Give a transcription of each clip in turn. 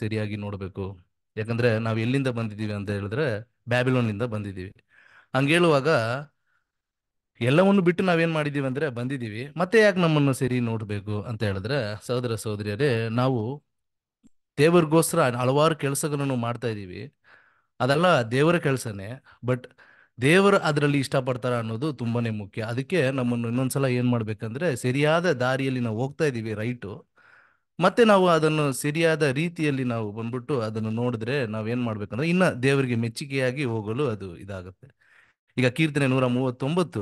ಸರಿಯಾಗಿ ನೋಡಬೇಕು ಯಾಕಂದ್ರೆ ನಾವು ಎಲ್ಲಿಂದ ಬಂದಿದ್ದೀವಿ ಅಂತ ಹೇಳಿದ್ರೆ ಬ್ಯಾಬಿಲೋನಿಂದ ಬಂದಿದ್ದೀವಿ ಹಂಗೇಳುವಾಗ ಎಲ್ಲವನ್ನು ಬಿಟ್ಟು ನಾವೇನ್ ಮಾಡಿದೀವಿ ಅಂದ್ರೆ ಬಂದಿದ್ದೀವಿ ಮತ್ತೆ ಯಾಕೆ ನಮ್ಮನ್ನು ಸರಿ ನೋಡ್ಬೇಕು ಅಂತ ಹೇಳಿದ್ರೆ ಸಹೋದರ ಸಹೋದರಿಯರೇ ನಾವು ದೇವರಿಗೋಸ್ಕರ ಹಲವಾರು ಕೆಲಸಗಳನ್ನು ಮಾಡ್ತಾ ಇದ್ದೀವಿ ಅದೆಲ್ಲ ದೇವರ ಕೆಲಸನೇ ಬಟ್ ದೇವರು ಅದರಲ್ಲಿ ಇಷ್ಟಪಡ್ತಾರ ಅನ್ನೋದು ತುಂಬಾನೇ ಮುಖ್ಯ ಅದಕ್ಕೆ ನಮ್ಮನ್ನು ಇನ್ನೊಂದ್ಸಲ ಏನ್ ಮಾಡ್ಬೇಕಂದ್ರೆ ಸರಿಯಾದ ದಾರಿಯಲ್ಲಿ ನಾವು ಹೋಗ್ತಾ ಇದೀವಿ ರೈಟು ಮತ್ತೆ ನಾವು ಅದನ್ನು ಸರಿಯಾದ ರೀತಿಯಲ್ಲಿ ನಾವು ಬಂದ್ಬಿಟ್ಟು ಅದನ್ನು ನೋಡಿದ್ರೆ ನಾವೇನ್ ಮಾಡ್ಬೇಕಂದ್ರೆ ಇನ್ನ ದೇವರಿಗೆ ಮೆಚ್ಚುಗೆಯಾಗಿ ಹೋಗಲು ಅದು ಇದಾಗುತ್ತೆ ಈಗ ಕೀರ್ತನೆ ನೂರ ಮೂವತ್ತೊಂಬತ್ತು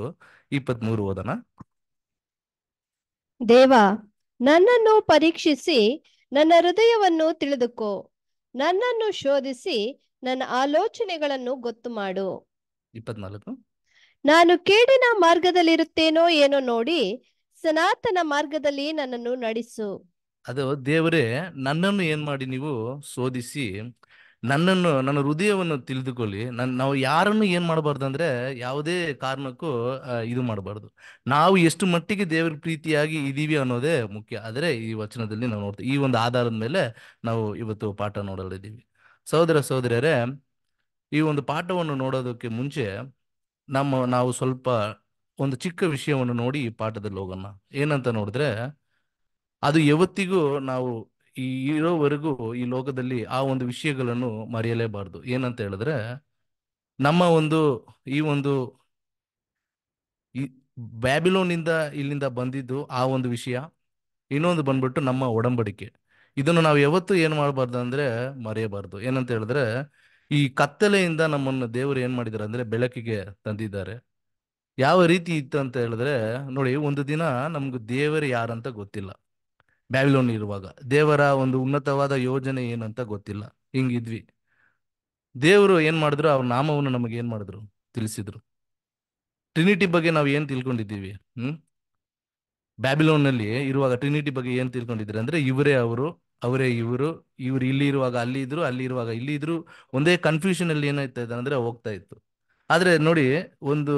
ಇಪ್ಪತ್ತ್ ಮೂರು ಓದನ ದೇವ ನನ್ನನ್ನು ಪರೀಕ್ಷಿಸಿ ನನ್ನ ಹೃದಯವನ್ನು ತಿಳಿದುಕೋ ನನ್ನನ್ನು ಶೋಧಿಸಿ ನನ್ನ ಆಲೋಚನೆಗಳನ್ನು ಗೊತ್ತು ಮಾಡು ಇಪ್ಪತ್ನಾಲ್ಕು ನಾನು ಕೇಡಿನ ಮಾರ್ಗದಲ್ಲಿರುತ್ತೇನೋ ಏನೋ ನೋಡಿ ಸನಾತನ ಮಾರ್ಗದಲ್ಲಿ ನನ್ನನ್ನು ನಡೆಸು ಅದು ದೇವರೇ ನನ್ನನ್ನು ಏನ್ ಮಾಡಿ ನೀವು ಶೋಧಿಸಿ ನನ್ನನ್ನು ನನ್ನ ಹೃದಯವನ್ನು ತಿಳಿದುಕೊಳ್ಳಿ ನನ್ ನಾವು ಯಾರನ್ನು ಏನ್ ಮಾಡಬಾರ್ದು ಅಂದ್ರೆ ಯಾವುದೇ ಕಾರಣಕ್ಕೂ ಇದು ಮಾಡಬಾರ್ದು ನಾವು ಎಷ್ಟು ಮಟ್ಟಿಗೆ ದೇವರ ಪ್ರೀತಿಯಾಗಿ ಇದೀವಿ ಅನ್ನೋದೇ ಮುಖ್ಯ ಆದರೆ ಈ ವಚನದಲ್ಲಿ ನಾವು ನೋಡ್ತೀವಿ ಈ ಒಂದು ಆಧಾರದ ಮೇಲೆ ನಾವು ಇವತ್ತು ಪಾಠ ನೋಡಲಿದ್ದೀವಿ ಸಹೋದರ ಸಹೋದರರೇ ಈ ಒಂದು ಪಾಠವನ್ನು ನೋಡೋದಕ್ಕೆ ಮುಂಚೆ ನಮ್ಮ ನಾವು ಸ್ವಲ್ಪ ಒಂದು ಚಿಕ್ಕ ವಿಷಯವನ್ನು ನೋಡಿ ಈ ಪಾಠದಲ್ಲಿ ಹೋಗೋಣ ಏನಂತ ನೋಡಿದ್ರೆ ಅದು ಯಾವತ್ತಿಗೂ ನಾವು ಈ ಇರೋವರೆಗೂ ಈ ಲೋಕದಲ್ಲಿ ಆ ಒಂದು ವಿಷಯಗಳನ್ನು ಮರೆಯಲೇಬಾರ್ದು ಏನಂತ ಹೇಳಿದ್ರೆ ನಮ್ಮ ಒಂದು ಈ ಒಂದು ಈ ಬ್ಯಾಬಿಲೋನಿಂದ ಇಲ್ಲಿಂದ ಬಂದಿದ್ದು ಆ ಒಂದು ವಿಷಯ ಇನ್ನೊಂದು ಬಂದ್ಬಿಟ್ಟು ನಮ್ಮ ಒಡಂಬಡಿಕೆ ಇದನ್ನು ನಾವು ಯಾವತ್ತೂ ಏನು ಮಾಡಬಾರ್ದು ಅಂದ್ರೆ ಮರೆಯಬಾರ್ದು ಏನಂತ ಹೇಳಿದ್ರೆ ಈ ಕತ್ತಲೆಯಿಂದ ನಮ್ಮನ್ನು ದೇವರು ಏನ್ ಮಾಡಿದ್ದಾರೆ ಅಂದ್ರೆ ಬೆಳಕಿಗೆ ತಂದಿದ್ದಾರೆ ಯಾವ ರೀತಿ ಇತ್ತು ಅಂತ ಹೇಳಿದ್ರೆ ನೋಡಿ ಒಂದು ದಿನ ನಮ್ಗೆ ದೇವರು ಯಾರಂತ ಗೊತ್ತಿಲ್ಲ ಬ್ಯಾಬಿಲೋನ್ ಇರುವಾಗ ದೇವರ ಒಂದು ಉನ್ನತವಾದ ಯೋಜನೆ ಏನಂತ ಗೊತ್ತಿಲ್ಲ ಹಿಂಗಿದ್ವಿ ದೇವರು ಏನ್ ಮಾಡಿದ್ರು ಅವ್ರ ನಾಮವನ್ನು ನಮಗೆ ಏನ್ ಮಾಡಿದ್ರು ತಿಳಿಸಿದ್ರು ಟ್ರಿನಿಟಿ ಬಗ್ಗೆ ನಾವು ಏನ್ ತಿಳ್ಕೊಂಡಿದ್ದೀವಿ ಹ್ಮ್ ಬ್ಯಾಬಿಲೋನ್ ನಲ್ಲಿ ಇರುವಾಗ ಟ್ರಿನಿಟಿ ಬಗ್ಗೆ ಏನ್ ತಿಳ್ಕೊಂಡಿದ್ರು ಅಂದ್ರೆ ಇವರೇ ಅವರು ಅವರೇ ಇವರು ಇವ್ರು ಇಲ್ಲಿ ಇರುವಾಗ ಅಲ್ಲಿ ಇದ್ರು ಅಲ್ಲಿ ಇರುವಾಗ ಇಲ್ಲಿ ಇದ್ರು ಒಂದೇ ಕನ್ಫ್ಯೂಷನ್ ಅಲ್ಲಿ ಏನಾಯ್ತಾ ಇದೆ ಅಂದ್ರೆ ಹೋಗ್ತಾ ಇತ್ತು ಆದ್ರೆ ನೋಡಿ ಒಂದು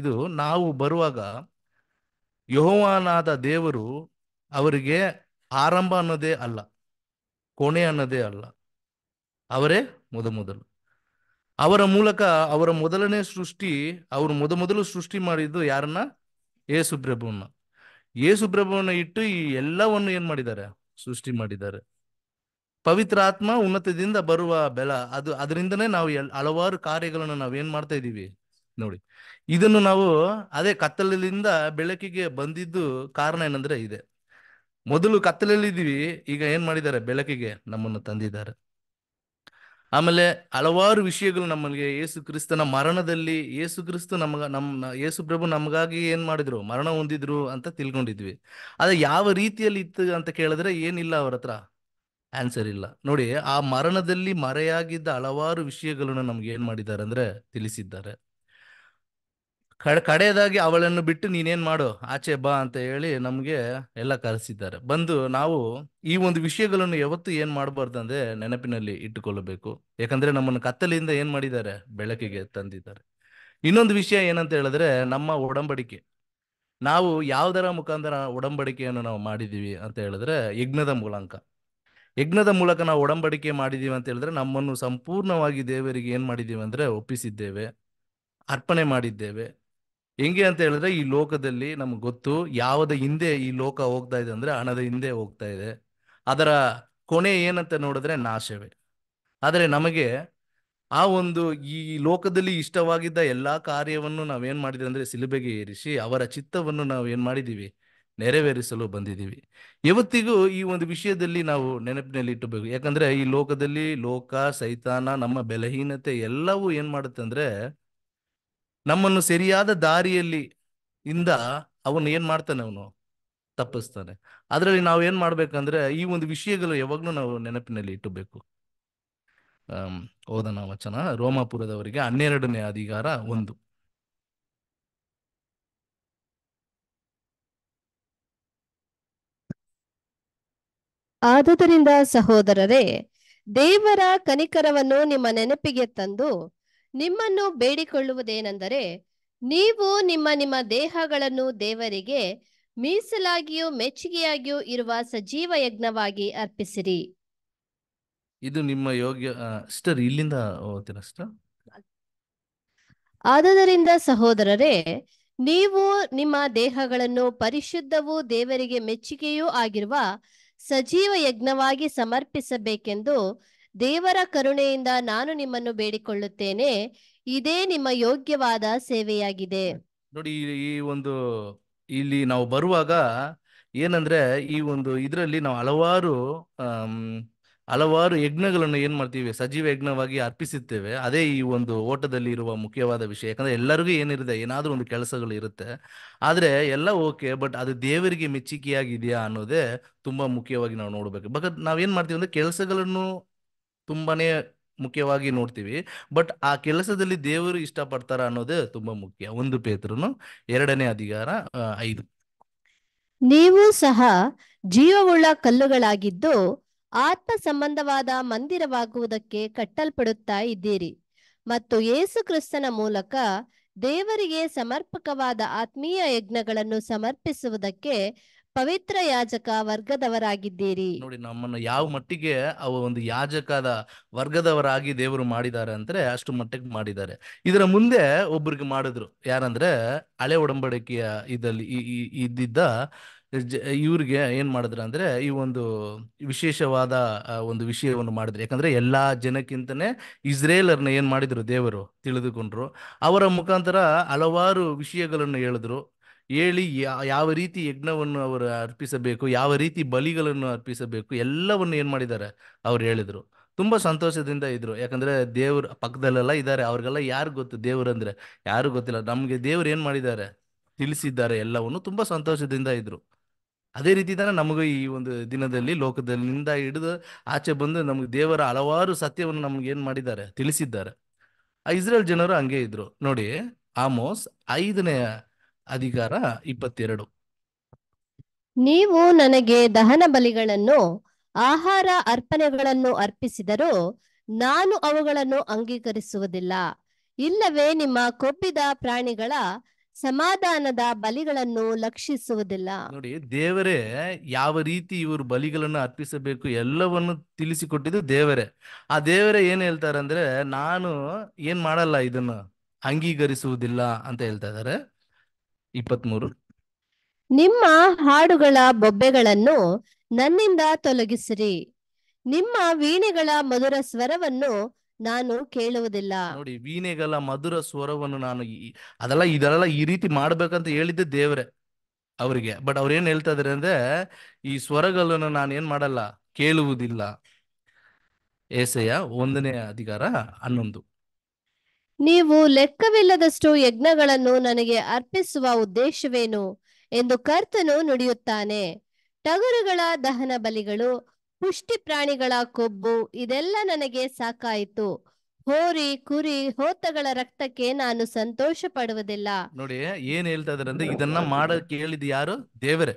ಇದು ನಾವು ಬರುವಾಗ ಯಹೋವಾನಾದ ದೇವರು ಅವರಿಗೆ ಆರಂಭ ಅನ್ನೋದೇ ಅಲ್ಲ ಕೋಣೆ ಅನ್ನೋದೇ ಅಲ್ಲ ಅವರೇ ಮೊದಮೊದಲು ಅವರ ಮೂಲಕ ಅವರ ಮೊದಲನೇ ಸೃಷ್ಟಿ ಅವರು ಮೊದಮೊದಲು ಸೃಷ್ಟಿ ಮಾಡಿದ್ದು ಯಾರನ್ನ ಏಸುಬ್ರಭುವನ್ನ ಏಸುಬ್ರಭುವನ್ನ ಇಟ್ಟು ಈ ಎಲ್ಲವನ್ನು ಏನ್ ಮಾಡಿದ್ದಾರೆ ಸೃಷ್ಟಿ ಮಾಡಿದ್ದಾರೆ ಪವಿತ್ರ ಆತ್ಮ ಉನ್ನತದಿಂದ ಬರುವ ಬೆಲ ಅದು ಅದರಿಂದನೇ ನಾವು ಹಲವಾರು ಕಾರ್ಯಗಳನ್ನು ನಾವೇನ್ ಮಾಡ್ತಾ ಇದ್ದೀವಿ ನೋಡಿ ಇದನ್ನು ನಾವು ಅದೇ ಕತ್ತಲಿನಿಂದ ಬೆಳಕಿಗೆ ಬಂದಿದ್ದು ಕಾರಣ ಏನಂದ್ರೆ ಇದೆ ಮೊದಲು ಇದ್ದೀವಿ ಈಗ ಏನ್ ಮಾಡಿದ್ದಾರೆ ಬೆಳಕಿಗೆ ನಮ್ಮನ್ನು ತಂದಿದ್ದಾರೆ ಆಮೇಲೆ ಹಲವಾರು ವಿಷಯಗಳು ನಮಗೆ ಏಸು ಕ್ರಿಸ್ತನ ಮರಣದಲ್ಲಿ ಏಸು ಕ್ರಿಸ್ತು ನಮಗ ನಮ್ಮ ಯೇಸು ಪ್ರಭು ನಮಗಾಗಿ ಏನ್ ಮಾಡಿದ್ರು ಮರಣ ಹೊಂದಿದ್ರು ಅಂತ ತಿಳ್ಕೊಂಡಿದ್ವಿ ಅದ ಯಾವ ರೀತಿಯಲ್ಲಿ ಇತ್ತು ಅಂತ ಕೇಳಿದ್ರೆ ಏನಿಲ್ಲ ಅವ್ರ ಹತ್ರ ಆನ್ಸರ್ ಇಲ್ಲ ನೋಡಿ ಆ ಮರಣದಲ್ಲಿ ಮರೆಯಾಗಿದ್ದ ಹಲವಾರು ವಿಷಯಗಳನ್ನು ನಮ್ಗೆ ಏನ್ ಮಾಡಿದ್ದಾರೆ ಅಂದ್ರೆ ತಿಳಿಸಿದ್ದಾರೆ ಕಡ ಕಡೆಯದಾಗಿ ಅವಳನ್ನು ಬಿಟ್ಟು ನೀನೇನ್ ಮಾಡು ಆಚೆ ಬಾ ಅಂತ ಹೇಳಿ ನಮಗೆ ಎಲ್ಲ ಕರೆಸಿದ್ದಾರೆ ಬಂದು ನಾವು ಈ ಒಂದು ವಿಷಯಗಳನ್ನು ಯಾವತ್ತು ಏನ್ ಮಾಡಬಾರ್ದು ಅಂದ್ರೆ ನೆನಪಿನಲ್ಲಿ ಇಟ್ಟುಕೊಳ್ಳಬೇಕು ಯಾಕಂದ್ರೆ ನಮ್ಮನ್ನು ಕತ್ತಲೆಯಿಂದ ಏನ್ ಮಾಡಿದ್ದಾರೆ ಬೆಳಕಿಗೆ ತಂದಿದ್ದಾರೆ ಇನ್ನೊಂದು ವಿಷಯ ಏನಂತ ಹೇಳಿದ್ರೆ ನಮ್ಮ ಒಡಂಬಡಿಕೆ ನಾವು ಯಾವ್ದರ ಮುಖಾಂತರ ಒಡಂಬಡಿಕೆಯನ್ನು ನಾವು ಮಾಡಿದೀವಿ ಅಂತ ಹೇಳಿದ್ರೆ ಯಜ್ಞದ ಮೂಲಾಂಕ ಯಜ್ಞದ ಮೂಲಕ ನಾವು ಒಡಂಬಡಿಕೆ ಮಾಡಿದೀವಿ ಅಂತ ಹೇಳಿದ್ರೆ ನಮ್ಮನ್ನು ಸಂಪೂರ್ಣವಾಗಿ ದೇವರಿಗೆ ಏನ್ ಮಾಡಿದ್ದೀವಿ ಅಂದ್ರೆ ಒಪ್ಪಿಸಿದ್ದೇವೆ ಅರ್ಪಣೆ ಮಾಡಿದ್ದೇವೆ ಹೆಂಗೆ ಅಂತ ಹೇಳಿದ್ರೆ ಈ ಲೋಕದಲ್ಲಿ ನಮ್ಗೆ ಗೊತ್ತು ಯಾವದ ಹಿಂದೆ ಈ ಲೋಕ ಹೋಗ್ತಾ ಇದೆ ಅಂದ್ರೆ ಹಣದ ಹಿಂದೆ ಹೋಗ್ತಾ ಇದೆ ಅದರ ಕೊನೆ ಏನಂತ ನೋಡಿದ್ರೆ ನಾಶವೇ ಆದರೆ ನಮಗೆ ಆ ಒಂದು ಈ ಲೋಕದಲ್ಲಿ ಇಷ್ಟವಾಗಿದ್ದ ಎಲ್ಲಾ ಕಾರ್ಯವನ್ನು ನಾವೇನ್ ಮಾಡಿದ್ವಿ ಅಂದ್ರೆ ಸಿಲುಬೆಗೆ ಏರಿಸಿ ಅವರ ಚಿತ್ತವನ್ನು ನಾವು ಏನ್ ಮಾಡಿದೀವಿ ನೆರವೇರಿಸಲು ಬಂದಿದ್ದೀವಿ ಇವತ್ತಿಗೂ ಈ ಒಂದು ವಿಷಯದಲ್ಲಿ ನಾವು ನೆನಪಿನಲ್ಲಿ ಇಟ್ಟಬೇಕು ಯಾಕಂದ್ರೆ ಈ ಲೋಕದಲ್ಲಿ ಲೋಕ ಸೈತಾನ ನಮ್ಮ ಬೆಲಹೀನತೆ ಎಲ್ಲವೂ ಏನ್ ಮಾಡುತ್ತೆ ಅಂದ್ರೆ ನಮ್ಮನ್ನು ಸರಿಯಾದ ದಾರಿಯಲ್ಲಿ ಇಂದ ಅವನು ಏನ್ ಮಾಡ್ತಾನೆ ಅವನು ತಪ್ಪಿಸ್ತಾನೆ ಅದರಲ್ಲಿ ನಾವು ಏನ್ ಮಾಡ್ಬೇಕಂದ್ರೆ ಈ ಒಂದು ವಿಷಯಗಳು ಯಾವಾಗ್ಲೂ ನಾವು ನೆನಪಿನಲ್ಲಿ ಇಟ್ಟಬೇಕು ಓದನ ವಚನ ರೋಮಾಪುರದವರಿಗೆ ಹನ್ನೆರಡನೇ ಅಧಿಕಾರ ಒಂದು ಆದುದರಿಂದ ಸಹೋದರರೇ ದೇವರ ಕನಿಕರವನ್ನು ನಿಮ್ಮ ನೆನಪಿಗೆ ತಂದು ನಿಮ್ಮನ್ನು ಬೇಡಿಕೊಳ್ಳುವುದೇನೆಂದರೆ ನೀವು ನಿಮ್ಮ ನಿಮ್ಮ ದೇಹಗಳನ್ನು ದೇವರಿಗೆ ಮೀಸಲಾಗಿಯೂ ಮೆಚ್ಚುಗೆಯಾಗಿಯೂ ಇರುವ ಸಜೀವ ಯಜ್ಞವಾಗಿ ಅರ್ಪಿಸಿರಿ ಇದು ನಿಮ್ಮ ಯೋಗ್ಯ ಇಲ್ಲಿಂದ ಆದ್ದರಿಂದ ಸಹೋದರರೇ ನೀವು ನಿಮ್ಮ ದೇಹಗಳನ್ನು ಪರಿಶುದ್ಧವೂ ದೇವರಿಗೆ ಮೆಚ್ಚುಗೆಯೂ ಆಗಿರುವ ಸಜೀವ ಯಜ್ಞವಾಗಿ ಸಮರ್ಪಿಸಬೇಕೆಂದು ದೇವರ ಕರುಣೆಯಿಂದ ನಾನು ನಿಮ್ಮನ್ನು ಬೇಡಿಕೊಳ್ಳುತ್ತೇನೆ ಇದೇ ನಿಮ್ಮ ಯೋಗ್ಯವಾದ ಸೇವೆಯಾಗಿದೆ ನೋಡಿ ಈ ಒಂದು ಇಲ್ಲಿ ನಾವು ಬರುವಾಗ ಏನಂದ್ರೆ ಈ ಒಂದು ಇದರಲ್ಲಿ ನಾವು ಹಲವಾರು ಹಲವಾರು ಯಜ್ಞಗಳನ್ನು ಏನ್ ಮಾಡ್ತೀವಿ ಸಜೀವ ಯಜ್ಞವಾಗಿ ಅರ್ಪಿಸುತ್ತೇವೆ ಅದೇ ಈ ಒಂದು ಓಟದಲ್ಲಿ ಇರುವ ಮುಖ್ಯವಾದ ವಿಷಯ ಯಾಕಂದ್ರೆ ಎಲ್ಲರಿಗೂ ಏನಿರುತ್ತೆ ಏನಾದ್ರೂ ಒಂದು ಕೆಲಸಗಳು ಇರುತ್ತೆ ಆದ್ರೆ ಎಲ್ಲ ಓಕೆ ಬಟ್ ಅದು ದೇವರಿಗೆ ಮೆಚ್ಚುಗೆಯಾಗಿದೆಯಾ ಅನ್ನೋದೇ ತುಂಬಾ ಮುಖ್ಯವಾಗಿ ನಾವು ನೋಡ್ಬೇಕು ಬಟ್ ನಾವೇನ್ ಮಾಡ್ತೀವಿ ಅಂದ್ರೆ ಕೆಲಸಗಳನ್ನು ತುಂಬಾನೇ ಮುಖ್ಯವಾಗಿ ನೋಡ್ತೀವಿ ಬಟ್ ಆ ಕೆಲಸದಲ್ಲಿ ದೇವರು ಇಷ್ಟಪಡ್ತಾರ ಅನ್ನೋದೇ ತುಂಬಾ ಮುಖ್ಯ ಒಂದು ಪೇತ್ರನು ಎರಡನೇ ಅಧಿಕಾರ ಐದು ನೀವು ಸಹ ಜೀವವುಳ್ಳ ಕಲ್ಲುಗಳಾಗಿದ್ದು ಆತ್ಮ ಸಂಬಂಧವಾದ ಮಂದಿರವಾಗುವುದಕ್ಕೆ ಕಟ್ಟಲ್ಪಡುತ್ತಾ ಇದ್ದೀರಿ ಮತ್ತು ಯೇಸು ಕ್ರಿಸ್ತನ ಮೂಲಕ ದೇವರಿಗೆ ಸಮರ್ಪಕವಾದ ಆತ್ಮೀಯ ಯಜ್ಞಗಳನ್ನು ಸಮರ್ಪಿಸುವುದಕ್ಕೆ ಪವಿತ್ರ ಯಾಜಕ ವರ್ಗದವರಾಗಿದ್ದೀರಿ ನೋಡಿ ನಮ್ಮನ್ನು ಯಾವ ಮಟ್ಟಿಗೆ ಅವ ಒಂದು ಯಾಜಕದ ವರ್ಗದವರಾಗಿ ದೇವರು ಮಾಡಿದ್ದಾರೆ ಅಂದ್ರೆ ಅಷ್ಟು ಮಟ್ಟಿಗೆ ಮಾಡಿದ್ದಾರೆ ಇದರ ಮುಂದೆ ಒಬ್ಬರಿಗೆ ಮಾಡಿದ್ರು ಯಾರಂದ್ರೆ ಹಳೆ ಒಡಂಬಡಿಕೆಯ ಇದಲ್ಲಿ ಇದ್ದಿದ್ದ ಇವ್ರಿಗೆ ಏನ್ ಮಾಡಿದ್ರು ಅಂದ್ರೆ ಈ ಒಂದು ವಿಶೇಷವಾದ ಒಂದು ವಿಷಯವನ್ನು ಮಾಡಿದ್ರು ಯಾಕಂದ್ರೆ ಎಲ್ಲಾ ಜನಕ್ಕಿಂತನೇ ಇಸ್ರೇಲರ್ನ ಏನ್ ಮಾಡಿದ್ರು ದೇವರು ತಿಳಿದುಕೊಂಡ್ರು ಅವರ ಮುಖಾಂತರ ಹಲವಾರು ವಿಷಯಗಳನ್ನು ಹೇಳಿದ್ರು ಹೇಳಿ ಯಾವ ರೀತಿ ಯಜ್ಞವನ್ನು ಅವರು ಅರ್ಪಿಸಬೇಕು ಯಾವ ರೀತಿ ಬಲಿಗಳನ್ನು ಅರ್ಪಿಸಬೇಕು ಎಲ್ಲವನ್ನು ಏನು ಮಾಡಿದ್ದಾರೆ ಅವ್ರು ಹೇಳಿದರು ತುಂಬ ಸಂತೋಷದಿಂದ ಇದ್ರು ಯಾಕಂದರೆ ದೇವ್ರ ಪಕ್ಕದಲ್ಲೆಲ್ಲ ಇದ್ದಾರೆ ಅವ್ರಿಗೆಲ್ಲ ಯಾರು ಗೊತ್ತು ಅಂದ್ರೆ ಯಾರು ಗೊತ್ತಿಲ್ಲ ನಮಗೆ ದೇವ್ರು ಏನು ಮಾಡಿದ್ದಾರೆ ತಿಳಿಸಿದ್ದಾರೆ ಎಲ್ಲವನ್ನು ತುಂಬ ಸಂತೋಷದಿಂದ ಇದ್ರು ಅದೇ ರೀತಿ ತಾನೆ ನಮಗೂ ಈ ಒಂದು ದಿನದಲ್ಲಿ ಲೋಕದಲ್ಲಿಂದ ಹಿಡಿದು ಆಚೆ ಬಂದು ನಮ್ಗೆ ದೇವರ ಹಲವಾರು ಸತ್ಯವನ್ನು ನಮ್ಗೆ ಏನು ಮಾಡಿದ್ದಾರೆ ತಿಳಿಸಿದ್ದಾರೆ ಆ ಇಸ್ರೇಲ್ ಜನರು ಹಂಗೆ ಇದ್ರು ನೋಡಿ ಆಮೋಸ್ ಐದನೇ ಅಧಿಕಾರ ಇಪ್ಪತ್ತೆರಡು ನೀವು ನನಗೆ ದಹನ ಬಲಿಗಳನ್ನು ಆಹಾರ ಅರ್ಪಣೆಗಳನ್ನು ಅರ್ಪಿಸಿದರೂ ನಾನು ಅವುಗಳನ್ನು ಅಂಗೀಕರಿಸುವುದಿಲ್ಲ ಇಲ್ಲವೇ ನಿಮ್ಮ ಕೊಬ್ಬಿದ ಪ್ರಾಣಿಗಳ ಸಮಾಧಾನದ ಬಲಿಗಳನ್ನು ಲಕ್ಷಿಸುವುದಿಲ್ಲ ನೋಡಿ ದೇವರೇ ಯಾವ ರೀತಿ ಇವರು ಬಲಿಗಳನ್ನು ಅರ್ಪಿಸಬೇಕು ಎಲ್ಲವನ್ನು ತಿಳಿಸಿಕೊಟ್ಟಿದ್ದು ದೇವರೇ ಆ ದೇವರೇ ಏನ್ ಹೇಳ್ತಾರೆ ಅಂದ್ರೆ ನಾನು ಏನ್ ಮಾಡಲ್ಲ ಇದನ್ನು ಅಂಗೀಕರಿಸುವುದಿಲ್ಲ ಅಂತ ಹೇಳ್ತಾ ಇದ್ದಾರೆ ಇಪ್ಪತ್ಮೂರು ನಿಮ್ಮ ಹಾಡುಗಳ ಬೊಬ್ಬೆಗಳನ್ನು ನನ್ನಿಂದ ತೊಲಗಿಸಿರಿ ನಿಮ್ಮ ವೀಣೆಗಳ ಮಧುರ ಸ್ವರವನ್ನು ನಾನು ಕೇಳುವುದಿಲ್ಲ ನೋಡಿ ವೀಣೆಗಳ ಮಧುರ ಸ್ವರವನ್ನು ನಾನು ಅದೆಲ್ಲ ಇದೆಲ್ಲ ಈ ರೀತಿ ಮಾಡ್ಬೇಕಂತ ಹೇಳಿದ್ದೆ ದೇವ್ರೆ ಅವರಿಗೆ ಬಟ್ ಏನ್ ಹೇಳ್ತಾ ಇದಾರೆ ಅಂದ್ರೆ ಈ ಸ್ವರಗಳನ್ನು ನಾನು ಏನ್ ಮಾಡಲ್ಲ ಕೇಳುವುದಿಲ್ಲ ಏಸೆಯ ಒಂದನೇ ಅಧಿಕಾರ ಹನ್ನೊಂದು ನೀವು ಲೆಕ್ಕವಿಲ್ಲದಷ್ಟು ಯಜ್ಞಗಳನ್ನು ನನಗೆ ಅರ್ಪಿಸುವ ಉದ್ದೇಶವೇನು ಎಂದು ಕರ್ತನು ನುಡಿಯುತ್ತಾನೆ ಟಗರುಗಳ ದಹನ ಬಲಿಗಳು ಪುಷ್ಟಿ ಪ್ರಾಣಿಗಳ ಕೊಬ್ಬು ಇದೆಲ್ಲ ನನಗೆ ಸಾಕಾಯಿತು ಹೋರಿ ಕುರಿ ಹೋತಗಳ ರಕ್ತಕ್ಕೆ ನಾನು ಸಂತೋಷ ಪಡುವುದಿಲ್ಲ ನೋಡಿ ಏನ್ ಹೇಳ್ತಾ ಇದನ್ನ ಮಾಡ ಹೇಳಿದ ಯಾರು ದೇವರೇ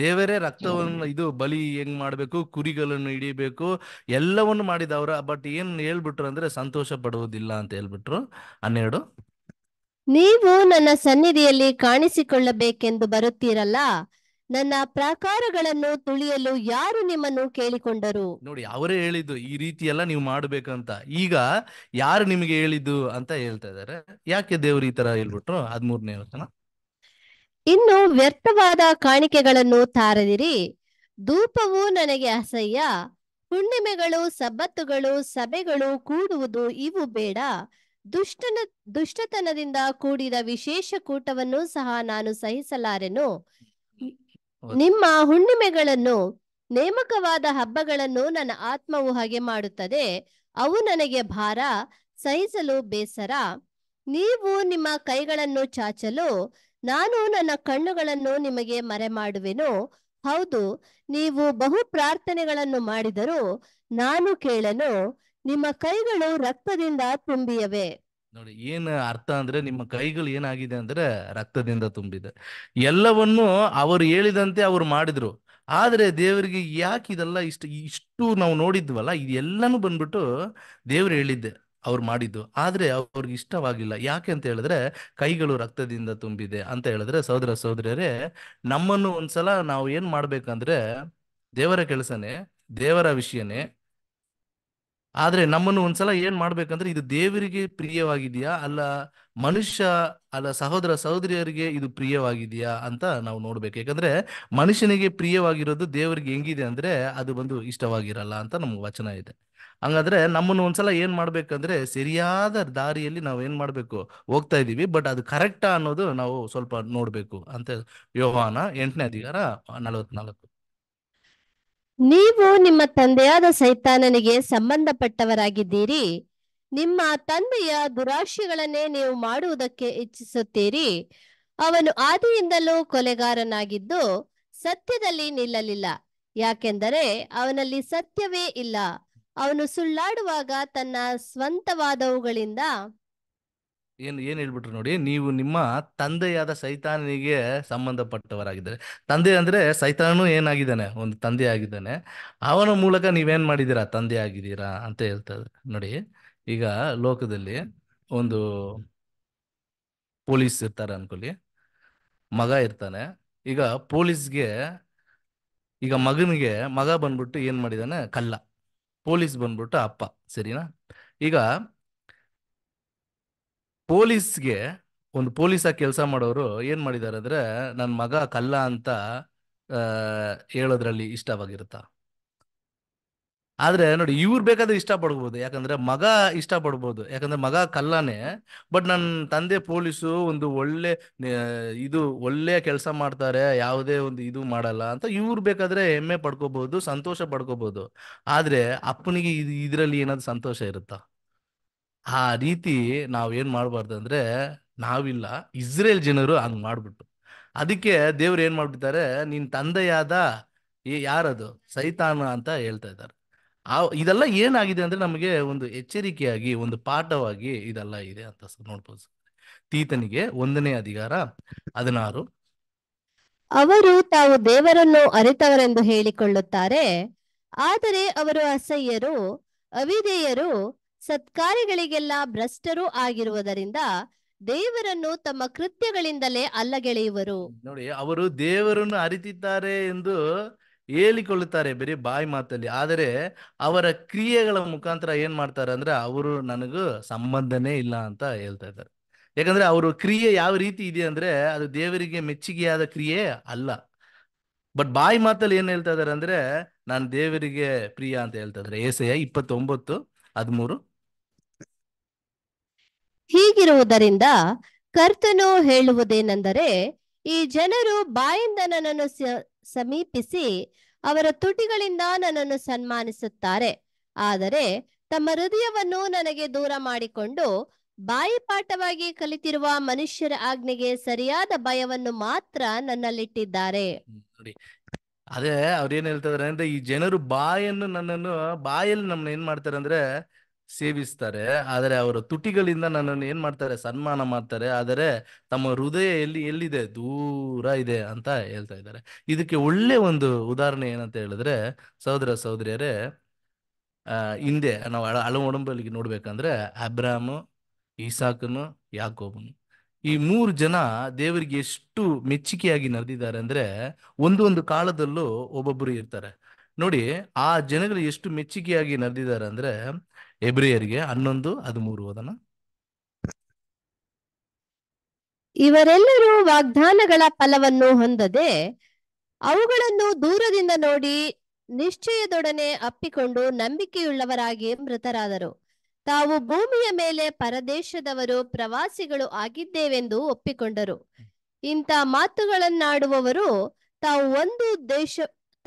ದೇವರೇ ರಕ್ತವನ್ನು ಇದು ಬಲಿ ಹೆಂಗ್ ಮಾಡ್ಬೇಕು ಕುರಿಗಳನ್ನು ಹಿಡಿಬೇಕು ಎಲ್ಲವನ್ನು ಮಾಡಿದವ್ರ ಬಟ್ ಏನ್ ಹೇಳ್ಬಿಟ್ರು ಅಂದ್ರೆ ಸಂತೋಷ ಪಡುವುದಿಲ್ಲ ಅಂತ ಹೇಳ್ಬಿಟ್ರು ಹನ್ನೆರಡು ನೀವು ನನ್ನ ಸನ್ನಿಧಿಯಲ್ಲಿ ಕಾಣಿಸಿಕೊಳ್ಳಬೇಕೆಂದು ಬರುತ್ತೀರಲ್ಲ ನನ್ನ ಪ್ರಾಕಾರಗಳನ್ನು ತುಳಿಯಲು ಯಾರು ನಿಮ್ಮನ್ನು ಕೇಳಿಕೊಂಡರು ನೋಡಿ ಅವರೇ ಹೇಳಿದ್ದು ಈ ರೀತಿ ಎಲ್ಲ ನೀವು ಮಾಡ್ಬೇಕಂತ ಈಗ ಯಾರು ನಿಮಗೆ ಹೇಳಿದ್ದು ಅಂತ ಹೇಳ್ತಾ ಇದಾರೆ ಯಾಕೆ ದೇವ್ರು ಈ ತರ ಹೇಳ್ಬಿಟ್ರು ಹದ್ಮೂರನೇ ವಚನ ಇನ್ನು ವ್ಯರ್ಥವಾದ ಕಾಣಿಕೆಗಳನ್ನು ತಾರದಿರಿ ಧೂಪವು ನನಗೆ ಅಸಹ್ಯ ಹುಣ್ಣಿಮೆಗಳು ಸಬ್ಬತ್ತುಗಳು ಸಭೆಗಳು ಕೂಡುವುದು ಇವು ಬೇಡ ದುಷ್ಟನ ದುಷ್ಟತನದಿಂದ ಕೂಡಿದ ವಿಶೇಷ ಕೂಟವನ್ನು ಸಹ ನಾನು ಸಹಿಸಲಾರೆನು ನಿಮ್ಮ ಹುಣ್ಣಿಮೆಗಳನ್ನು ನೇಮಕವಾದ ಹಬ್ಬಗಳನ್ನು ನನ್ನ ಆತ್ಮವು ಹಾಗೆ ಮಾಡುತ್ತದೆ ಅವು ನನಗೆ ಭಾರ ಸಹಿಸಲು ಬೇಸರ ನೀವು ನಿಮ್ಮ ಕೈಗಳನ್ನು ಚಾಚಲು ನಾನು ನನ್ನ ಕಣ್ಣುಗಳನ್ನು ನಿಮಗೆ ಮರೆ ಮಾಡುವೆನು ಹೌದು ನೀವು ಬಹು ಪ್ರಾರ್ಥನೆಗಳನ್ನು ಮಾಡಿದರೂ ನಾನು ಕೇಳನು ನಿಮ್ಮ ಕೈಗಳು ರಕ್ತದಿಂದ ತುಂಬಿಯವೆ ನೋಡಿ ಏನು ಅರ್ಥ ಅಂದ್ರೆ ನಿಮ್ಮ ಕೈಗಳು ಏನಾಗಿದೆ ಅಂದ್ರೆ ರಕ್ತದಿಂದ ತುಂಬಿದೆ ಎಲ್ಲವನ್ನು ಅವರು ಹೇಳಿದಂತೆ ಅವ್ರು ಮಾಡಿದ್ರು ಆದ್ರೆ ದೇವರಿಗೆ ಯಾಕೆ ಇದೆಲ್ಲ ಇಷ್ಟ ಇಷ್ಟು ನಾವು ನೋಡಿದ್ವಲ್ಲ ಇದೆಲ್ಲನೂ ಬಂದ್ಬಿಟ್ಟು ದೇವ್ರು ಹೇಳಿದ್ದೆ ಅವ್ರು ಮಾಡಿದ್ದು ಆದ್ರೆ ಅವ್ರಿಗೆ ಇಷ್ಟವಾಗಿಲ್ಲ ಯಾಕೆ ಅಂತ ಹೇಳಿದ್ರೆ ಕೈಗಳು ರಕ್ತದಿಂದ ತುಂಬಿದೆ ಅಂತ ಹೇಳಿದ್ರೆ ಸಹೋದರ ಸಹೋದರಿಯರೇ ನಮ್ಮನ್ನು ಒಂದ್ಸಲ ನಾವು ಏನ್ ಮಾಡ್ಬೇಕಂದ್ರೆ ದೇವರ ಕೆಲಸನೇ ದೇವರ ವಿಷಯನೇ ಆದ್ರೆ ನಮ್ಮನ್ನು ಒಂದ್ಸಲ ಏನ್ ಮಾಡ್ಬೇಕಂದ್ರೆ ಇದು ದೇವರಿಗೆ ಪ್ರಿಯವಾಗಿದೆಯಾ ಅಲ್ಲ ಮನುಷ್ಯ ಅಲ್ಲ ಸಹೋದರ ಸಹೋದರಿಯರಿಗೆ ಇದು ಪ್ರಿಯವಾಗಿದೆಯಾ ಅಂತ ನಾವು ನೋಡ್ಬೇಕು ಯಾಕಂದ್ರೆ ಮನುಷ್ಯನಿಗೆ ಪ್ರಿಯವಾಗಿರೋದು ದೇವರಿಗೆ ಹೆಂಗಿದೆ ಅಂದ್ರೆ ಅದು ಬಂದು ಇಷ್ಟವಾಗಿರಲ್ಲ ಅಂತ ನಮ್ಗೆ ವಚನ ಇದೆ ಹಂಗಾದ್ರೆ ನಮ್ಮನ್ನು ಒಂದ್ಸಲ ಏನ್ ಮಾಡ್ಬೇಕಂದ್ರೆ ಸರಿಯಾದ ದಾರಿಯಲ್ಲಿ ನಾವು ಏನ್ ಮಾಡ್ಬೇಕು ಹೋಗ್ತಾ ಇದೀವಿ ಬಟ್ ಅದು ಕರೆಕ್ಟಾ ಅನ್ನೋದು ನಾವು ಸ್ವಲ್ಪ ನೋಡ್ಬೇಕು ಅಂತ ಯೋಹಾನ ಎಂಟನೇ ಅಧಿಕಾರ ನಲವತ್ನಾಲ್ಕು ನೀವು ನಿಮ್ಮ ತಂದೆಯಾದ ಸೈತಾನನಿಗೆ ಸಂಬಂಧಪಟ್ಟವರಾಗಿದ್ದೀರಿ ನಿಮ್ಮ ತಂದೆಯ ದುರಾಶೆಗಳನ್ನೇ ನೀವು ಮಾಡುವುದಕ್ಕೆ ಇಚ್ಛಿಸುತ್ತೀರಿ ಅವನು ಆದಿಯಿಂದಲೂ ಕೊಲೆಗಾರನಾಗಿದ್ದು ಸತ್ಯದಲ್ಲಿ ನಿಲ್ಲಲಿಲ್ಲ ಯಾಕೆಂದರೆ ಅವನಲ್ಲಿ ಸತ್ಯವೇ ಇಲ್ಲ ಅವನು ಸುಳ್ಳಾಡುವಾಗ ತನ್ನ ಸ್ವಂತವಾದವುಗಳಿಂದ ಏನು ಏನು ಹೇಳ್ಬಿಟ್ರು ನೋಡಿ ನೀವು ನಿಮ್ಮ ತಂದೆಯಾದ ಸೈತಾನಿಗೆ ಸಂಬಂಧಪಟ್ಟವರಾಗಿದ್ದಾರೆ ತಂದೆ ಅಂದ್ರೆ ಸೈತಾನನು ಏನಾಗಿದ್ದಾನೆ ಒಂದು ತಂದೆ ಆಗಿದ್ದಾನೆ ಅವನ ಮೂಲಕ ನೀವೇನ್ ಮಾಡಿದ್ದೀರಾ ತಂದೆ ಆಗಿದ್ದೀರಾ ಅಂತ ಹೇಳ್ತಾರೆ ನೋಡಿ ಈಗ ಲೋಕದಲ್ಲಿ ಒಂದು ಪೊಲೀಸ್ ಇರ್ತಾರೆ ಅನ್ಕೊಳ್ಳಿ ಮಗ ಇರ್ತಾನೆ ಈಗ ಪೊಲೀಸ್ಗೆ ಈಗ ಮಗನಿಗೆ ಮಗ ಬಂದ್ಬಿಟ್ಟು ಏನ್ ಮಾಡಿದಾನೆ ಕಲ್ಲ ಪೊಲೀಸ್ ಬಂದ್ಬಿಟ್ಟು ಅಪ್ಪ ಸರಿನಾ ಈಗ ಪೊಲೀಸ್ಗೆ ಒಂದು ಪೊಲೀಸ್ ಆಗಿ ಕೆಲಸ ಮಾಡೋರು ಏನ್ ಮಾಡಿದಾರೆ ಅಂದ್ರೆ ನನ್ನ ಮಗ ಕಲ್ಲ ಅಂತ ಹೇಳೋದ್ರಲ್ಲಿ ಇಷ್ಟವಾಗಿರುತ್ತಾ ಆದ್ರೆ ನೋಡಿ ಇವ್ರು ಬೇಕಾದ್ರೆ ಇಷ್ಟ ಪಡ್ಬೋದು ಯಾಕಂದ್ರೆ ಮಗ ಇಷ್ಟ ಪಡ್ಬೋದು ಯಾಕಂದ್ರೆ ಮಗ ಕಲ್ಲಾನೆ ಬಟ್ ನನ್ನ ತಂದೆ ಪೊಲೀಸು ಒಂದು ಒಳ್ಳೆ ಇದು ಒಳ್ಳೆ ಕೆಲಸ ಮಾಡ್ತಾರೆ ಯಾವುದೇ ಒಂದು ಇದು ಮಾಡಲ್ಲ ಅಂತ ಇವ್ರು ಬೇಕಾದ್ರೆ ಹೆಮ್ಮೆ ಪಡ್ಕೋಬಹುದು ಸಂತೋಷ ಪಡ್ಕೋಬಹುದು ಆದ್ರೆ ಅಪ್ಪನಿಗೆ ಇದು ಇದರಲ್ಲಿ ಏನಾದ್ರು ಸಂತೋಷ ಇರುತ್ತಾ ಆ ರೀತಿ ನಾವು ಏನ್ ಮಾಡ್ಬಾರ್ದು ಅಂದ್ರೆ ನಾವಿಲ್ಲ ಇಸ್ರೇಲ್ ಜನರು ಹಂಗ್ ಮಾಡ್ಬಿಟ್ಟು ಅದಕ್ಕೆ ದೇವ್ರು ಏನ್ ಮಾಡ್ಬಿಡ್ತಾರೆ ನಿನ್ ತಂದೆಯಾದ ಯಾರದು ಸೈತಾನ ಅಂತ ಹೇಳ್ತಾ ಇದ್ದಾರೆ ಆ ಇದೆಲ್ಲ ಏನಾಗಿದೆ ಅಂದ್ರೆ ನಮಗೆ ಒಂದು ಎಚ್ಚರಿಕೆಯಾಗಿ ಒಂದು ಪಾಠವಾಗಿ ಇದೆಲ್ಲ ಇದೆ ಅಂತ ನೋಡ್ಬೋದು ತೀತನಿಗೆ ಒಂದನೇ ಅಧಿಕಾರ ಹದಿನಾರು ಅವರು ತಾವು ದೇವರನ್ನು ಅರಿತವರೆಂದು ಹೇಳಿಕೊಳ್ಳುತ್ತಾರೆ ಆದರೆ ಅವರು ಅಸಹ್ಯರು ಅವಿದೇಯರು ಸತ್ಕಾರ್ಯಗಳಿಗೆಲ್ಲ ಭ್ರಷ್ಟರು ಆಗಿರುವುದರಿಂದ ದೇವರನ್ನು ತಮ್ಮ ಕೃತ್ಯಗಳಿಂದಲೇ ಅಲ್ಲಗೆಳೆಯುವರು ನೋಡಿ ಅವರು ದೇವರನ್ನು ಅರಿತಿದ್ದಾರೆ ಎಂದು ಹೇಳಿಕೊಳ್ಳುತ್ತಾರೆ ಬರೀ ಬಾಯಿ ಮಾತಲ್ಲಿ ಆದರೆ ಅವರ ಕ್ರಿಯೆಗಳ ಮುಖಾಂತರ ಏನ್ ಮಾಡ್ತಾರೆ ಅಂದ್ರೆ ಅವರು ನನಗೂ ಸಂಬಂಧನೇ ಇಲ್ಲ ಅಂತ ಹೇಳ್ತಾ ಇದ್ದಾರೆ ಯಾಕಂದ್ರೆ ಅವರು ಕ್ರಿಯೆ ಯಾವ ರೀತಿ ಇದೆ ಅಂದ್ರೆ ಅದು ದೇವರಿಗೆ ಮೆಚ್ಚುಗೆಯಾದ ಕ್ರಿಯೆ ಅಲ್ಲ ಬಟ್ ಬಾಯಿ ಮಾತಲ್ಲಿ ಏನ್ ಹೇಳ್ತಾ ಇದಾರೆ ಅಂದ್ರೆ ನಾನು ದೇವರಿಗೆ ಪ್ರಿಯ ಅಂತ ಹೇಳ್ತಾ ಇದ್ದಾರೆ ಏಸೆಯ ಇಪ್ಪತ್ತೊಂಬತ್ತು ಹದಿಮೂರು ಹೀಗಿರುವುದರಿಂದ ಕರ್ತನು ಹೇಳುವುದೇನೆಂದರೆ ಈ ಜನರು ಬಾಯಿಂದ ನನ್ನನ್ನು ಸಮೀಪಿಸಿ ಅವರ ತುಟಿಗಳಿಂದ ನನ್ನನ್ನು ಸನ್ಮಾನಿಸುತ್ತಾರೆ ಆದರೆ ತಮ್ಮ ಹೃದಯವನ್ನು ನನಗೆ ದೂರ ಮಾಡಿಕೊಂಡು ಬಾಯಿ ಪಾಠವಾಗಿ ಕಲಿತಿರುವ ಮನುಷ್ಯರ ಆಜ್ಞೆಗೆ ಸರಿಯಾದ ಭಯವನ್ನು ಮಾತ್ರ ನನ್ನಲ್ಲಿಟ್ಟಿದ್ದಾರೆ ನೋಡಿ ಅದೇ ಅವ್ರೇನ್ ಹೇಳ್ತಾರೆ ಅಂದ್ರೆ ಈ ಜನರು ಬಾಯನ್ನು ನನ್ನನ್ನು ಬಾಯಲ್ಲಿ ನಮ್ನ ಏನ್ ಮಾಡ್ತಾರೆ ಅಂದ್ರೆ ಸೇವಿಸ್ತಾರೆ ಆದರೆ ಅವರ ತುಟಿಗಳಿಂದ ನನ್ನನ್ನು ಏನ್ ಮಾಡ್ತಾರೆ ಸನ್ಮಾನ ಮಾಡ್ತಾರೆ ಆದರೆ ತಮ್ಮ ಹೃದಯ ಎಲ್ಲಿ ಎಲ್ಲಿದೆ ದೂರ ಇದೆ ಅಂತ ಹೇಳ್ತಾ ಇದ್ದಾರೆ ಇದಕ್ಕೆ ಒಳ್ಳೆ ಒಂದು ಉದಾಹರಣೆ ಏನಂತ ಹೇಳಿದ್ರೆ ಸಹೋದರ ಸಹೋದರಿಯರೇ ಆ ಹಿಂದೆ ನಾವು ಅಳ ಹಳ ಒಡಂಬಲಿಗೆ ನೋಡ್ಬೇಕಂದ್ರೆ ಅಬ್ರಾಮು ಇಸಾಕನು ಯಾಕೋಬನು ಈ ಮೂರು ಜನ ದೇವರಿಗೆ ಎಷ್ಟು ಮೆಚ್ಚುಗೆಯಾಗಿ ನಡೆದಿದ್ದಾರೆ ಅಂದ್ರೆ ಒಂದು ಒಂದು ಕಾಲದಲ್ಲೂ ಒಬ್ಬೊಬ್ರು ಇರ್ತಾರೆ ನೋಡಿ ಆ ಜನಗಳು ಎಷ್ಟು ಮೆಚ್ಚುಗೆಯಾಗಿ ನಡೆದಿದ್ದಾರೆ ಅಂದ್ರೆ ಎಬ್ರಿಯರಿಗೆ ಹನ್ನೊಂದು ಹದಿಮೂರು ಅದನ್ನ ಇವರೆಲ್ಲರೂ ವಾಗ್ದಾನಗಳ ಫಲವನ್ನು ಹೊಂದದೆ ಅವುಗಳನ್ನು ದೂರದಿಂದ ನೋಡಿ ನಿಶ್ಚಯದೊಡನೆ ಅಪ್ಪಿಕೊಂಡು ನಂಬಿಕೆಯುಳ್ಳವರಾಗಿ ಮೃತರಾದರು ತಾವು ಭೂಮಿಯ ಮೇಲೆ ಪರದೇಶದವರು ಪ್ರವಾಸಿಗಳು ಆಗಿದ್ದೇವೆಂದು ಒಪ್ಪಿಕೊಂಡರು ಇಂಥ ಮಾತುಗಳನ್ನಾಡುವವರು ತಾವು ಒಂದು ದೇಶ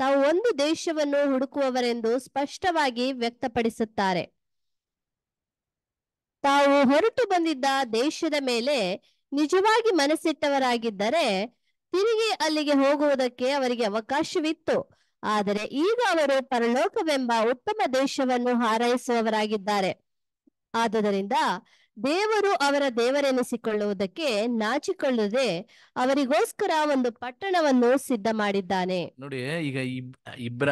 ತಾವು ಒಂದು ದೇಶವನ್ನು ಹುಡುಕುವವರೆಂದು ಸ್ಪಷ್ಟವಾಗಿ ವ್ಯಕ್ತಪಡಿಸುತ್ತಾರೆ ತಾವು ಹೊರಟು ಬಂದಿದ್ದ ದೇಶದ ಮೇಲೆ ನಿಜವಾಗಿ ಮನಸ್ಸಿಟ್ಟವರಾಗಿದ್ದರೆ ತಿರುಗಿ ಅಲ್ಲಿಗೆ ಹೋಗುವುದಕ್ಕೆ ಅವರಿಗೆ ಅವಕಾಶವಿತ್ತು ಆದರೆ ಈಗ ಅವರು ಪರಲೋಕವೆಂಬ ಉತ್ತಮ ದೇಶವನ್ನು ಹಾರೈಸುವವರಾಗಿದ್ದಾರೆ ಆದುದರಿಂದ ದೇವರು ಅವರ ದೇವರೆನಿಸಿಕೊಳ್ಳುವುದಕ್ಕೆ ನಾಚಿಕೊಳ್ಳದೆ ಅವರಿಗೋಸ್ಕರ ಒಂದು ಪಟ್ಟಣವನ್ನು ಸಿದ್ಧ ಮಾಡಿದ್ದಾನೆ ನೋಡಿ ಈಗ ಇಬ್ರ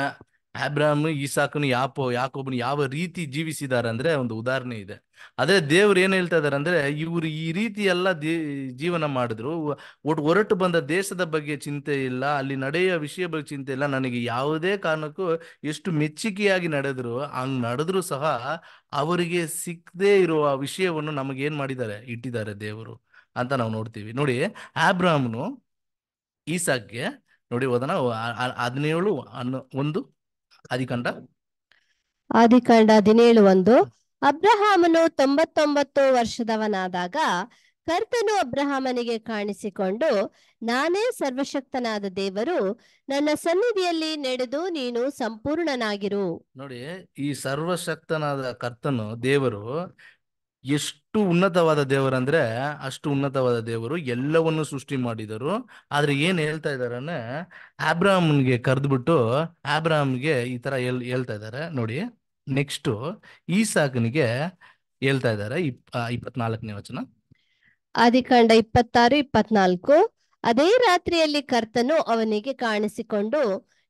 ಅಬ್ರಾಮ್ ಈಸಾಕನು ಯಾಪೋ ಯಾಕೊಬ್ಬನು ಯಾವ ರೀತಿ ಜೀವಿಸಿದ್ದಾರೆ ಅಂದ್ರೆ ಒಂದು ಉದಾಹರಣೆ ಇದೆ ಅದೇ ದೇವ್ರು ಏನ್ ಹೇಳ್ತಾ ಇದಾರೆ ಅಂದ್ರೆ ಇವ್ರು ಈ ರೀತಿ ಎಲ್ಲ ಜೀವನ ಮಾಡಿದ್ರು ಒಟ್ಟು ಹೊರಟು ಬಂದ ದೇಶದ ಬಗ್ಗೆ ಚಿಂತೆ ಇಲ್ಲ ಅಲ್ಲಿ ನಡೆಯುವ ವಿಷಯ ಬಗ್ಗೆ ಚಿಂತೆ ಇಲ್ಲ ನನಗೆ ಯಾವುದೇ ಕಾರಣಕ್ಕೂ ಎಷ್ಟು ಮೆಚ್ಚುಗೆಯಾಗಿ ನಡೆದ್ರು ಹಂಗ್ ನಡೆದ್ರು ಸಹ ಅವರಿಗೆ ಸಿಕ್ಕದೇ ಇರುವ ವಿಷಯವನ್ನು ನಮಗೆ ಏನ್ ಮಾಡಿದ್ದಾರೆ ಇಟ್ಟಿದ್ದಾರೆ ದೇವರು ಅಂತ ನಾವು ನೋಡ್ತೀವಿ ನೋಡಿ ಆಬ್ರಾಮ್ನು ಈಸಾಕ್ಗೆ ನೋಡಿ ಹೋದನ ಹದಿನೇಳು ಅನ್ನು ಒಂದು ಆದಿಕಾಂಡ ಆದಿಕಾಂಡ ಹದಿನೇಳು ಒಂದು ಅಬ್ರಹಾಮನು ತೊಂಬತ್ತೊಂಬತ್ತು ವರ್ಷದವನಾದಾಗ ಕರ್ತನು ಅಬ್ರಹಾಮನಿಗೆ ಕಾಣಿಸಿಕೊಂಡು ನಾನೇ ಸರ್ವಶಕ್ತನಾದ ದೇವರು ನನ್ನ ಸನ್ನಿಧಿಯಲ್ಲಿ ನಡೆದು ನೀನು ಸಂಪೂರ್ಣನಾಗಿರು ನೋಡಿ ಈ ಸರ್ವಶಕ್ತನಾದ ಕರ್ತನು ದೇವರು ಎಷ್ಟು ಉನ್ನತವಾದ ದೇವರಂದ್ರೆ ಅಷ್ಟು ಉನ್ನತವಾದ ದೇವರು ಎಲ್ಲವನ್ನು ಸೃಷ್ಟಿ ಮಾಡಿದರು ಆದ್ರೆ ಏನ್ ಹೇಳ್ತಾ ಇದಾರೆ ಆಬ್ರಾಹ್ಮನ್ಗೆ ಕರೆದ್ಬಿಟ್ಟು ಆಬ್ರಾಹ್ಮ್ಗೆ ಈ ತರ ಹೇಳ್ತಾ ಇದಾರೆ ನೋಡಿ ನೆಕ್ಸ್ಟ್ ಈ ಸಾಕನಿಗೆ ಹೇಳ್ತಾ ಇದ್ದಾರೆ ಇಪ್ಪತ್ನಾಲ್ಕನೇ ವಚನ ಆದಿಕಾಂಡ ಇಪ್ಪತ್ತಾರು ಇಪ್ಪತ್ನಾಲ್ಕು ಅದೇ ರಾತ್ರಿಯಲ್ಲಿ ಕರ್ತನು ಅವನಿಗೆ ಕಾಣಿಸಿಕೊಂಡು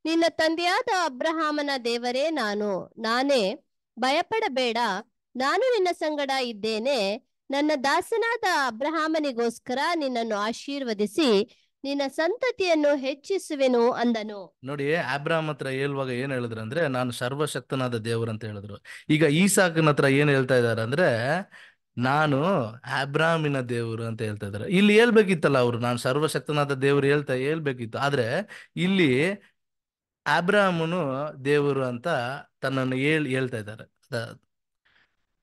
ನಿನ್ನ ತಂದೆಯಾದ ಅಬ್ರಹಾಮನ ದೇವರೇ ನಾನು ನಾನೇ ಭಯಪಡಬೇಡ ನಾನು ನಿನ್ನ ಸಂಗಡ ಇದ್ದೇನೆ ನನ್ನ ದಾಸನಾದ ಅಬ್ರಹಾಮನಿಗೋಸ್ಕರ ನಿನ್ನನ್ನು ಆಶೀರ್ವದಿಸಿ ನಿನ್ನ ಸಂತತಿಯನ್ನು ಹೆಚ್ಚಿಸುವೆನು ಅಂದನು ನೋಡಿ ಅಬ್ರಹಾಮ್ ಹತ್ರ ಹೇಳುವಾಗ ಏನ್ ಹೇಳಿದ್ರು ಅಂದ್ರೆ ನಾನು ಸರ್ವಶಕ್ತನಾದ ದೇವರು ಅಂತ ಹೇಳಿದ್ರು ಈಗ ಈಸಾಕನ ಹತ್ರ ಏನ್ ಹೇಳ್ತಾ ಇದಾರೆ ಅಂದ್ರೆ ನಾನು ಅಬ್ರಾಮಿನ ದೇವರು ಅಂತ ಹೇಳ್ತಾ ಇದ್ದಾರೆ ಇಲ್ಲಿ ಹೇಳ್ಬೇಕಿತ್ತಲ್ಲ ಅವರು ನಾನು ಸರ್ವಶಕ್ತನಾದ ದೇವರು ಹೇಳ್ತಾ ಹೇಳ್ಬೇಕಿತ್ತು ಆದ್ರೆ ಇಲ್ಲಿ ಅಬ್ರಾಮನು ದೇವರು ಅಂತ ತನ್ನನ್ನು ಹೇಳ್ ಹೇಳ್ತಾ ಇದ್ದಾರೆ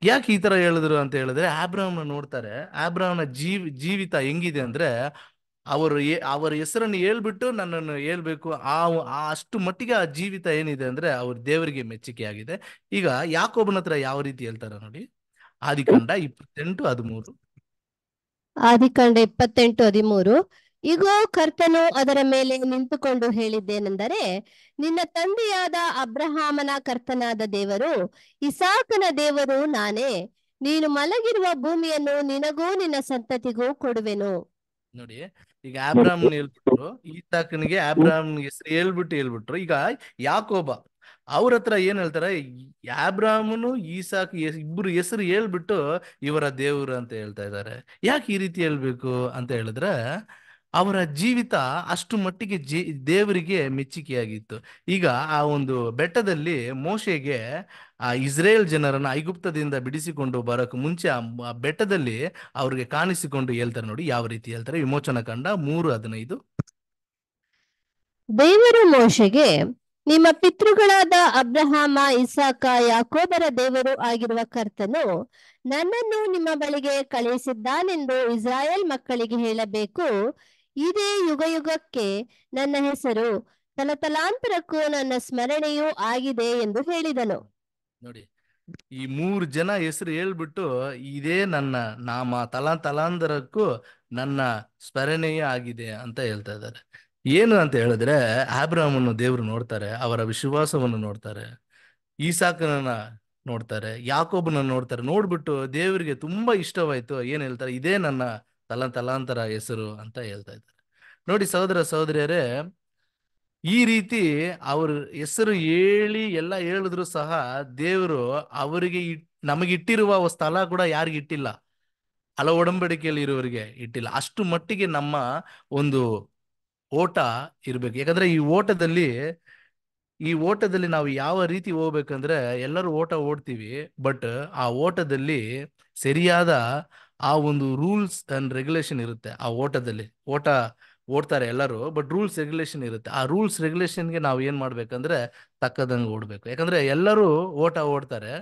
ಯಾಕೆ ಈ ತರ ಹೇಳಿದ್ರು ಅಂತ ಹೇಳಿದ್ರೆ ಆಬ್ರಾಹ್ನ ನೋಡ್ತಾರೆ ಆಬ್ರಾಹ್ನ ಜೀವ ಜೀವಿತ ಹೆಂಗಿದೆ ಅಂದ್ರೆ ಅವರು ಅವರ ಹೆಸರನ್ನು ಹೇಳ್ಬಿಟ್ಟು ನನ್ನನ್ನು ಹೇಳ್ಬೇಕು ಆ ಅಷ್ಟು ಮಟ್ಟಿಗೆ ಆ ಜೀವಿತ ಏನಿದೆ ಅಂದ್ರೆ ಅವ್ರ ದೇವರಿಗೆ ಮೆಚ್ಚುಗೆ ಆಗಿದೆ ಈಗ ಯಾಕೊಬ್ಬನ ಹತ್ರ ಯಾವ ರೀತಿ ಹೇಳ್ತಾರ ನೋಡಿ ಆದಿಕಾಂಡ ಇಪ್ಪತ್ತೆಂಟು ಹದಿಮೂರು ಆದಿಕಾಂಡ ಇಪ್ಪತ್ತೆಂಟು ಹದಿಮೂರು ಇಗೋ ಕರ್ತನು ಅದರ ಮೇಲೆ ನಿಂತುಕೊಂಡು ಹೇಳಿದ್ದೇನೆಂದರೆ ನಿನ್ನ ತಂದೆಯಾದ ಅಬ್ರಹಾಮನ ಕರ್ತನಾದ ದೇವರು ಇಸಾಕನ ದೇವರು ನಾನೇ ನೀನು ಮಲಗಿರುವ ಭೂಮಿಯನ್ನು ನಿನಗೂ ನಿನ್ನ ಸಂತತಿಗೂ ಕೊಡುವೆನು ನೋಡಿ ಈಗ ಆಬ್ರಾಹ್ಮನ್ ಹೇಳ್ಬಿಟ್ರು ಈತಾಕನಿಗೆ ಆಬ್ರಾಹ್ಮನ್ ಹೆಸರು ಹೇಳ್ಬಿಟ್ಟು ಹೇಳ್ಬಿಟ್ರು ಈಗ ಯಾಕೋಬ ಅವ್ರ ಹತ್ರ ಏನ್ ಹೇಳ್ತಾರೆ ಈ ಈಸಾಕ್ ಇಬ್ರು ಹೆಸರು ಹೇಳ್ಬಿಟ್ಟು ಇವರ ದೇವರು ಅಂತ ಹೇಳ್ತಾ ಇದ್ದಾರೆ ಯಾಕೆ ಈ ರೀತಿ ಹೇಳ್ಬೇಕು ಅಂತ ಹೇಳಿದ್ರೆ ಅವರ ಜೀವಿತ ಅಷ್ಟು ಮಟ್ಟಿಗೆ ಜೀ ದೇವರಿಗೆ ಮೆಚ್ಚುಗೆಯಾಗಿತ್ತು ಈಗ ಆ ಒಂದು ಬೆಟ್ಟದಲ್ಲಿ ಮೋಶೆಗೆ ಆ ಇಸ್ರೇಲ್ ಜನರನ್ನ ಐಗುಪ್ತದಿಂದ ಬಿಡಿಸಿಕೊಂಡು ಬರೋಕೆ ಮುಂಚೆ ಆ ಬೆಟ್ಟದಲ್ಲಿ ಅವ್ರಿಗೆ ಕಾಣಿಸಿಕೊಂಡು ಹೇಳ್ತಾರೆ ನೋಡಿ ಯಾವ ರೀತಿ ಹೇಳ್ತಾರೆ ವಿಮೋಚನಾ ಕಂಡ ಮೂರು ಹದಿನೈದು ದೇವರು ಮೋಶೆಗೆ ನಿಮ್ಮ ಪಿತೃಗಳಾದ ಅಬ್ರಹಾಮ ಇಸಾಕ ಯಾಕೋಬರ ದೇವರು ಆಗಿರುವ ಕರ್ತನು ನನ್ನನ್ನು ನಿಮ್ಮ ಬಳಿಗೆ ಕಳುಹಿಸಿದ್ದಾನೆಂದು ಇಸ್ರಾಯೇಲ್ ಮಕ್ಕಳಿಗೆ ಹೇಳಬೇಕು ಇದೇ ಯುಗ ಯುಗಕ್ಕೆ ನನ್ನ ಹೆಸರು ತಲತಲಾಂತರಕ್ಕೂ ನನ್ನ ಸ್ಮರಣೆಯೂ ಆಗಿದೆ ಎಂದು ಹೇಳಿದನು ನೋಡಿ ಈ ಮೂರು ಜನ ಹೆಸರು ಹೇಳ್ಬಿಟ್ಟು ಇದೇ ನನ್ನ ನಾಮ ತಲಾ ತಲಾಂತರಕ್ಕೂ ನನ್ನ ಸ್ಮರಣೆಯೇ ಆಗಿದೆ ಅಂತ ಹೇಳ್ತಾ ಇದ್ದಾರೆ ಏನು ಅಂತ ಹೇಳಿದ್ರೆ ಆಬ್ರಹಮನ್ನು ದೇವ್ರು ನೋಡ್ತಾರೆ ಅವರ ವಿಶ್ವಾಸವನ್ನು ನೋಡ್ತಾರೆ ಈಸಾಕನನ್ನ ನೋಡ್ತಾರೆ ಯಾಕೊಬ್ಬನ ನೋಡ್ತಾರೆ ನೋಡ್ಬಿಟ್ಟು ದೇವರಿಗೆ ತುಂಬಾ ಇಷ್ಟವಾಯ್ತು ಏನ್ ಹೇಳ್ತಾರೆ ಇದೇ ನನ್ನ ತಲಾಂತಲಾಂತರ ಹೆಸರು ಅಂತ ಹೇಳ್ತಾ ಇದ್ದಾರೆ ನೋಡಿ ಸಹೋದರ ಸಹೋದರಿಯರೇ ಈ ರೀತಿ ಅವ್ರ ಹೆಸರು ಹೇಳಿ ಎಲ್ಲ ಹೇಳಿದ್ರು ಸಹ ದೇವರು ಅವರಿಗೆ ನಮಗಿಟ್ಟಿರುವ ಸ್ಥಳ ಕೂಡ ಇಟ್ಟಿಲ್ಲ ಹಲ ಒಡಂಬಡಿಕೆಯಲ್ಲಿ ಇರೋರಿಗೆ ಇಟ್ಟಿಲ್ಲ ಅಷ್ಟು ಮಟ್ಟಿಗೆ ನಮ್ಮ ಒಂದು ಓಟ ಇರ್ಬೇಕು ಯಾಕಂದ್ರೆ ಈ ಓಟದಲ್ಲಿ ಈ ಓಟದಲ್ಲಿ ನಾವು ಯಾವ ರೀತಿ ಹೋಗ್ಬೇಕಂದ್ರೆ ಎಲ್ಲರೂ ಓಟ ಓಡ್ತೀವಿ ಬಟ್ ಆ ಓಟದಲ್ಲಿ ಸರಿಯಾದ ಆ ಒಂದು ರೂಲ್ಸ್ ಅಂಡ್ ರೆಗ್ಯುಲೇಷನ್ ಇರುತ್ತೆ ಆ ಓಟದಲ್ಲಿ ಓಟ ಓಡ್ತಾರೆ ಎಲ್ಲರೂ ಬಟ್ ರೂಲ್ಸ್ ರೆಗ್ಯುಲೇಷನ್ ಇರುತ್ತೆ ಆ ರೂಲ್ಸ್ ರೆಗ್ಯುಲೇಷನ್ಗೆ ನಾವು ಏನು ಮಾಡ್ಬೇಕಂದ್ರೆ ತಕ್ಕದಂಗೆ ಓಡಬೇಕು ಯಾಕಂದರೆ ಎಲ್ಲರೂ ಓಟ ಓಡ್ತಾರೆ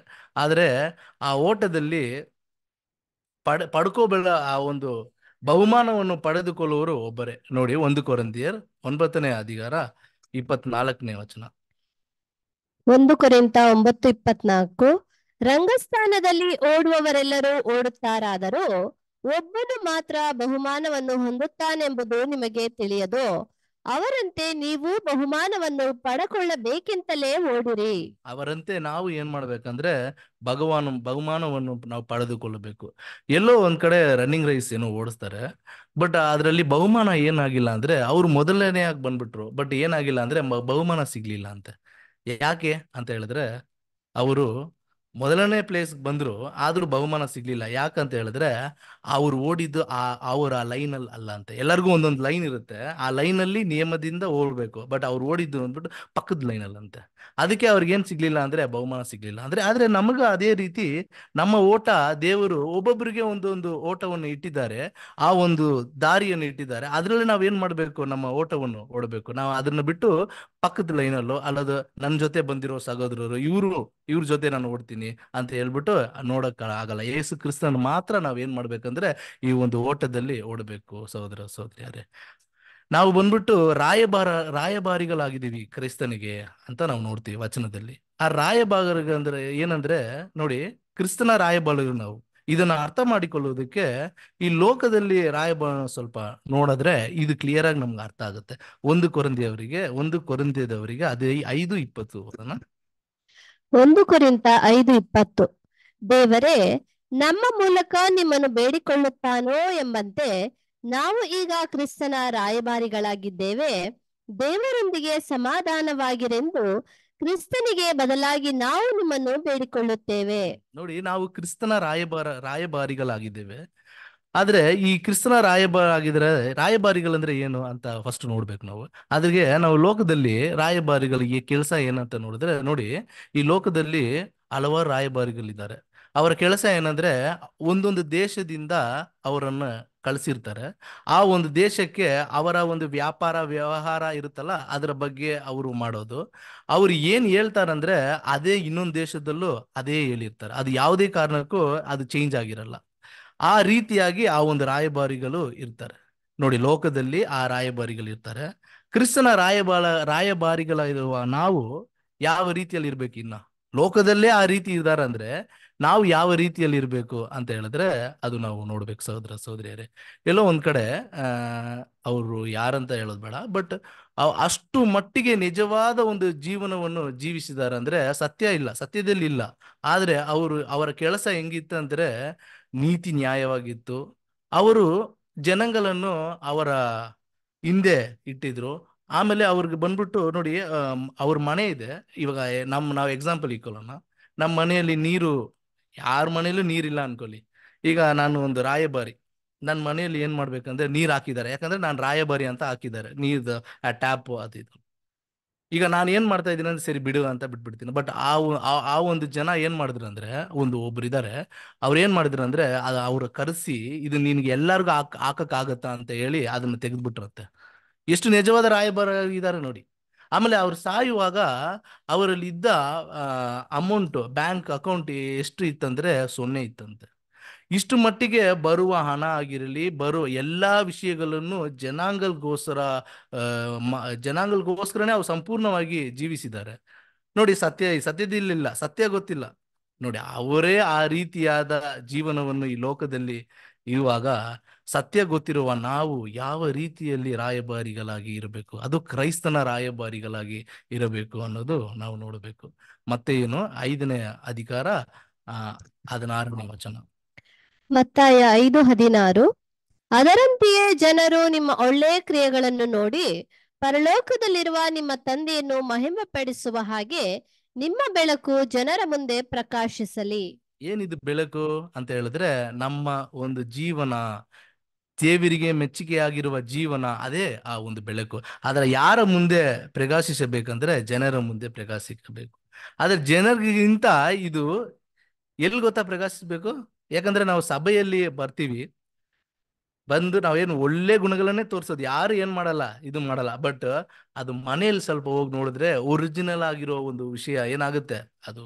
ಆದರೆ ಆ ಓಟದಲ್ಲಿ ಪಡ್ ಪಡ್ಕೋಬೇಡ ಆ ಒಂದು ಬಹುಮಾನವನ್ನು ಪಡೆದುಕೊಳ್ಳುವರು ಒಬ್ಬರೇ ನೋಡಿ ಒಂದು ಕೊರಂತಿಯರ್ ಒಂಬತ್ತನೇ ಅಧಿಕಾರ ಇಪ್ಪತ್ನಾಲ್ಕನೇ ವಚನ ಒಂದು ಕೊರಿಂತ ಒಂಬತ್ತು ಇಪ್ಪತ್ನಾಲ್ಕು ರಂಗಸ್ಥಾನದಲ್ಲಿ ಓಡುವವರೆಲ್ಲರೂ ಓಡುತ್ತಾರಾದರೂ ಒಬ್ಬನು ಮಾತ್ರ ಬಹುಮಾನವನ್ನು ಹೊಂದುತ್ತಾನೆಂಬುದು ನಿಮಗೆ ತಿಳಿಯದು ಅವರಂತೆ ನೀವು ಬಹುಮಾನವನ್ನು ಪಡಕೊಳ್ಳಬೇಕೆಂತಲೇ ಓಡಿರಿ ಅವರಂತೆ ನಾವು ಏನ್ ಮಾಡ್ಬೇಕಂದ್ರೆ ಭಗವಾನ್ ಬಹುಮಾನವನ್ನು ನಾವು ಪಡೆದುಕೊಳ್ಳಬೇಕು ಎಲ್ಲೋ ಒಂದ್ ಕಡೆ ರನ್ನಿಂಗ್ ರೈಸ್ ಏನೋ ಓಡಿಸ್ತಾರೆ ಬಟ್ ಅದರಲ್ಲಿ ಬಹುಮಾನ ಏನಾಗಿಲ್ಲ ಅಂದ್ರೆ ಅವ್ರು ಮೊದಲನೇ ಆಗಿ ಬಂದ್ಬಿಟ್ರು ಬಟ್ ಏನಾಗಿಲ್ಲ ಅಂದ್ರೆ ಬಹುಮಾನ ಸಿಗ್ಲಿಲ್ಲ ಅಂತ ಯಾಕೆ ಅಂತ ಹೇಳಿದ್ರೆ ಅವರು ಮೊದಲನೇ ಪ್ಲೇಸ್ ಬಂದ್ರು ಆದ್ರೂ ಬಹುಮಾನ ಸಿಗ್ಲಿಲ್ಲ ಯಾಕಂತ ಹೇಳಿದ್ರೆ ಅವ್ರು ಓಡಿದ್ದು ಆ ಅವ್ರ ಆ ಲೈನ್ ಅಲ್ಲಿ ಅಲ್ಲ ಅಂತ ಎಲ್ಲರಿಗೂ ಒಂದೊಂದು ಲೈನ್ ಇರುತ್ತೆ ಆ ಲೈನ್ ಅಲ್ಲಿ ನಿಯಮದಿಂದ ಓಡಬೇಕು ಬಟ್ ಅವ್ರು ಓಡಿದ್ದು ಅಂದ್ಬಿಟ್ಟು ಪಕ್ಕದ ಲೈನ್ ಅಲ್ಲಂತೆ ಅದಕ್ಕೆ ಅವ್ರಿಗೇನ್ ಸಿಗ್ಲಿಲ್ಲ ಅಂದ್ರೆ ಬಹುಮಾನ ಸಿಗ್ಲಿಲ್ಲ ಅಂದ್ರೆ ಆದ್ರೆ ನಮಗ ಅದೇ ರೀತಿ ನಮ್ಮ ಓಟ ದೇವರು ಒಬ್ಬೊಬ್ಬರಿಗೆ ಒಂದೊಂದು ಓಟವನ್ನು ಇಟ್ಟಿದ್ದಾರೆ ಆ ಒಂದು ದಾರಿಯನ್ನು ಇಟ್ಟಿದ್ದಾರೆ ಅದರಲ್ಲಿ ನಾವ್ ಏನ್ ಮಾಡ್ಬೇಕು ನಮ್ಮ ಓಟವನ್ನು ಓಡಬೇಕು ನಾವು ಅದನ್ನ ಬಿಟ್ಟು ಪಕ್ಕದ ಲೈನಲ್ಲೋ ಅಲ್ಲದು ನನ್ನ ಜೊತೆ ಬಂದಿರೋ ಸಹೋದರರು ಇವರು ಇವ್ರ ಜೊತೆ ನಾನು ಓಡ್ತೀನಿ ಅಂತ ಹೇಳ್ಬಿಟ್ಟು ನೋಡಕ್ ಆಗಲ್ಲ ಯೇಸು ಕ್ರಿಸ್ತನ್ ಮಾತ್ರ ನಾವ್ ಏನ್ ಮಾಡ್ಬೇಕಂದ್ರೆ ಈ ಒಂದು ಓಟದಲ್ಲಿ ಓಡಬೇಕು ಸಹೋದರ ಸಹೋದರಿಯರೇ ನಾವು ಬಂದ್ಬಿಟ್ಟು ರಾಯಭಾರ ರಾಯಭಾರಿಗಳಾಗಿದ್ದೀವಿ ಕ್ರೈಸ್ತನಿಗೆ ಅಂತ ನಾವು ನೋಡ್ತೀವಿ ವಚನದಲ್ಲಿ ಆ ರಾಯಭಾರಿಗಂದ್ರೆ ಏನಂದ್ರೆ ನೋಡಿ ಕ್ರಿಸ್ತನ ರಾಯಭಾರಿಗಳು ನಾವು ಇದನ್ನ ಅರ್ಥ ಮಾಡಿಕೊಳ್ಳೋದಕ್ಕೆ ಈ ಲೋಕದಲ್ಲಿ ರಾಯಭಾರ ಸ್ವಲ್ಪ ನೋಡಿದ್ರೆ ಇದು ಕ್ಲಿಯರ್ ಆಗಿ ನಮ್ಗೆ ಅರ್ಥ ಆಗುತ್ತೆ ಒಂದು ಕೊರಂದಿಯವರಿಗೆ ಒಂದು ಕೊರಂದಿಯದವರಿಗೆ ಅದೇ ಐದು ಇಪ್ಪತ್ತು ಒಂದು ಕೊರಿಂತ ಐದು ಇಪ್ಪತ್ತು ದೇವರೇ ನಮ್ಮ ಮೂಲಕ ನಿಮ್ಮನ್ನು ಬೇಡಿಕೊಳ್ಳುತ್ತಾನೋ ಎಂಬಂತೆ ನಾವು ಈಗ ಕ್ರಿಸ್ತನ ರಾಯಭಾರಿಗಳಾಗಿದ್ದೇವೆ ದೇವರೊಂದಿಗೆ ಸಮಾಧಾನವಾಗಿರೆಂದು ಕ್ರಿಸ್ತನಿಗೆ ಬದಲಾಗಿ ನಾವು ನಿಮ್ಮನ್ನು ಬೇಡಿಕೊಳ್ಳುತ್ತೇವೆ ನೋಡಿ ನಾವು ಕ್ರಿಸ್ತನ ರಾಯಭಾರ ರಾಯಭಾರಿಗಳಾಗಿದ್ದೇವೆ ಆದ್ರೆ ಈ ಕ್ರಿಸ್ತನ ರಾಯಭಾರ ಆಗಿದ್ರೆ ರಾಯಭಾರಿಗಳಂದ್ರೆ ಏನು ಅಂತ ಫಸ್ಟ್ ನೋಡ್ಬೇಕು ನಾವು ಅದ್ರಿಗೆ ನಾವು ಲೋಕದಲ್ಲಿ ರಾಯಭಾರಿಗಳಿಗೆ ಕೆಲಸ ಏನಂತ ನೋಡಿದ್ರೆ ನೋಡಿ ಈ ಲೋಕದಲ್ಲಿ ಹಲವಾರು ರಾಯಭಾರಿಗಳಿದ್ದಾರೆ ಅವರ ಕೆಲಸ ಏನಂದ್ರೆ ಒಂದೊಂದು ದೇಶದಿಂದ ಅವರನ್ನ ಕಳಿಸಿರ್ತಾರೆ ಆ ಒಂದು ದೇಶಕ್ಕೆ ಅವರ ಒಂದು ವ್ಯಾಪಾರ ವ್ಯವಹಾರ ಇರುತ್ತಲ್ಲ ಅದರ ಬಗ್ಗೆ ಅವರು ಮಾಡೋದು ಅವ್ರು ಏನ್ ಹೇಳ್ತಾರಂದ್ರೆ ಅದೇ ಇನ್ನೊಂದು ದೇಶದಲ್ಲೂ ಅದೇ ಹೇಳಿರ್ತಾರೆ ಅದು ಯಾವುದೇ ಕಾರಣಕ್ಕೂ ಅದು ಚೇಂಜ್ ಆಗಿರಲ್ಲ ಆ ರೀತಿಯಾಗಿ ಆ ಒಂದು ರಾಯಭಾರಿಗಳು ಇರ್ತಾರೆ ನೋಡಿ ಲೋಕದಲ್ಲಿ ಆ ರಾಯಭಾರಿಗಳು ಇರ್ತಾರೆ ಕ್ರಿಸ್ತನ ರಾಯಬಾಳ ರಾಯಭಾರಿಗಳ ನಾವು ಯಾವ ರೀತಿಯಲ್ಲಿ ಇರ್ಬೇಕು ಇನ್ನ ಲೋಕದಲ್ಲೇ ಆ ರೀತಿ ಇದ್ದಾರೆ ಅಂದ್ರೆ ನಾವು ಯಾವ ರೀತಿಯಲ್ಲಿ ಇರಬೇಕು ಅಂತ ಹೇಳಿದ್ರೆ ಅದು ನಾವು ನೋಡ್ಬೇಕು ಸಹೋದರ ಸಹೋದರಿಯರೇ ಎಲ್ಲೋ ಒಂದ್ ಕಡೆ ಅವರು ಯಾರಂತ ಹೇಳೋದು ಬೇಡ ಬಟ್ ಅಷ್ಟು ಮಟ್ಟಿಗೆ ನಿಜವಾದ ಒಂದು ಜೀವನವನ್ನು ಜೀವಿಸಿದಾರೆ ಅಂದ್ರೆ ಸತ್ಯ ಇಲ್ಲ ಸತ್ಯದಲ್ಲಿ ಇಲ್ಲ ಆದ್ರೆ ಅವರು ಅವರ ಕೆಲಸ ಹೆಂಗಿತ್ತು ಅಂದ್ರೆ ನೀತಿ ನ್ಯಾಯವಾಗಿತ್ತು ಅವರು ಜನಗಳನ್ನು ಅವರ ಹಿಂದೆ ಇಟ್ಟಿದ್ರು ಆಮೇಲೆ ಅವ್ರಿಗೆ ಬಂದ್ಬಿಟ್ಟು ನೋಡಿ ಅವ್ರ ಮನೆ ಇದೆ ಇವಾಗ ನಮ್ ನಾವು ಎಕ್ಸಾಂಪಲ್ ಇಕ್ಕೊಳ್ಳೋಣ ನಮ್ಮ ಮನೆಯಲ್ಲಿ ನೀರು ಯಾರ ಮನೇಲೂ ನೀರಿಲ್ಲ ಅನ್ಕೊಳ್ಳಿ ಈಗ ನಾನು ಒಂದು ರಾಯಭಾರಿ ನನ್ನ ಮನೆಯಲ್ಲಿ ಏನ್ ಮಾಡ್ಬೇಕಂದ್ರೆ ನೀರ್ ಹಾಕಿದ್ದಾರೆ ಯಾಕಂದ್ರೆ ನಾನು ರಾಯಭಾರಿ ಅಂತ ಹಾಕಿದ್ದಾರೆ ನೀರ್ ಆ ಟ್ಯಾಪ್ ಅದು ಇದು ಈಗ ನಾನು ಏನ್ ಮಾಡ್ತಾ ಇದ್ದೀನಿ ಅಂದ್ರೆ ಸರಿ ಬಿಡು ಅಂತ ಬಿಟ್ಬಿಡ್ತೀನಿ ಬಟ್ ಆ ಆ ಒಂದು ಜನ ಏನ್ ಮಾಡಿದ್ರು ಅಂದ್ರೆ ಒಂದು ಒಬ್ರು ಇದ್ದಾರೆ ಅವ್ರು ಏನ್ ಮಾಡಿದ್ರು ಅಂದ್ರೆ ಅವ್ರ ಕರೆಸಿ ಇದು ನಿನ್ಗೆ ಎಲ್ಲರಿಗೂ ಹಾಕ್ ಹಾಕಕ್ಕಾಗತ್ತಾ ಅಂತ ಹೇಳಿ ಅದನ್ನ ತೆಗೆದ್ಬಿಟ್ರಂತೆ ಎಷ್ಟು ನಿಜವಾದ ರಾಯಭಾರಿ ಇದ್ದಾರೆ ನೋಡಿ ಆಮೇಲೆ ಅವ್ರು ಸಾಯುವಾಗ ಅವರಲ್ಲಿ ಇದ್ದ ಅಮೌಂಟ್ ಬ್ಯಾಂಕ್ ಅಕೌಂಟ್ ಎಷ್ಟು ಇತ್ತಂದ್ರೆ ಸೊನ್ನೆ ಇತ್ತಂತೆ ಇಷ್ಟು ಮಟ್ಟಿಗೆ ಬರುವ ಹಣ ಆಗಿರಲಿ ಬರುವ ಎಲ್ಲ ವಿಷಯಗಳನ್ನು ಜನಾಂಗಲ್ಗೋಸ್ಕರ ಜನಾಂಗಲ್ಗೋಸ್ಕರನೇ ಅವ್ರು ಸಂಪೂರ್ಣವಾಗಿ ಜೀವಿಸಿದ್ದಾರೆ ನೋಡಿ ಸತ್ಯ ಸತ್ಯದಿಲ್ಲ ಸತ್ಯ ಗೊತ್ತಿಲ್ಲ ನೋಡಿ ಅವರೇ ಆ ರೀತಿಯಾದ ಜೀವನವನ್ನು ಈ ಲೋಕದಲ್ಲಿ ಇರುವಾಗ ಸತ್ಯ ಗೊತ್ತಿರುವ ನಾವು ಯಾವ ರೀತಿಯಲ್ಲಿ ರಾಯಭಾರಿಗಳಾಗಿ ಇರಬೇಕು ಅದು ಕ್ರೈಸ್ತನ ರಾಯಭಾರಿಗಳಾಗಿ ಇರಬೇಕು ಅನ್ನೋದು ನಾವು ನೋಡಬೇಕು ಮತ್ತೆ ಏನು ಐದನೇ ಅಧಿಕಾರ ಆ ಹದಿನಾರನೇ ವಚನ ಮತ್ತಾಯ ಐದು ಹದಿನಾರು ಅದರಂತೆಯೇ ಜನರು ನಿಮ್ಮ ಒಳ್ಳೆ ಕ್ರಿಯೆಗಳನ್ನು ನೋಡಿ ಪರಲೋಕದಲ್ಲಿರುವ ನಿಮ್ಮ ತಂದೆಯನ್ನು ಮಹಿಮೆ ಪಡಿಸುವ ಹಾಗೆ ನಿಮ್ಮ ಬೆಳಕು ಜನರ ಮುಂದೆ ಪ್ರಕಾಶಿಸಲಿ ಏನಿದು ಬೆಳಕು ಅಂತ ಹೇಳಿದ್ರೆ ನಮ್ಮ ಒಂದು ಜೀವನ ದೇವರಿಗೆ ಮೆಚ್ಚುಗೆಯಾಗಿರುವ ಜೀವನ ಅದೇ ಆ ಒಂದು ಬೆಳಕು ಆದರೆ ಯಾರ ಮುಂದೆ ಪ್ರಕಾಶಿಸಬೇಕಂದ್ರೆ ಜನರ ಮುಂದೆ ಪ್ರಕಾಶಿಸಬೇಕು ಆದ್ರೆ ಜನರಿಗಿಂತ ಇದು ಎಲ್ಲಿ ಗೊತ್ತಾ ಪ್ರಕಾಶಿಸಬೇಕು ಯಾಕಂದ್ರೆ ನಾವು ಸಭೆಯಲ್ಲಿ ಬರ್ತೀವಿ ಬಂದು ನಾವೇನು ಒಳ್ಳೆ ಗುಣಗಳನ್ನೇ ತೋರಿಸೋದು ಯಾರು ಏನ್ ಮಾಡಲ್ಲ ಇದು ಮಾಡಲ್ಲ ಬಟ್ ಅದು ಮನೆಯಲ್ಲಿ ಸ್ವಲ್ಪ ಹೋಗಿ ನೋಡಿದ್ರೆ ಒರಿಜಿನಲ್ ಆಗಿರೋ ಒಂದು ವಿಷಯ ಏನಾಗುತ್ತೆ ಅದು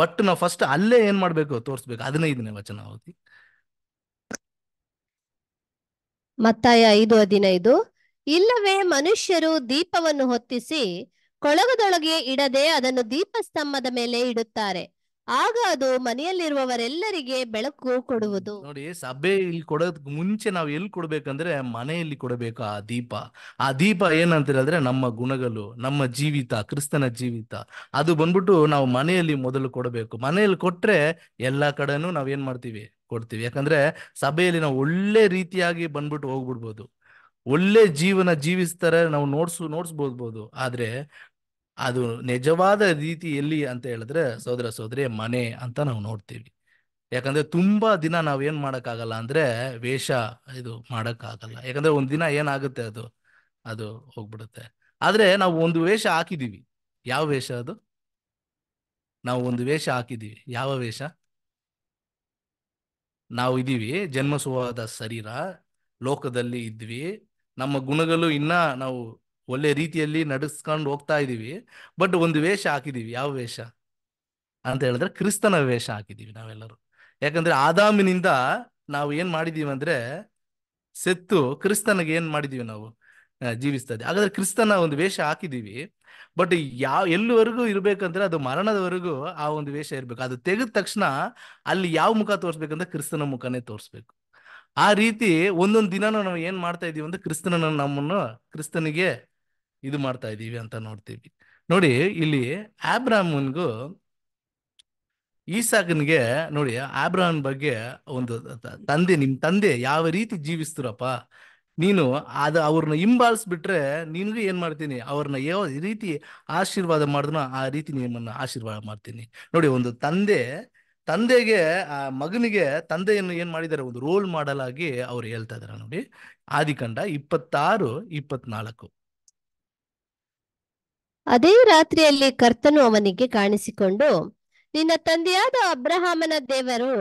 ಬಟ್ ನಾವು ಫಸ್ಟ್ ಅಲ್ಲೇ ಏನ್ ಮಾಡ್ಬೇಕು ತೋರಿಸ್ಬೇಕು ಇದನ್ನೇ ವಚನ ಓದಿ ಮತ್ತಾಯ ಐದು ಹದಿನೈದು ಇಲ್ಲವೇ ಮನುಷ್ಯರು ದೀಪವನ್ನು ಹೊತ್ತಿಸಿ ಕೊಳಗದೊಳಗೆ ಇಡದೆ ಅದನ್ನು ದೀಪಸ್ತಂಭದ ಮೇಲೆ ಇಡುತ್ತಾರೆ ಆಗ ಅದು ಮನೆಯಲ್ಲಿರುವವರೆಲ್ಲರಿಗೆ ಬೆಳಕು ಕೊಡುವುದು ನೋಡಿ ಸಭೆ ಇಲ್ಲಿ ಕೊಡೋದ್ ಮುಂಚೆ ನಾವು ಎಲ್ಲಿ ಕೊಡ್ಬೇಕಂದ್ರೆ ಮನೆಯಲ್ಲಿ ಕೊಡಬೇಕು ಆ ದೀಪ ಆ ದೀಪ ಏನಂತ ಹೇಳಿದ್ರೆ ನಮ್ಮ ಗುಣಗಳು ನಮ್ಮ ಜೀವಿತ ಕ್ರಿಸ್ತನ ಜೀವಿತ ಅದು ಬಂದ್ಬಿಟ್ಟು ನಾವು ಮನೆಯಲ್ಲಿ ಮೊದಲು ಕೊಡಬೇಕು ಮನೆಯಲ್ಲಿ ಕೊಟ್ರೆ ಎಲ್ಲಾ ಕಡೆನೂ ನಾವ್ ಏನ್ ಮಾಡ್ತೀವಿ ಕೊಡ್ತೀವಿ ಯಾಕಂದ್ರೆ ಸಭೆಯಲ್ಲಿ ನಾವು ಒಳ್ಳೆ ರೀತಿಯಾಗಿ ಬಂದ್ಬಿಟ್ಟು ಹೋಗ್ಬಿಡ್ಬೋದು ಒಳ್ಳೆ ಜೀವನ ಜೀವಿಸ್ತಾರೆ ನಾವು ನೋಡ್ಸು ನೋಡ್ಸ್ಬೋದ್ಬೋದು ಆದ್ರೆ ಅದು ನಿಜವಾದ ರೀತಿ ಎಲ್ಲಿ ಅಂತ ಹೇಳಿದ್ರೆ ಸೋದರ ಸೋದರಿ ಮನೆ ಅಂತ ನಾವು ನೋಡ್ತೀವಿ ಯಾಕಂದ್ರೆ ತುಂಬಾ ದಿನ ನಾವ್ ಏನ್ ಆಗಲ್ಲ ಅಂದ್ರೆ ವೇಷ ಇದು ಆಗಲ್ಲ ಯಾಕಂದ್ರೆ ಒಂದ್ ದಿನ ಏನಾಗುತ್ತೆ ಅದು ಅದು ಹೋಗ್ಬಿಡುತ್ತೆ ಆದ್ರೆ ನಾವು ಒಂದು ವೇಷ ಹಾಕಿದೀವಿ ಯಾವ ವೇಷ ಅದು ನಾವು ಒಂದು ವೇಷ ಹಾಕಿದೀವಿ ಯಾವ ವೇಷ ನಾವು ಇದೀವಿ ಜನ್ಮಸುವಾದ ಶರೀರ ಲೋಕದಲ್ಲಿ ಇದ್ವಿ ನಮ್ಮ ಗುಣಗಳು ಇನ್ನ ನಾವು ಒಳ್ಳೆ ರೀತಿಯಲ್ಲಿ ನಡೆಸ್ಕೊಂಡು ಹೋಗ್ತಾ ಇದೀವಿ ಬಟ್ ಒಂದು ವೇಷ ಹಾಕಿದೀವಿ ಯಾವ ವೇಷ ಅಂತ ಹೇಳಿದ್ರೆ ಕ್ರಿಸ್ತನ ವೇಷ ಹಾಕಿದೀವಿ ನಾವೆಲ್ಲರೂ ಯಾಕಂದ್ರೆ ಆದಾಮಿನಿಂದ ನಾವು ಏನ್ ಮಾಡಿದೀವಿ ಅಂದ್ರೆ ಸೆತ್ತು ಕ್ರಿಸ್ತನಿಗೆ ಏನ್ ಮಾಡಿದೀವಿ ನಾವು ಜೀವಿಸ್ತದೆ ಹಾಗಾದ್ರೆ ಕ್ರಿಸ್ತನ ಒಂದು ವೇಷ ಹಾಕಿದೀವಿ ಬಟ್ ಯಾವ ಎಲ್ಲಿವರೆಗೂ ಇರ್ಬೇಕಂದ್ರೆ ಅದು ಮರಣದವರೆಗೂ ಆ ಒಂದು ವೇಷ ಇರ್ಬೇಕು ಅದು ತೆಗೆದ ತಕ್ಷಣ ಅಲ್ಲಿ ಯಾವ ಮುಖ ತೋರಿಸ್ಬೇಕಂದ್ರೆ ಕ್ರಿಸ್ತನ ಮುಖನೇ ತೋರಿಸ್ಬೇಕು ಆ ರೀತಿ ಒಂದೊಂದು ದಿನಾನೂ ನಾವು ಏನ್ ಮಾಡ್ತಾ ಇದೀವಿ ಅಂದ್ರೆ ಕ್ರಿಸ್ತನ ನಮ್ಮನ್ನು ಕ್ರಿಸ್ತನಿಗೆ ಇದು ಮಾಡ್ತಾ ಇದ್ದೀವಿ ಅಂತ ನೋಡ್ತೀವಿ ನೋಡಿ ಇಲ್ಲಿ ಆಬ್ರಾಹ್ಮನ್ಗೂ ಈಸಾಕನ್ಗೆ ನೋಡಿ ಆಬ್ರಾಹನ್ ಬಗ್ಗೆ ಒಂದು ತಂದೆ ನಿಮ್ ತಂದೆ ಯಾವ ರೀತಿ ಜೀವಿಸ್ತಿರಪ್ಪ ನೀನು ಅದು ಅವ್ರನ್ನ ಹಿಂಬಾಲಿಸ್ಬಿಟ್ರೆ ನೀನು ಏನ್ ಮಾಡ್ತೀನಿ ಅವ್ರನ್ನ ಯಾವ ರೀತಿ ಆಶೀರ್ವಾದ ಮಾಡಿದ್ನೋ ಆ ರೀತಿ ನಿಮ್ಮನ್ನ ಆಶೀರ್ವಾದ ಮಾಡ್ತೀನಿ ನೋಡಿ ಒಂದು ತಂದೆ ತಂದೆಗೆ ಆ ಮಗನಿಗೆ ತಂದೆಯನ್ನು ಏನ್ ಮಾಡಿದಾರೆ ಒಂದು ರೋಲ್ ಮಾಡಲ್ ಆಗಿ ಅವ್ರು ಹೇಳ್ತಾ ಇದಾರೆ ನೋಡಿ ಆದಿಕಂಡ ಇಪ್ಪತ್ತಾರು ಇಪ್ಪತ್ನಾಲ್ಕು ಅದೇ ರಾತ್ರಿಯಲ್ಲಿ ಕರ್ತನು ಅವನಿಗೆ ಕಾಣಿಸಿಕೊಂಡು ನಿನ್ನ ತಂದೆಯಾದ ಅಬ್ರಹಾಮನ ದೇವರು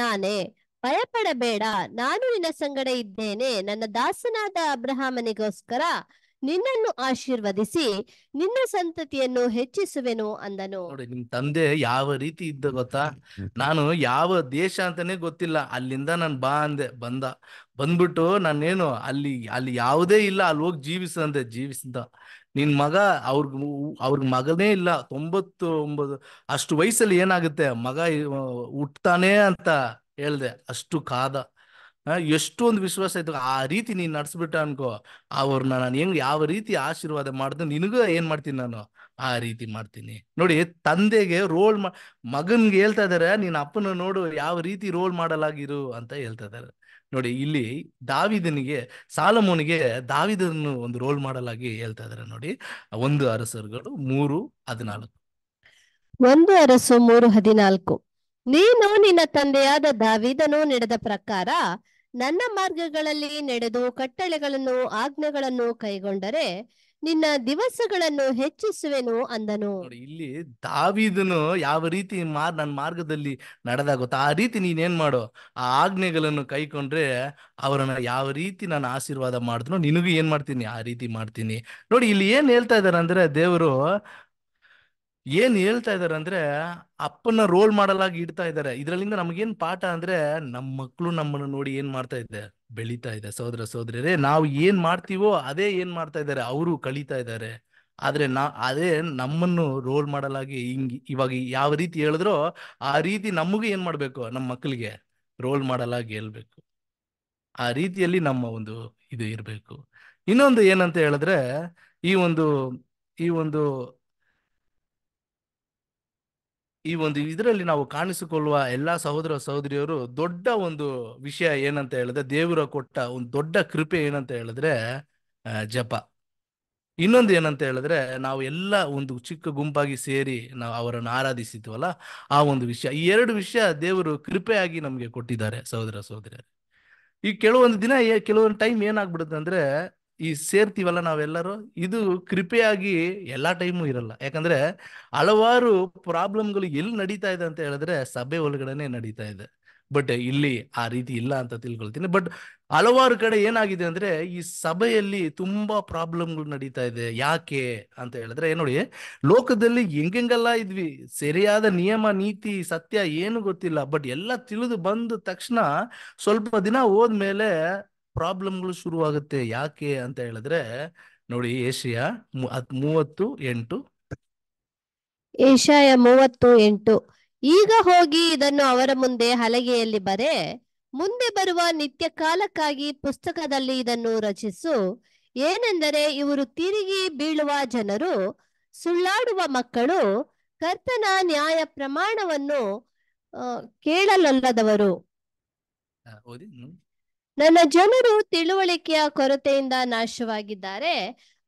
ನಾನೇ ಭಯಪಡಬೇಡ ನಾನು ನಿನ್ನ ಸಂಗಡ ಇದ್ದೇನೆ ನನ್ನ ದಾಸನಾದ ಅಬ್ರಹಾಮನಿಗೋಸ್ಕರ ನಿನ್ನನ್ನು ಆಶೀರ್ವದಿಸಿ ನಿನ್ನ ಸಂತತಿಯನ್ನು ಹೆಚ್ಚಿಸುವೆನು ಅಂದನು ನೋಡಿ ನಿಮ್ ತಂದೆ ಯಾವ ರೀತಿ ಇದ್ದ ಗೊತ್ತಾ ನಾನು ಯಾವ ದೇಶ ಅಂತಾನೆ ಗೊತ್ತಿಲ್ಲ ಅಲ್ಲಿಂದ ನಾನು ಬಾ ಅಂದೆ ಬಂದ ಬಂದ್ಬಿಟ್ಟು ನಾನೇನು ಅಲ್ಲಿ ಅಲ್ಲಿ ಯಾವುದೇ ಇಲ್ಲ ಅಲ್ಲಿ ಹೋಗಿ ಜೀವಿಸಂದೆ ಜೀವಿಸಿದ ನಿನ್ ಮಗ ಅವ್ರ ಅವ್ರ ಮಗನೇ ಇಲ್ಲ ತೊಂಬತ್ತು ಒಂಬತ್ತು ಅಷ್ಟು ವಯಸ್ಸಲ್ಲಿ ಏನಾಗುತ್ತೆ ಮಗ ಹುಟ್ತಾನೆ ಅಂತ ಹೇಳ್ದೆ ಅಷ್ಟು ಕಾದ ಎಷ್ಟೊಂದು ವಿಶ್ವಾಸ ಆಯ್ತು ಆ ರೀತಿ ನೀನ್ ನಡ್ಸ್ಬಿಟ್ಟ ಅನ್ಕೋ ಅವ್ರನ್ನ ನಾನು ಹೆಂಗ್ ಯಾವ ರೀತಿ ಆಶೀರ್ವಾದ ಮಾಡ್ದು ನಿನಗೂ ಏನ್ ಮಾಡ್ತೀನಿ ನಾನು ಆ ರೀತಿ ಮಾಡ್ತೀನಿ ನೋಡಿ ತಂದೆಗೆ ರೋಲ್ ಮಗನ್ಗೆ ಹೇಳ್ತಾ ಇದಾರೆ ನೀನ್ ಅಪ್ಪನ ನೋಡು ಯಾವ ರೀತಿ ರೋಲ್ ಮಾಡಲಾಗಿರು ಅಂತ ಹೇಳ್ತಾ ಇದಾರೆ ನೋಡಿ ಇಲ್ಲಿ ದಾವಿದನಿಗೆ ಸಾಲಮೋನಿಗೆ ದಾವಿದನ್ನು ಒಂದು ರೋಲ್ ಮಾಡಲಾಗಿ ಹೇಳ್ತಾ ಇದಾರೆ ನೋಡಿ ಒಂದು ಅರಸರುಗಳು ಮೂರು ಹದಿನಾಲ್ಕು ಒಂದು ಅರಸು ಮೂರು ಹದಿನಾಲ್ಕು ನೀನು ನಿನ್ನ ತಂದೆಯಾದ ದಾವಿದನು ನಡೆದ ಪ್ರಕಾರ ನನ್ನ ಮಾರ್ಗಗಳಲ್ಲಿ ನಡೆದು ಕಟ್ಟಳೆಗಳನ್ನು ಆಜ್ಞೆಗಳನ್ನು ಕೈಗೊಂಡರೆ ನಿನ್ನ ದಿವಸಗಳನ್ನು ಹೆಚ್ಚಿಸುವೆನು ಅಂದನು ಇಲ್ಲಿ ದಾವಿದನು ಯಾವ ರೀತಿ ಮಾರ್ ನನ್ನ ಮಾರ್ಗದಲ್ಲಿ ನಡೆದ ಗೊತ್ತಾ ಆ ರೀತಿ ನೀನೇನ್ ಮಾಡು ಆ ಆಜ್ಞೆಗಳನ್ನು ಕೈಕೊಂಡ್ರೆ ಅವರನ್ನ ಯಾವ ರೀತಿ ನಾನು ಆಶೀರ್ವಾದ ಮಾಡಿದ್ರು ನಿನಗೂ ಏನ್ ಮಾಡ್ತೀನಿ ಆ ರೀತಿ ಮಾಡ್ತೀನಿ ನೋಡಿ ಇಲ್ಲಿ ಏನ್ ಹೇಳ್ತಾ ಇದಾರೆ ಅಂದ್ರೆ ದೇವರು ಏನ್ ಹೇಳ್ತಾ ಇದಾರೆ ಅಂದ್ರೆ ಅಪ್ಪನ ರೋಲ್ ಮಾಡಲಾಗಿ ಇಡ್ತಾ ಇದ್ದಾರೆ ಇದ್ರಲ್ಲಿಂದ ನಮ್ಗೇನ್ ಪಾಠ ಅಂದ್ರೆ ನಮ್ಮ ಮಕ್ಕಳು ನಮ್ಮನ್ನು ನೋಡಿ ಏನ್ ಮಾಡ್ತಾ ಇದೆ ಬೆಳೀತಾ ಇದೆ ಸೋದರ ಸೋದರರೇ ನಾವು ಏನ್ ಮಾಡ್ತೀವೋ ಅದೇ ಏನ್ ಮಾಡ್ತಾ ಇದ್ದಾರೆ ಅವರು ಕಲಿತಾ ಇದ್ದಾರೆ ಆದ್ರೆ ನಾ ಅದೇ ನಮ್ಮನ್ನು ರೋಲ್ ಮಾಡಲಾಗಿ ಹಿಂಗ್ ಇವಾಗ ಯಾವ ರೀತಿ ಹೇಳಿದ್ರೋ ಆ ರೀತಿ ನಮಗೂ ಏನ್ ಮಾಡ್ಬೇಕು ನಮ್ಮ ಮಕ್ಕಳಿಗೆ ರೋಲ್ ಮಾಡಲಾಗಿ ಹೇಳ್ಬೇಕು ಆ ರೀತಿಯಲ್ಲಿ ನಮ್ಮ ಒಂದು ಇದು ಇರಬೇಕು ಇನ್ನೊಂದು ಏನಂತ ಹೇಳಿದ್ರೆ ಈ ಒಂದು ಈ ಒಂದು ಈ ಒಂದು ಇದರಲ್ಲಿ ನಾವು ಕಾಣಿಸಿಕೊಳ್ಳುವ ಎಲ್ಲಾ ಸಹೋದರ ಸಹೋದರಿಯವರು ದೊಡ್ಡ ಒಂದು ವಿಷಯ ಏನಂತ ಹೇಳಿದ್ರೆ ದೇವರ ಕೊಟ್ಟ ಒಂದು ದೊಡ್ಡ ಕೃಪೆ ಏನಂತ ಹೇಳಿದ್ರೆ ಜಪ ಇನ್ನೊಂದು ಏನಂತ ಹೇಳಿದ್ರೆ ನಾವು ಎಲ್ಲ ಒಂದು ಚಿಕ್ಕ ಗುಂಪಾಗಿ ಸೇರಿ ನಾವು ಅವರನ್ನು ಆರಾಧಿಸಿದ್ವಲ್ಲ ಆ ಒಂದು ವಿಷಯ ಈ ಎರಡು ವಿಷಯ ದೇವರು ಕೃಪೆಯಾಗಿ ನಮಗೆ ಕೊಟ್ಟಿದ್ದಾರೆ ಸಹೋದರ ಸಹೋದರಿಯರು ಈ ಕೆಲವೊಂದು ದಿನ ಕೆಲವೊಂದು ಟೈಮ್ ಏನಾಗ್ಬಿಡುತ್ತೆ ಅಂದ್ರೆ ಈ ಸೇರ್ತೀವಲ್ಲ ನಾವೆಲ್ಲರೂ ಇದು ಕೃಪೆಯಾಗಿ ಎಲ್ಲಾ ಟೈಮು ಇರಲ್ಲ ಯಾಕಂದ್ರೆ ಹಲವಾರು ಪ್ರಾಬ್ಲಮ್ಗಳು ಎಲ್ಲಿ ನಡೀತಾ ಇದೆ ಅಂತ ಹೇಳಿದ್ರೆ ಸಭೆ ಒಳಗಡೆನೆ ನಡೀತಾ ಇದೆ ಬಟ್ ಇಲ್ಲಿ ಆ ರೀತಿ ಇಲ್ಲ ಅಂತ ತಿಳ್ಕೊಳ್ತೀನಿ ಬಟ್ ಹಲವಾರು ಕಡೆ ಏನಾಗಿದೆ ಅಂದ್ರೆ ಈ ಸಭೆಯಲ್ಲಿ ತುಂಬಾ ಪ್ರಾಬ್ಲಮ್ಗಳು ನಡೀತಾ ಇದೆ ಯಾಕೆ ಅಂತ ಹೇಳಿದ್ರೆ ನೋಡಿ ಲೋಕದಲ್ಲಿ ಹೆಂಗೆಂಗೆಲ್ಲ ಇದ್ವಿ ಸರಿಯಾದ ನಿಯಮ ನೀತಿ ಸತ್ಯ ಏನು ಗೊತ್ತಿಲ್ಲ ಬಟ್ ಎಲ್ಲ ತಿಳಿದು ಬಂದ ತಕ್ಷಣ ಸ್ವಲ್ಪ ದಿನ ಹೋದ್ಮೇಲೆ ಪ್ರಾಬ್ಲಮ್ಗಳು ಶುರುವಾಗುತ್ತೆ ಯಾಕೆ ಅಂತ ಹೇಳಿದ್ರೆ ನೋಡಿ ಏಷ್ಯಾ ಮೂವತ್ತು ಎಂಟು ಏಷ್ಯಾ ಮೂವತ್ತು ಎಂಟು ಈಗ ಹೋಗಿ ಇದನ್ನು ಅವರ ಮುಂದೆ ಹಲಗೆಯಲ್ಲಿ ಬರೆ ಮುಂದೆ ಬರುವ ನಿತ್ಯ ಕಾಲಕ್ಕಾಗಿ ಪುಸ್ತಕದಲ್ಲಿ ಇದನ್ನು ರಚಿಸು ಏನೆಂದರೆ ಇವರು ತಿರುಗಿ ಬೀಳುವ ಜನರು ಸುಳ್ಳಾಡುವ ಮಕ್ಕಳು ಕರ್ತನ ನ್ಯಾಯ ಪ್ರಮಾಣವನ್ನು ಕೇಳಲಲ್ಲದವರು ನನ್ನ ಜನರು ತಿಳುವಳಿಕೆಯ ಕೊರತೆಯಿಂದ ನಾಶವಾಗಿದ್ದಾರೆ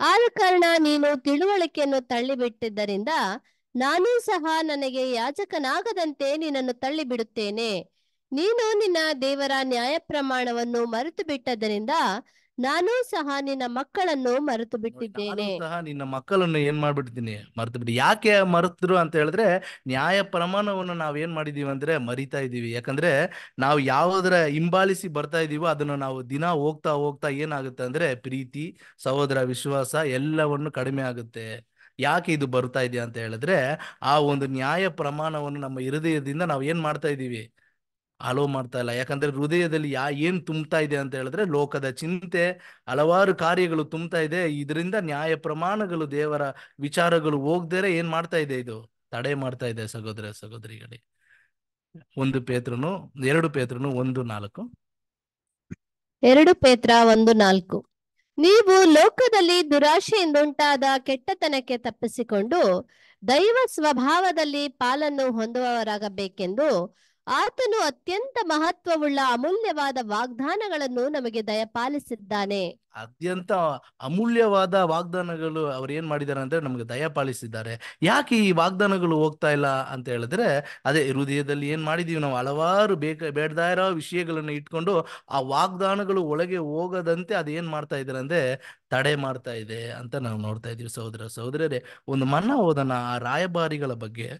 ಆದ ಕಾರಣ ನೀನು ತಿಳುವಳಿಕೆಯನ್ನು ತಳ್ಳಿಬಿಟ್ಟಿದ್ದರಿಂದ ನಾನೂ ಸಹ ನನಗೆ ಯಾಜಕನಾಗದಂತೆ ನಿನ್ನನ್ನು ತಳ್ಳಿಬಿಡುತ್ತೇನೆ ನೀನು ನಿನ್ನ ದೇವರ ನ್ಯಾಯ ಪ್ರಮಾಣವನ್ನು ಮರೆತು ಬಿಟ್ಟದರಿಂದ ನಾನು ಸಹ ನಿನ್ನ ಮಕ್ಕಳನ್ನು ಮರೆತು ಬಿಟ್ಟಿದ್ದೇನೆ ಸಹ ನಿನ್ನ ಮಕ್ಕಳನ್ನು ಏನ್ ಮಾಡ್ಬಿಡ್ತೀನಿ ಮರೆತು ಬಿಟ್ಟು ಯಾಕೆ ಮರೆತರು ಅಂತ ಹೇಳಿದ್ರೆ ನ್ಯಾಯ ಪ್ರಮಾಣವನ್ನು ನಾವ್ ಏನ್ ಮಾಡಿದೀವಿ ಅಂದ್ರೆ ಮರಿತಾ ಇದೀವಿ ಯಾಕಂದ್ರೆ ನಾವು ಯಾವದ್ರ ಹಿಂಬಾಲಿಸಿ ಬರ್ತಾ ಇದೀವೋ ಅದನ್ನ ನಾವು ದಿನ ಹೋಗ್ತಾ ಹೋಗ್ತಾ ಏನಾಗುತ್ತೆ ಅಂದ್ರೆ ಪ್ರೀತಿ ಸಹೋದರ ವಿಶ್ವಾಸ ಎಲ್ಲವನ್ನು ಕಡಿಮೆ ಆಗುತ್ತೆ ಯಾಕೆ ಇದು ಬರ್ತಾ ಇದೆಯಾ ಅಂತ ಹೇಳಿದ್ರೆ ಆ ಒಂದು ನ್ಯಾಯ ಪ್ರಮಾಣವನ್ನು ನಮ್ಮ ಹೃದಯದಿಂದ ನಾವು ಏನ್ ಮಾಡ್ತಾ ಇದೀವಿ ಅಲೋ ಮಾಡ್ತಾ ಇಲ್ಲ ಯಾಕಂದ್ರೆ ಹೃದಯದಲ್ಲಿ ಯಾ ಏನ್ ತುಂಬ್ತಾ ಇದೆ ಅಂತ ಹೇಳಿದ್ರೆ ಲೋಕದ ಚಿಂತೆ ಹಲವಾರು ಕಾರ್ಯಗಳು ತುಂಬ್ತಾ ಇದೆ ಇದರಿಂದ ನ್ಯಾಯ ಪ್ರಮಾಣಗಳು ದೇವರ ವಿಚಾರಗಳು ಹೋಗ್ದೇರೆ ಏನ್ ಮಾಡ್ತಾ ಇದೆ ಇದು ತಡೆ ಮಾಡ್ತಾ ಇದೆ ಸಹೋದರ ಸಹೋದರಿಗಳಿಗೆ ಒಂದು ಪೇತ್ರನು ಎರಡು ಪೇತ್ರನು ಒಂದು ನಾಲ್ಕು ಎರಡು ಪೇತ್ರ ಒಂದು ನಾಲ್ಕು ನೀವು ಲೋಕದಲ್ಲಿ ದುರಾಶೆಯಿಂದ ಉಂಟಾದ ಕೆಟ್ಟತನಕ್ಕೆ ತಪ್ಪಿಸಿಕೊಂಡು ದೈವ ಸ್ವಭಾವದಲ್ಲಿ ಪಾಲನ್ನು ಹೊಂದುವವರಾಗಬೇಕೆಂದು ಆತನು ಅತ್ಯಂತ ಮಹತ್ವವುಳ್ಳ ಅಮೂಲ್ಯವಾದ ವಾಗ್ದಾನಗಳನ್ನು ನಮಗೆ ದಯಪಾಲಿಸಿದ್ದಾನೆ ಅತ್ಯಂತ ಅಮೂಲ್ಯವಾದ ವಾಗ್ದಾನಗಳು ಅವ್ರು ಏನ್ ಮಾಡಿದ್ದಾರೆ ಅಂದ್ರೆ ನಮಗೆ ದಯಪಾಲಿಸಿದ್ದಾರೆ ಯಾಕೆ ಈ ವಾಗ್ದಾನಗಳು ಹೋಗ್ತಾ ಇಲ್ಲ ಅಂತ ಹೇಳಿದ್ರೆ ಅದೇ ಹೃದಯದಲ್ಲಿ ಏನ್ ಮಾಡಿದೀವಿ ನಾವು ಹಲವಾರು ಬೇಕ ಬೇಡದ ಇರೋ ವಿಷಯಗಳನ್ನು ಇಟ್ಕೊಂಡು ಆ ವಾಗ್ದಾನಗಳು ಒಳಗೆ ಹೋಗದಂತೆ ಅದೇನ್ ಮಾಡ್ತಾ ಇದ್ದಾರೆ ಅಂದ್ರೆ ತಡೆ ಮಾಡ್ತಾ ಇದೆ ಅಂತ ನಾವು ನೋಡ್ತಾ ಇದೀವಿ ಸಹೋದರ ಸಹೋದರರೇ ಒಂದು ಮನ್ನ ಓದನ ಆ ರಾಯಭಾರಿಗಳ ಬಗ್ಗೆ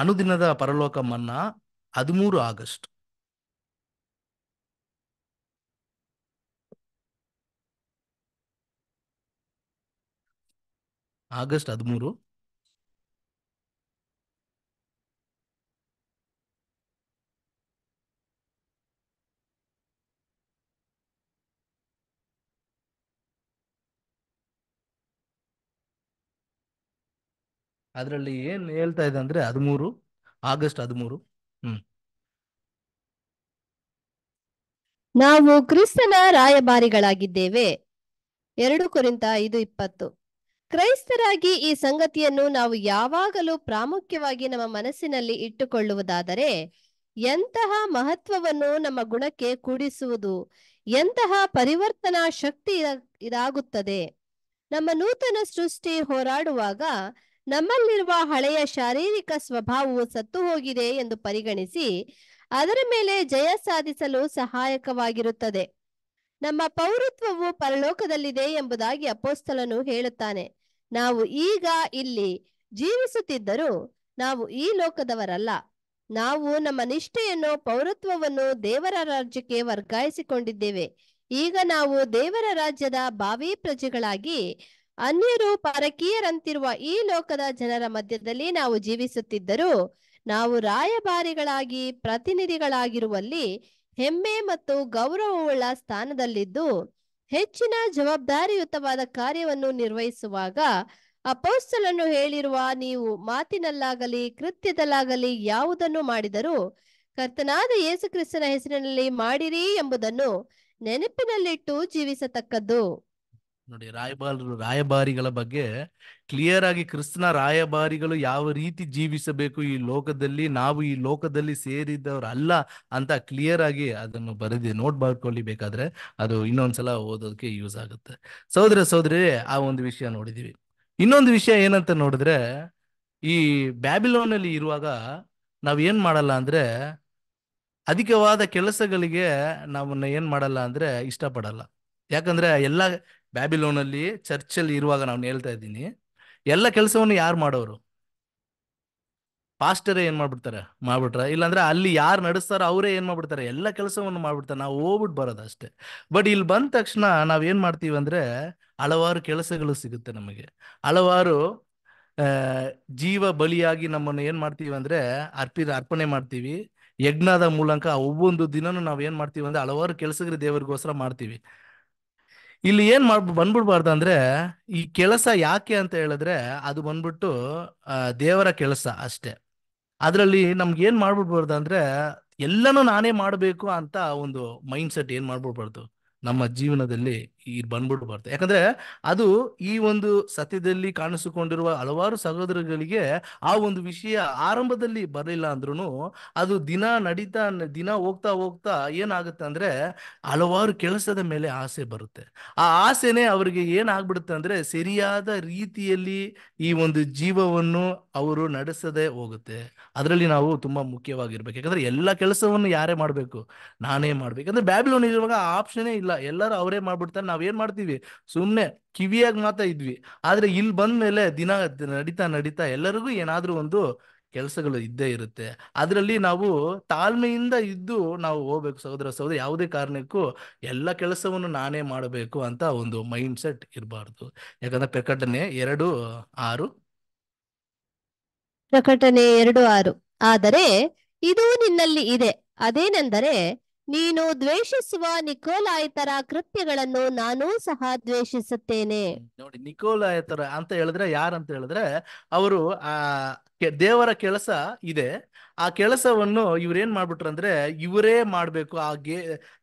ಅನುದಿನದ ಪರಲೋಕ ಮನ್ನಾ ಹದಿಮೂರು ಆಗಸ್ಟ್ ಆಗಸ್ಟ್ ಹದಿಮೂರು ಅದರಲ್ಲಿ ಏನ್ ಹೇಳ್ತಾ ಇದೆ ಅಂದ್ರೆ ಹದಿಮೂರು ಆಗಸ್ಟ್ ಹದಿಮೂರು ಹ್ಮ್ ನಾವು ಕ್ರಿಸ್ತನ ರಾಯಭಾರಿಗಳಾಗಿದ್ದೇವೆ ಎರಡು ಕುರಿತ ಐದು ಇಪ್ಪತ್ತು ಕ್ರೈಸ್ತರಾಗಿ ಈ ಸಂಗತಿಯನ್ನು ನಾವು ಯಾವಾಗಲೂ ಪ್ರಾಮುಖ್ಯವಾಗಿ ನಮ್ಮ ಮನಸ್ಸಿನಲ್ಲಿ ಇಟ್ಟುಕೊಳ್ಳುವುದಾದರೆ ಎಂತಹ ಮಹತ್ವವನ್ನು ನಮ್ಮ ಗುಣಕ್ಕೆ ಕೂಡಿಸುವುದು ಎಂತಹ ಪರಿವರ್ತನಾ ಶಕ್ತಿ ಇದಾಗುತ್ತದೆ ನಮ್ಮ ನೂತನ ಸೃಷ್ಟಿ ಹೋರಾಡುವಾಗ ನಮ್ಮಲ್ಲಿರುವ ಹಳೆಯ ಶಾರೀರಿಕ ಸ್ವಭಾವವು ಸತ್ತು ಹೋಗಿದೆ ಎಂದು ಪರಿಗಣಿಸಿ ಅದರ ಮೇಲೆ ಜಯ ಸಾಧಿಸಲು ಸಹಾಯಕವಾಗಿರುತ್ತದೆ ನಮ್ಮ ಪೌರತ್ವವು ಪರಲೋಕದಲ್ಲಿದೆ ಎಂಬುದಾಗಿ ಅಪೋಸ್ತಲನು ಹೇಳುತ್ತಾನೆ ನಾವು ಈಗ ಇಲ್ಲಿ ಜೀವಿಸುತ್ತಿದ್ದರೂ ನಾವು ಈ ಲೋಕದವರಲ್ಲ ನಾವು ನಮ್ಮ ನಿಷ್ಠೆಯನ್ನು ಪೌರತ್ವವನ್ನು ದೇವರ ರಾಜ್ಯಕ್ಕೆ ವರ್ಗಾಯಿಸಿಕೊಂಡಿದ್ದೇವೆ ಈಗ ನಾವು ದೇವರ ರಾಜ್ಯದ ಭಾವಿ ಪ್ರಜೆಗಳಾಗಿ ಅನ್ಯರು ಪರಕೀಯರಂತಿರುವ ಈ ಲೋಕದ ಜನರ ಮಧ್ಯದಲ್ಲಿ ನಾವು ಜೀವಿಸುತ್ತಿದ್ದರೂ ನಾವು ರಾಯಭಾರಿಗಳಾಗಿ ಪ್ರತಿನಿಧಿಗಳಾಗಿರುವಲ್ಲಿ ಹೆಮ್ಮೆ ಮತ್ತು ಗೌರವವುಳ್ಳ ಸ್ಥಾನದಲ್ಲಿದ್ದು ಹೆಚ್ಚಿನ ಜವಾಬ್ದಾರಿಯುತವಾದ ಕಾರ್ಯವನ್ನು ನಿರ್ವಹಿಸುವಾಗ ಅಪೋಸ್ತಲನ್ನು ಹೇಳಿರುವ ನೀವು ಮಾತಿನಲ್ಲಾಗಲಿ ಕೃತ್ಯದಲ್ಲಾಗಲಿ ಯಾವುದನ್ನು ಮಾಡಿದರೂ ಕರ್ತನಾದ ಯೇಸುಕ್ರಿಸ್ತನ ಹೆಸರಿನಲ್ಲಿ ಮಾಡಿರಿ ಎಂಬುದನ್ನು ನೆನಪಿನಲ್ಲಿಟ್ಟು ಜೀವಿಸತಕ್ಕದ್ದು ನೋಡಿ ರಾಯಬಾರರು ರಾಯಭಾರಿಗಳ ಬಗ್ಗೆ ಕ್ಲಿಯರ್ ಆಗಿ ಕ್ರಿಸ್ತನ ರಾಯಭಾರಿಗಳು ಯಾವ ರೀತಿ ಜೀವಿಸಬೇಕು ಈ ಲೋಕದಲ್ಲಿ ನಾವು ಈ ಲೋಕದಲ್ಲಿ ಸೇರಿದವರು ಅಲ್ಲ ಅಂತ ಕ್ಲಿಯರ್ ಆಗಿ ಅದನ್ನು ಬರೆದಿ ನೋಟ್ ಮಾಡ್ಕೊಳ್ಳಿ ಬೇಕಾದ್ರೆ ಅದು ಇನ್ನೊಂದ್ಸಲ ಓದೋದಕ್ಕೆ ಯೂಸ್ ಆಗುತ್ತೆ ಸಹೋದರ ಸಹೋದರಿ ಆ ಒಂದು ವಿಷಯ ನೋಡಿದೀವಿ ಇನ್ನೊಂದು ವಿಷಯ ಏನಂತ ನೋಡಿದ್ರೆ ಈ ಬ್ಯಾಬಿಲೋನಲ್ಲಿ ಇರುವಾಗ ನಾವ್ ಏನ್ ಮಾಡಲ್ಲ ಅಂದ್ರೆ ಅಧಿಕವಾದ ಕೆಲಸಗಳಿಗೆ ನಾವನ್ನ ಏನ್ ಮಾಡಲ್ಲ ಅಂದ್ರೆ ಇಷ್ಟಪಡಲ್ಲ ಯಾಕಂದ್ರೆ ಎಲ್ಲಾ ಬ್ಯಾಬಿಲೋನಲ್ಲಿ ಚರ್ಚಲ್ಲಿ ಇರುವಾಗ ನಾವು ಹೇಳ್ತಾ ಇದ್ದೀನಿ ಎಲ್ಲ ಕೆಲಸವನ್ನು ಯಾರು ಮಾಡೋರು ಪಾಸ್ಟರೇ ಏನ್ ಮಾಡ್ಬಿಡ್ತಾರೆ ಮಾಡ್ಬಿಟ್ರ ಇಲ್ಲಾಂದ್ರೆ ಅಲ್ಲಿ ಯಾರು ನಡೆಸ್ತಾರೋ ಅವರೇ ಏನ್ ಮಾಡ್ಬಿಡ್ತಾರೆ ಎಲ್ಲ ಕೆಲಸವನ್ನು ಮಾಡ್ಬಿಡ್ತಾರೆ ನಾವು ಹೋಗ್ಬಿಟ್ಟು ಬರೋದು ಅಷ್ಟೇ ಬಟ್ ಇಲ್ಲಿ ಬಂದ ತಕ್ಷಣ ನಾವ್ ಏನ್ ಮಾಡ್ತೀವಿ ಅಂದ್ರೆ ಹಲವಾರು ಕೆಲಸಗಳು ಸಿಗುತ್ತೆ ನಮಗೆ ಹಲವಾರು ಜೀವ ಬಲಿಯಾಗಿ ನಮ್ಮನ್ನು ಏನ್ ಮಾಡ್ತೀವಿ ಅಂದ್ರೆ ಅರ್ಪಿ ಅರ್ಪಣೆ ಮಾಡ್ತೀವಿ ಯಜ್ಞದ ಮೂಲಕ ಒಬ್ಬೊಂದು ದಿನನೂ ನಾವ್ ಏನ್ ಮಾಡ್ತೀವಿ ಅಂದ್ರೆ ಹಲವಾರು ಕೆಲಸಗಳು ದೇವರಿಗೋಸ್ಕರ ಮಾಡ್ತೀವಿ ಇಲ್ಲಿ ಏನ್ ಮಾಡ್ ಬಂದ್ಬಿಡ್ಬಾರ್ದು ಅಂದ್ರೆ ಈ ಕೆಲಸ ಯಾಕೆ ಅಂತ ಹೇಳಿದ್ರೆ ಅದು ಬಂದ್ಬಿಟ್ಟು ದೇವರ ಕೆಲಸ ಅಷ್ಟೇ ಅದರಲ್ಲಿ ನಮ್ಗೆ ಏನ್ ಮಾಡ್ಬಿಡ್ಬಾರ್ದು ಅಂದ್ರೆ ಎಲ್ಲನೂ ನಾನೇ ಮಾಡಬೇಕು ಅಂತ ಒಂದು ಮೈಂಡ್ ಸೆಟ್ ಏನ್ ಮಾಡ್ಬಿಡ್ಬಾರ್ದು ನಮ್ಮ ಜೀವನದಲ್ಲಿ ಇದು ಬಂದ್ಬಿಟ್ಟು ಬರುತ್ತೆ ಯಾಕಂದ್ರೆ ಅದು ಈ ಒಂದು ಸತ್ಯದಲ್ಲಿ ಕಾಣಿಸಿಕೊಂಡಿರುವ ಹಲವಾರು ಸಹೋದರಗಳಿಗೆ ಆ ಒಂದು ವಿಷಯ ಆರಂಭದಲ್ಲಿ ಬರಲಿಲ್ಲ ಅಂದ್ರೂ ಅದು ದಿನ ನಡೀತಾ ದಿನ ಹೋಗ್ತಾ ಹೋಗ್ತಾ ಏನಾಗುತ್ತೆ ಅಂದ್ರೆ ಹಲವಾರು ಕೆಲಸದ ಮೇಲೆ ಆಸೆ ಬರುತ್ತೆ ಆ ಆಸೆನೆ ಅವರಿಗೆ ಏನಾಗ್ಬಿಡುತ್ತೆ ಅಂದ್ರೆ ಸರಿಯಾದ ರೀತಿಯಲ್ಲಿ ಈ ಒಂದು ಜೀವವನ್ನು ಅವರು ನಡೆಸದೆ ಹೋಗುತ್ತೆ ಅದರಲ್ಲಿ ನಾವು ತುಂಬಾ ಮುಖ್ಯವಾಗಿರ್ಬೇಕು ಯಾಕಂದ್ರೆ ಎಲ್ಲ ಕೆಲಸವನ್ನು ಯಾರೇ ಮಾಡ್ಬೇಕು ನಾನೇ ಮಾಡ್ಬೇಕು ಅಂದ್ರೆ ಬ್ಯಾಬಿಲೋನ್ ಇರುವಾಗ ಆಪ್ಷನೇ ಇಲ್ಲ ಎಲ್ಲರೂ ಅವರೇ ಮಾಡ್ಬಿಡ್ತಾರೆ ಏನ್ ಮಾಡ್ತೀವಿ ಸುಮ್ಮನೆ ಕಿವಿಯಾಗಿ ಮಾತಾ ಇದ್ವಿ ಆದ್ರೆ ಇಲ್ಲಿ ಬಂದ್ಮೇಲೆ ದಿನ ನಡೀತಾ ನಡೀತಾ ಎಲ್ಲರಿಗೂ ಏನಾದ್ರೂ ಒಂದು ಕೆಲಸಗಳು ಇದ್ದೇ ಇರುತ್ತೆ ಅದರಲ್ಲಿ ನಾವು ತಾಳ್ಮೆಯಿಂದ ಇದ್ದು ನಾವು ಹೋಗ್ಬೇಕು ಸಹೋದರ ಸಹೋದರ ಯಾವುದೇ ಕಾರಣಕ್ಕೂ ಎಲ್ಲ ಕೆಲಸವನ್ನು ನಾನೇ ಮಾಡಬೇಕು ಅಂತ ಒಂದು ಮೈಂಡ್ ಸೆಟ್ ಇರಬಾರ್ದು ಯಾಕಂದ್ರೆ ಪ್ರಕಟಣೆ ಎರಡು ಆರು ಪ್ರಕಟಣೆ ಎರಡು ಆರು ಆದರೆ ಇದು ನಿನ್ನಲ್ಲಿ ಇದೆ ಅದೇನೆಂದರೆ ನೀನು ದ್ವೇಷಿಸುವ ನಿಕೋಲಾಯತರ ಕೃತ್ಯಗಳನ್ನು ನಾನು ಸಹ ದ್ವೇಷಿಸುತ್ತೇನೆ ನೋಡಿ ನಿಕೋಲಾಯತರ ಅಂತ ಹೇಳಿದ್ರೆ ಯಾರಂತ ಹೇಳಿದ್ರೆ ಅವರು ಆ ದೇವರ ಕೆಲಸ ಇದೆ ಆ ಕೆಲಸವನ್ನು ಇವ್ರೇನ್ ಮಾಡ್ಬಿಟ್ರು ಅಂದ್ರೆ ಇವರೇ ಮಾಡ್ಬೇಕು ಆ ಗೇ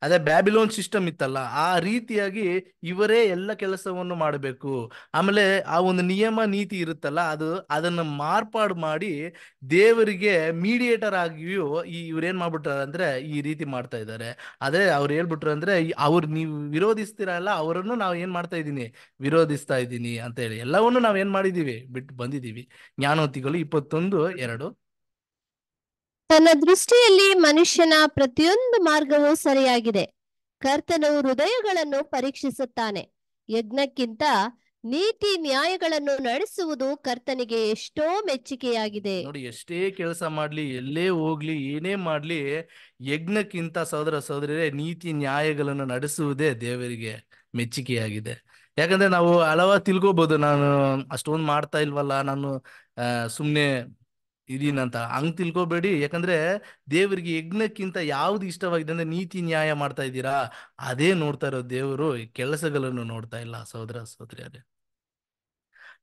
ಅದೇ ಬ್ಯಾಬಿಲೋನ್ ಸಿಸ್ಟಮ್ ಇತ್ತಲ್ಲ ಆ ರೀತಿಯಾಗಿ ಇವರೇ ಎಲ್ಲ ಕೆಲಸವನ್ನು ಮಾಡಬೇಕು ಆಮೇಲೆ ಆ ಒಂದು ನಿಯಮ ನೀತಿ ಇರುತ್ತಲ್ಲ ಅದು ಅದನ್ನ ಮಾರ್ಪಾಡು ಮಾಡಿ ದೇವರಿಗೆ ಮೀಡಿಯೇಟರ್ ಆಗಿಯೂ ಈ ಇವ್ರೇನ್ ಮಾಡ್ಬಿಟ್ರ ಅಂದ್ರೆ ಈ ರೀತಿ ಮಾಡ್ತಾ ಇದ್ದಾರೆ ಅದೇ ಅವ್ರು ಹೇಳ್ಬಿಟ್ರು ಅಂದ್ರೆ ಅವ್ರು ನೀವು ವಿರೋಧಿಸ್ತೀರಲ್ಲ ಅವರನ್ನು ನಾವು ಏನ್ ಮಾಡ್ತಾ ಇದ್ದೀನಿ ವಿರೋಧಿಸ್ತಾ ಇದ್ದೀನಿ ಅಂತ ಹೇಳಿ ಎಲ್ಲವನ್ನು ನಾವ್ ಏನ್ ಮಾಡಿದೀವಿ ಬಿಟ್ಟು ಬಂದಿದೀವಿ ಜ್ಞಾನೋತಿಗಳು ಇಪ್ಪತ್ತೊಂದು ಎರಡು ತನ್ನ ದೃಷ್ಟಿಯಲ್ಲಿ ಮನುಷ್ಯನ ಪ್ರತಿಯೊಂದು ಮಾರ್ಗವೂ ಸರಿಯಾಗಿದೆ ಕರ್ತನು ಹೃದಯಗಳನ್ನು ಪರೀಕ್ಷಿಸುತ್ತಾನೆ ಯಜ್ಞಕ್ಕಿಂತ ನೀತಿ ನ್ಯಾಯಗಳನ್ನು ನಡೆಸುವುದು ಕರ್ತನಿಗೆ ಎಷ್ಟೋ ಮೆಚ್ಚುಗೆಯಾಗಿದೆ ನೋಡಿ ಎಷ್ಟೇ ಕೆಲಸ ಮಾಡ್ಲಿ ಎಲ್ಲೇ ಹೋಗ್ಲಿ ಏನೇ ಮಾಡ್ಲಿ ಯಜ್ಞಕ್ಕಿಂತ ಸಹೋದರ ಸಹೋದರರೇ ನೀತಿ ನ್ಯಾಯಗಳನ್ನು ನಡೆಸುವುದೇ ದೇವರಿಗೆ ಮೆಚ್ಚುಗೆಯಾಗಿದೆ ಯಾಕಂದ್ರೆ ನಾವು ಹಲವಾರು ತಿಳ್ಕೋಬಹುದು ನಾನು ಅಷ್ಟೊಂದು ಮಾಡ್ತಾ ಇಲ್ವಲ್ಲ ನಾನು ಸುಮ್ಮನೆ ಇದೀನಂತ ಹಂಗ್ ತಿಳ್ಕೊಬೇಡಿ ಯಾಕಂದ್ರೆ ದೇವರಿಗೆ ಯಜ್ಞಕ್ಕಿಂತ ಯಾವ್ದು ಇಷ್ಟವಾಗಿದೆ ಅಂದ್ರೆ ನೀತಿ ನ್ಯಾಯ ಮಾಡ್ತಾ ಇದ್ದೀರಾ ಅದೇ ನೋಡ್ತಾ ಇರೋ ದೇವರು ಕೆಲಸಗಳನ್ನು ನೋಡ್ತಾ ಇಲ್ಲ ಸಹೋದರ ಸಹೋದರಿಯರೇ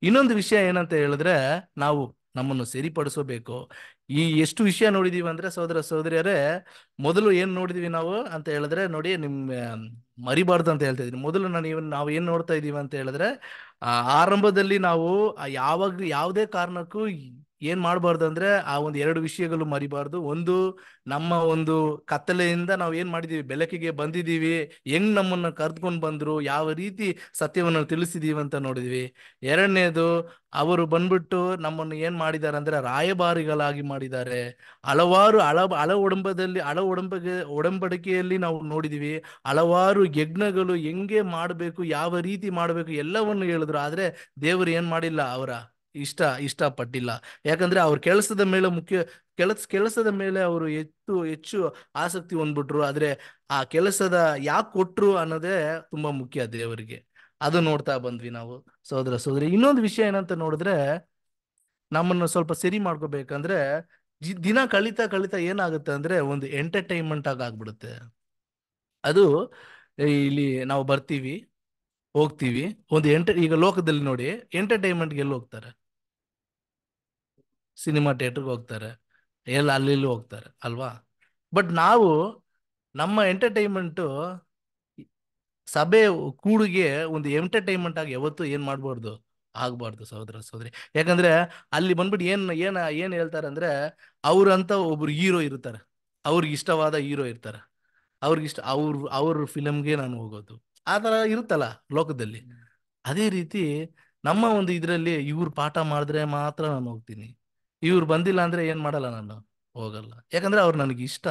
ಇನ್ನೊಂದು ವಿಷಯ ಏನಂತ ಹೇಳಿದ್ರೆ ನಾವು ನಮ್ಮನ್ನು ಸರಿಪಡಿಸೋಬೇಕು ಈ ಎಷ್ಟು ವಿಷಯ ನೋಡಿದೀವಿ ಅಂದ್ರೆ ಸಹೋದರ ಸಹೋದರಿಯರೇ ಮೊದಲು ಏನ್ ನೋಡಿದೀವಿ ನಾವು ಅಂತ ಹೇಳಿದ್ರೆ ನೋಡಿ ನಿಮ್ ಮರಿಬಾರ್ದು ಅಂತ ಹೇಳ್ತಾ ಇದ್ದೀನಿ ಮೊದಲು ನಾನು ಇವನ್ ನಾವು ಏನ್ ನೋಡ್ತಾ ಇದೀವಿ ಅಂತ ಹೇಳಿದ್ರೆ ಆರಂಭದಲ್ಲಿ ನಾವು ಯಾವಾಗ ಯಾವುದೇ ಕಾರಣಕ್ಕೂ ಏನ್ ಮಾಡಬಾರ್ದು ಅಂದ್ರೆ ಆ ಒಂದು ಎರಡು ವಿಷಯಗಳು ಮರಿಬಾರ್ದು ಒಂದು ನಮ್ಮ ಒಂದು ಕತ್ತಲೆಯಿಂದ ನಾವು ಏನ್ ಮಾಡಿದೀವಿ ಬೆಳಕಿಗೆ ಬಂದಿದೀವಿ ಹೆಂಗ್ ನಮ್ಮನ್ನ ಕರೆದುಕೊಂಡು ಬಂದ್ರು ಯಾವ ರೀತಿ ಸತ್ಯವನ್ನು ತಿಳಿಸಿದೀವಿ ಅಂತ ನೋಡಿದ್ವಿ ಎರಡನೇದು ಅವರು ಬಂದ್ಬಿಟ್ಟು ನಮ್ಮನ್ನು ಏನ್ ಮಾಡಿದ್ದಾರೆ ಅಂದ್ರೆ ರಾಯಭಾರಿಗಳಾಗಿ ಮಾಡಿದ್ದಾರೆ ಹಲವಾರು ಅಳ ಅಳ ಒಡಂಬದಲ್ಲಿ ಅಳ ಒಡಂಬಗೆ ಒಡಂಬಡಿಕೆಯಲ್ಲಿ ನಾವು ನೋಡಿದೀವಿ ಹಲವಾರು ಯಜ್ಞಗಳು ಹೆಂಗೆ ಮಾಡಬೇಕು ಯಾವ ರೀತಿ ಮಾಡಬೇಕು ಎಲ್ಲವನ್ನು ಹೇಳಿದ್ರು ಆದ್ರೆ ದೇವರು ಏನ್ ಮಾಡಿಲ್ಲ ಅವರ ಇಷ್ಟ ಇಷ್ಟಪಟ್ಟಿಲ್ಲ ಯಾಕಂದ್ರೆ ಅವ್ರ ಕೆಲಸದ ಮೇಲೆ ಮುಖ್ಯ ಕೆಲಸ ಕೆಲಸದ ಮೇಲೆ ಅವರು ಹೆಚ್ಚು ಹೆಚ್ಚು ಆಸಕ್ತಿ ಹೊಂದ್ಬಿಟ್ರು ಆದ್ರೆ ಆ ಕೆಲಸದ ಯಾಕೆ ಕೊಟ್ರು ಅನ್ನೋದೇ ತುಂಬಾ ಮುಖ್ಯ ದೇವರಿಗೆ ಅದು ನೋಡ್ತಾ ಬಂದ್ವಿ ನಾವು ಸಹೋದರ ಸೋದರಿ ಇನ್ನೊಂದು ವಿಷಯ ಏನಂತ ನೋಡಿದ್ರೆ ನಮ್ಮನ್ನು ಸ್ವಲ್ಪ ಸರಿ ಮಾಡ್ಕೋಬೇಕಂದ್ರೆ ದಿನ ಕಳೀತಾ ಕಳೀತಾ ಏನಾಗುತ್ತೆ ಅಂದ್ರೆ ಒಂದು ಎಂಟರ್ಟೈನ್ಮೆಂಟ್ ಆಗಿ ಆಗ್ಬಿಡುತ್ತೆ ಅದು ಇಲ್ಲಿ ನಾವು ಬರ್ತೀವಿ ಹೋಗ್ತೀವಿ ಒಂದು ಎಂಟರ್ ಈಗ ಲೋಕದಲ್ಲಿ ನೋಡಿ ಎಂಟರ್ಟೈನ್ಮೆಂಟ್ಗೆ ಎಲ್ಲಿ ಹೋಗ್ತಾರೆ ಸಿನಿಮಾ ಥಿಯೇಟ್ರಿಗೆ ಹೋಗ್ತಾರೆ ಎಲ್ಲ ಅಲ್ಲಿ ಹೋಗ್ತಾರೆ ಅಲ್ವಾ ಬಟ್ ನಾವು ನಮ್ಮ ಎಂಟರ್ಟೈನ್ಮೆಂಟು ಸಭೆ ಕೂಡಿಗೆ ಒಂದು ಎಂಟರ್ಟೈನ್ಮೆಂಟ್ ಆಗಿ ಯಾವತ್ತೂ ಏನು ಮಾಡಬಾರ್ದು ಆಗಬಾರ್ದು ಸಹೋದರ ಸಹೋದರಿ ಯಾಕಂದ್ರೆ ಅಲ್ಲಿ ಬಂದ್ಬಿಟ್ಟು ಏನ್ ಏನು ಏನ್ ಹೇಳ್ತಾರೆ ಅಂದ್ರೆ ಅವ್ರಂತ ಒಬ್ರು ಹೀರೋ ಇರ್ತಾರೆ ಅವ್ರಿಗೆ ಇಷ್ಟವಾದ ಹೀರೋ ಇರ್ತಾರೆ ಅವ್ರಿಗಿಷ್ಟ ಅವ್ರ ಅವ್ರ ಫಿಲಮ್ಗೆ ನಾನು ಹೋಗೋದು ಆ ಥರ ಇರುತ್ತಲ್ಲ ಲೋಕದಲ್ಲಿ ಅದೇ ರೀತಿ ನಮ್ಮ ಒಂದು ಇದರಲ್ಲಿ ಇವ್ರು ಪಾಠ ಮಾಡಿದ್ರೆ ಮಾತ್ರ ನಾನು ಹೋಗ್ತೀನಿ ಇವ್ರು ಬಂದಿಲ್ಲ ಅಂದ್ರೆ ಏನ್ ಮಾಡಲ್ಲ ನಾನು ಹೋಗಲ್ಲ ಯಾಕಂದ್ರೆ ಅವ್ರು ನನಗೆ ಇಷ್ಟ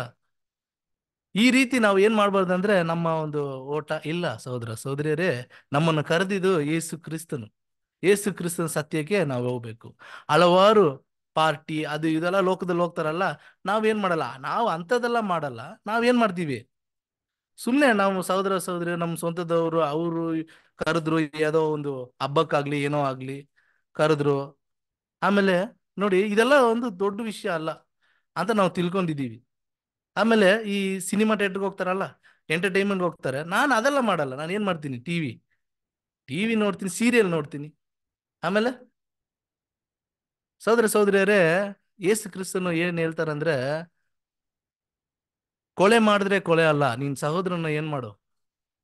ಈ ರೀತಿ ನಾವು ಏನ್ ಮಾಡ್ಬಾರ್ದು ಅಂದ್ರೆ ನಮ್ಮ ಒಂದು ಓಟ ಇಲ್ಲ ಸಹೋದರ ಸಹೋದರಿಯರೇ ನಮ್ಮನ್ನು ಕರೆದಿದ್ದು ಏಸು ಕ್ರಿಸ್ತನು ಏಸು ಕ್ರಿಸ್ತನ ಸತ್ಯಕ್ಕೆ ನಾವು ಹೋಗ್ಬೇಕು ಹಲವಾರು ಪಾರ್ಟಿ ಅದು ಇದೆಲ್ಲ ಲೋಕದಲ್ಲಿ ಹೋಗ್ತಾರಲ್ಲ ನಾವೇನ್ ಮಾಡಲ್ಲ ನಾವು ಅಂಥದ್ದೆಲ್ಲ ಮಾಡಲ್ಲ ನಾವೇನ್ ಮಾಡ್ತೀವಿ ಸುಮ್ಮನೆ ನಾವು ಸಹೋದರ ಸಹೋದರಿ ನಮ್ಮ ಸ್ವಂತದವರು ಅವರು ಕರೆದ್ರು ಯಾವುದೋ ಒಂದು ಹಬ್ಬಕ್ಕಾಗ್ಲಿ ಏನೋ ಆಗ್ಲಿ ಕರೆದ್ರು ಆಮೇಲೆ ನೋಡಿ ಇದೆಲ್ಲ ಒಂದು ದೊಡ್ಡ ವಿಷಯ ಅಲ್ಲ ಅಂತ ನಾವು ತಿಳ್ಕೊಂಡಿದ್ದೀವಿ ಆಮೇಲೆ ಈ ಸಿನಿಮಾ ಥಿಯೇಟರ್ಗೆ ಹೋಗ್ತಾರಲ್ಲ ಎಂಟರ್ಟೈನ್ಮೆಂಟ್ ಹೋಗ್ತಾರೆ ನಾನು ಅದೆಲ್ಲ ಮಾಡಲ್ಲ ನಾನು ಏನು ಮಾಡ್ತೀನಿ ಟಿ ವಿ ಟಿ ವಿ ನೋಡ್ತೀನಿ ಸೀರಿಯಲ್ ನೋಡ್ತೀನಿ ಆಮೇಲೆ ಸೋದರ ಸಹೋದರಿಯರೇ ಏಸು ಕ್ರಿಸ್ತನು ಏನು ಹೇಳ್ತಾರಂದ್ರೆ ಕೊಲೆ ಮಾಡಿದ್ರೆ ಕೊಲೆ ಅಲ್ಲ ನೀನ್ ಸಹೋದರನ ಏನ್ ಮಾಡು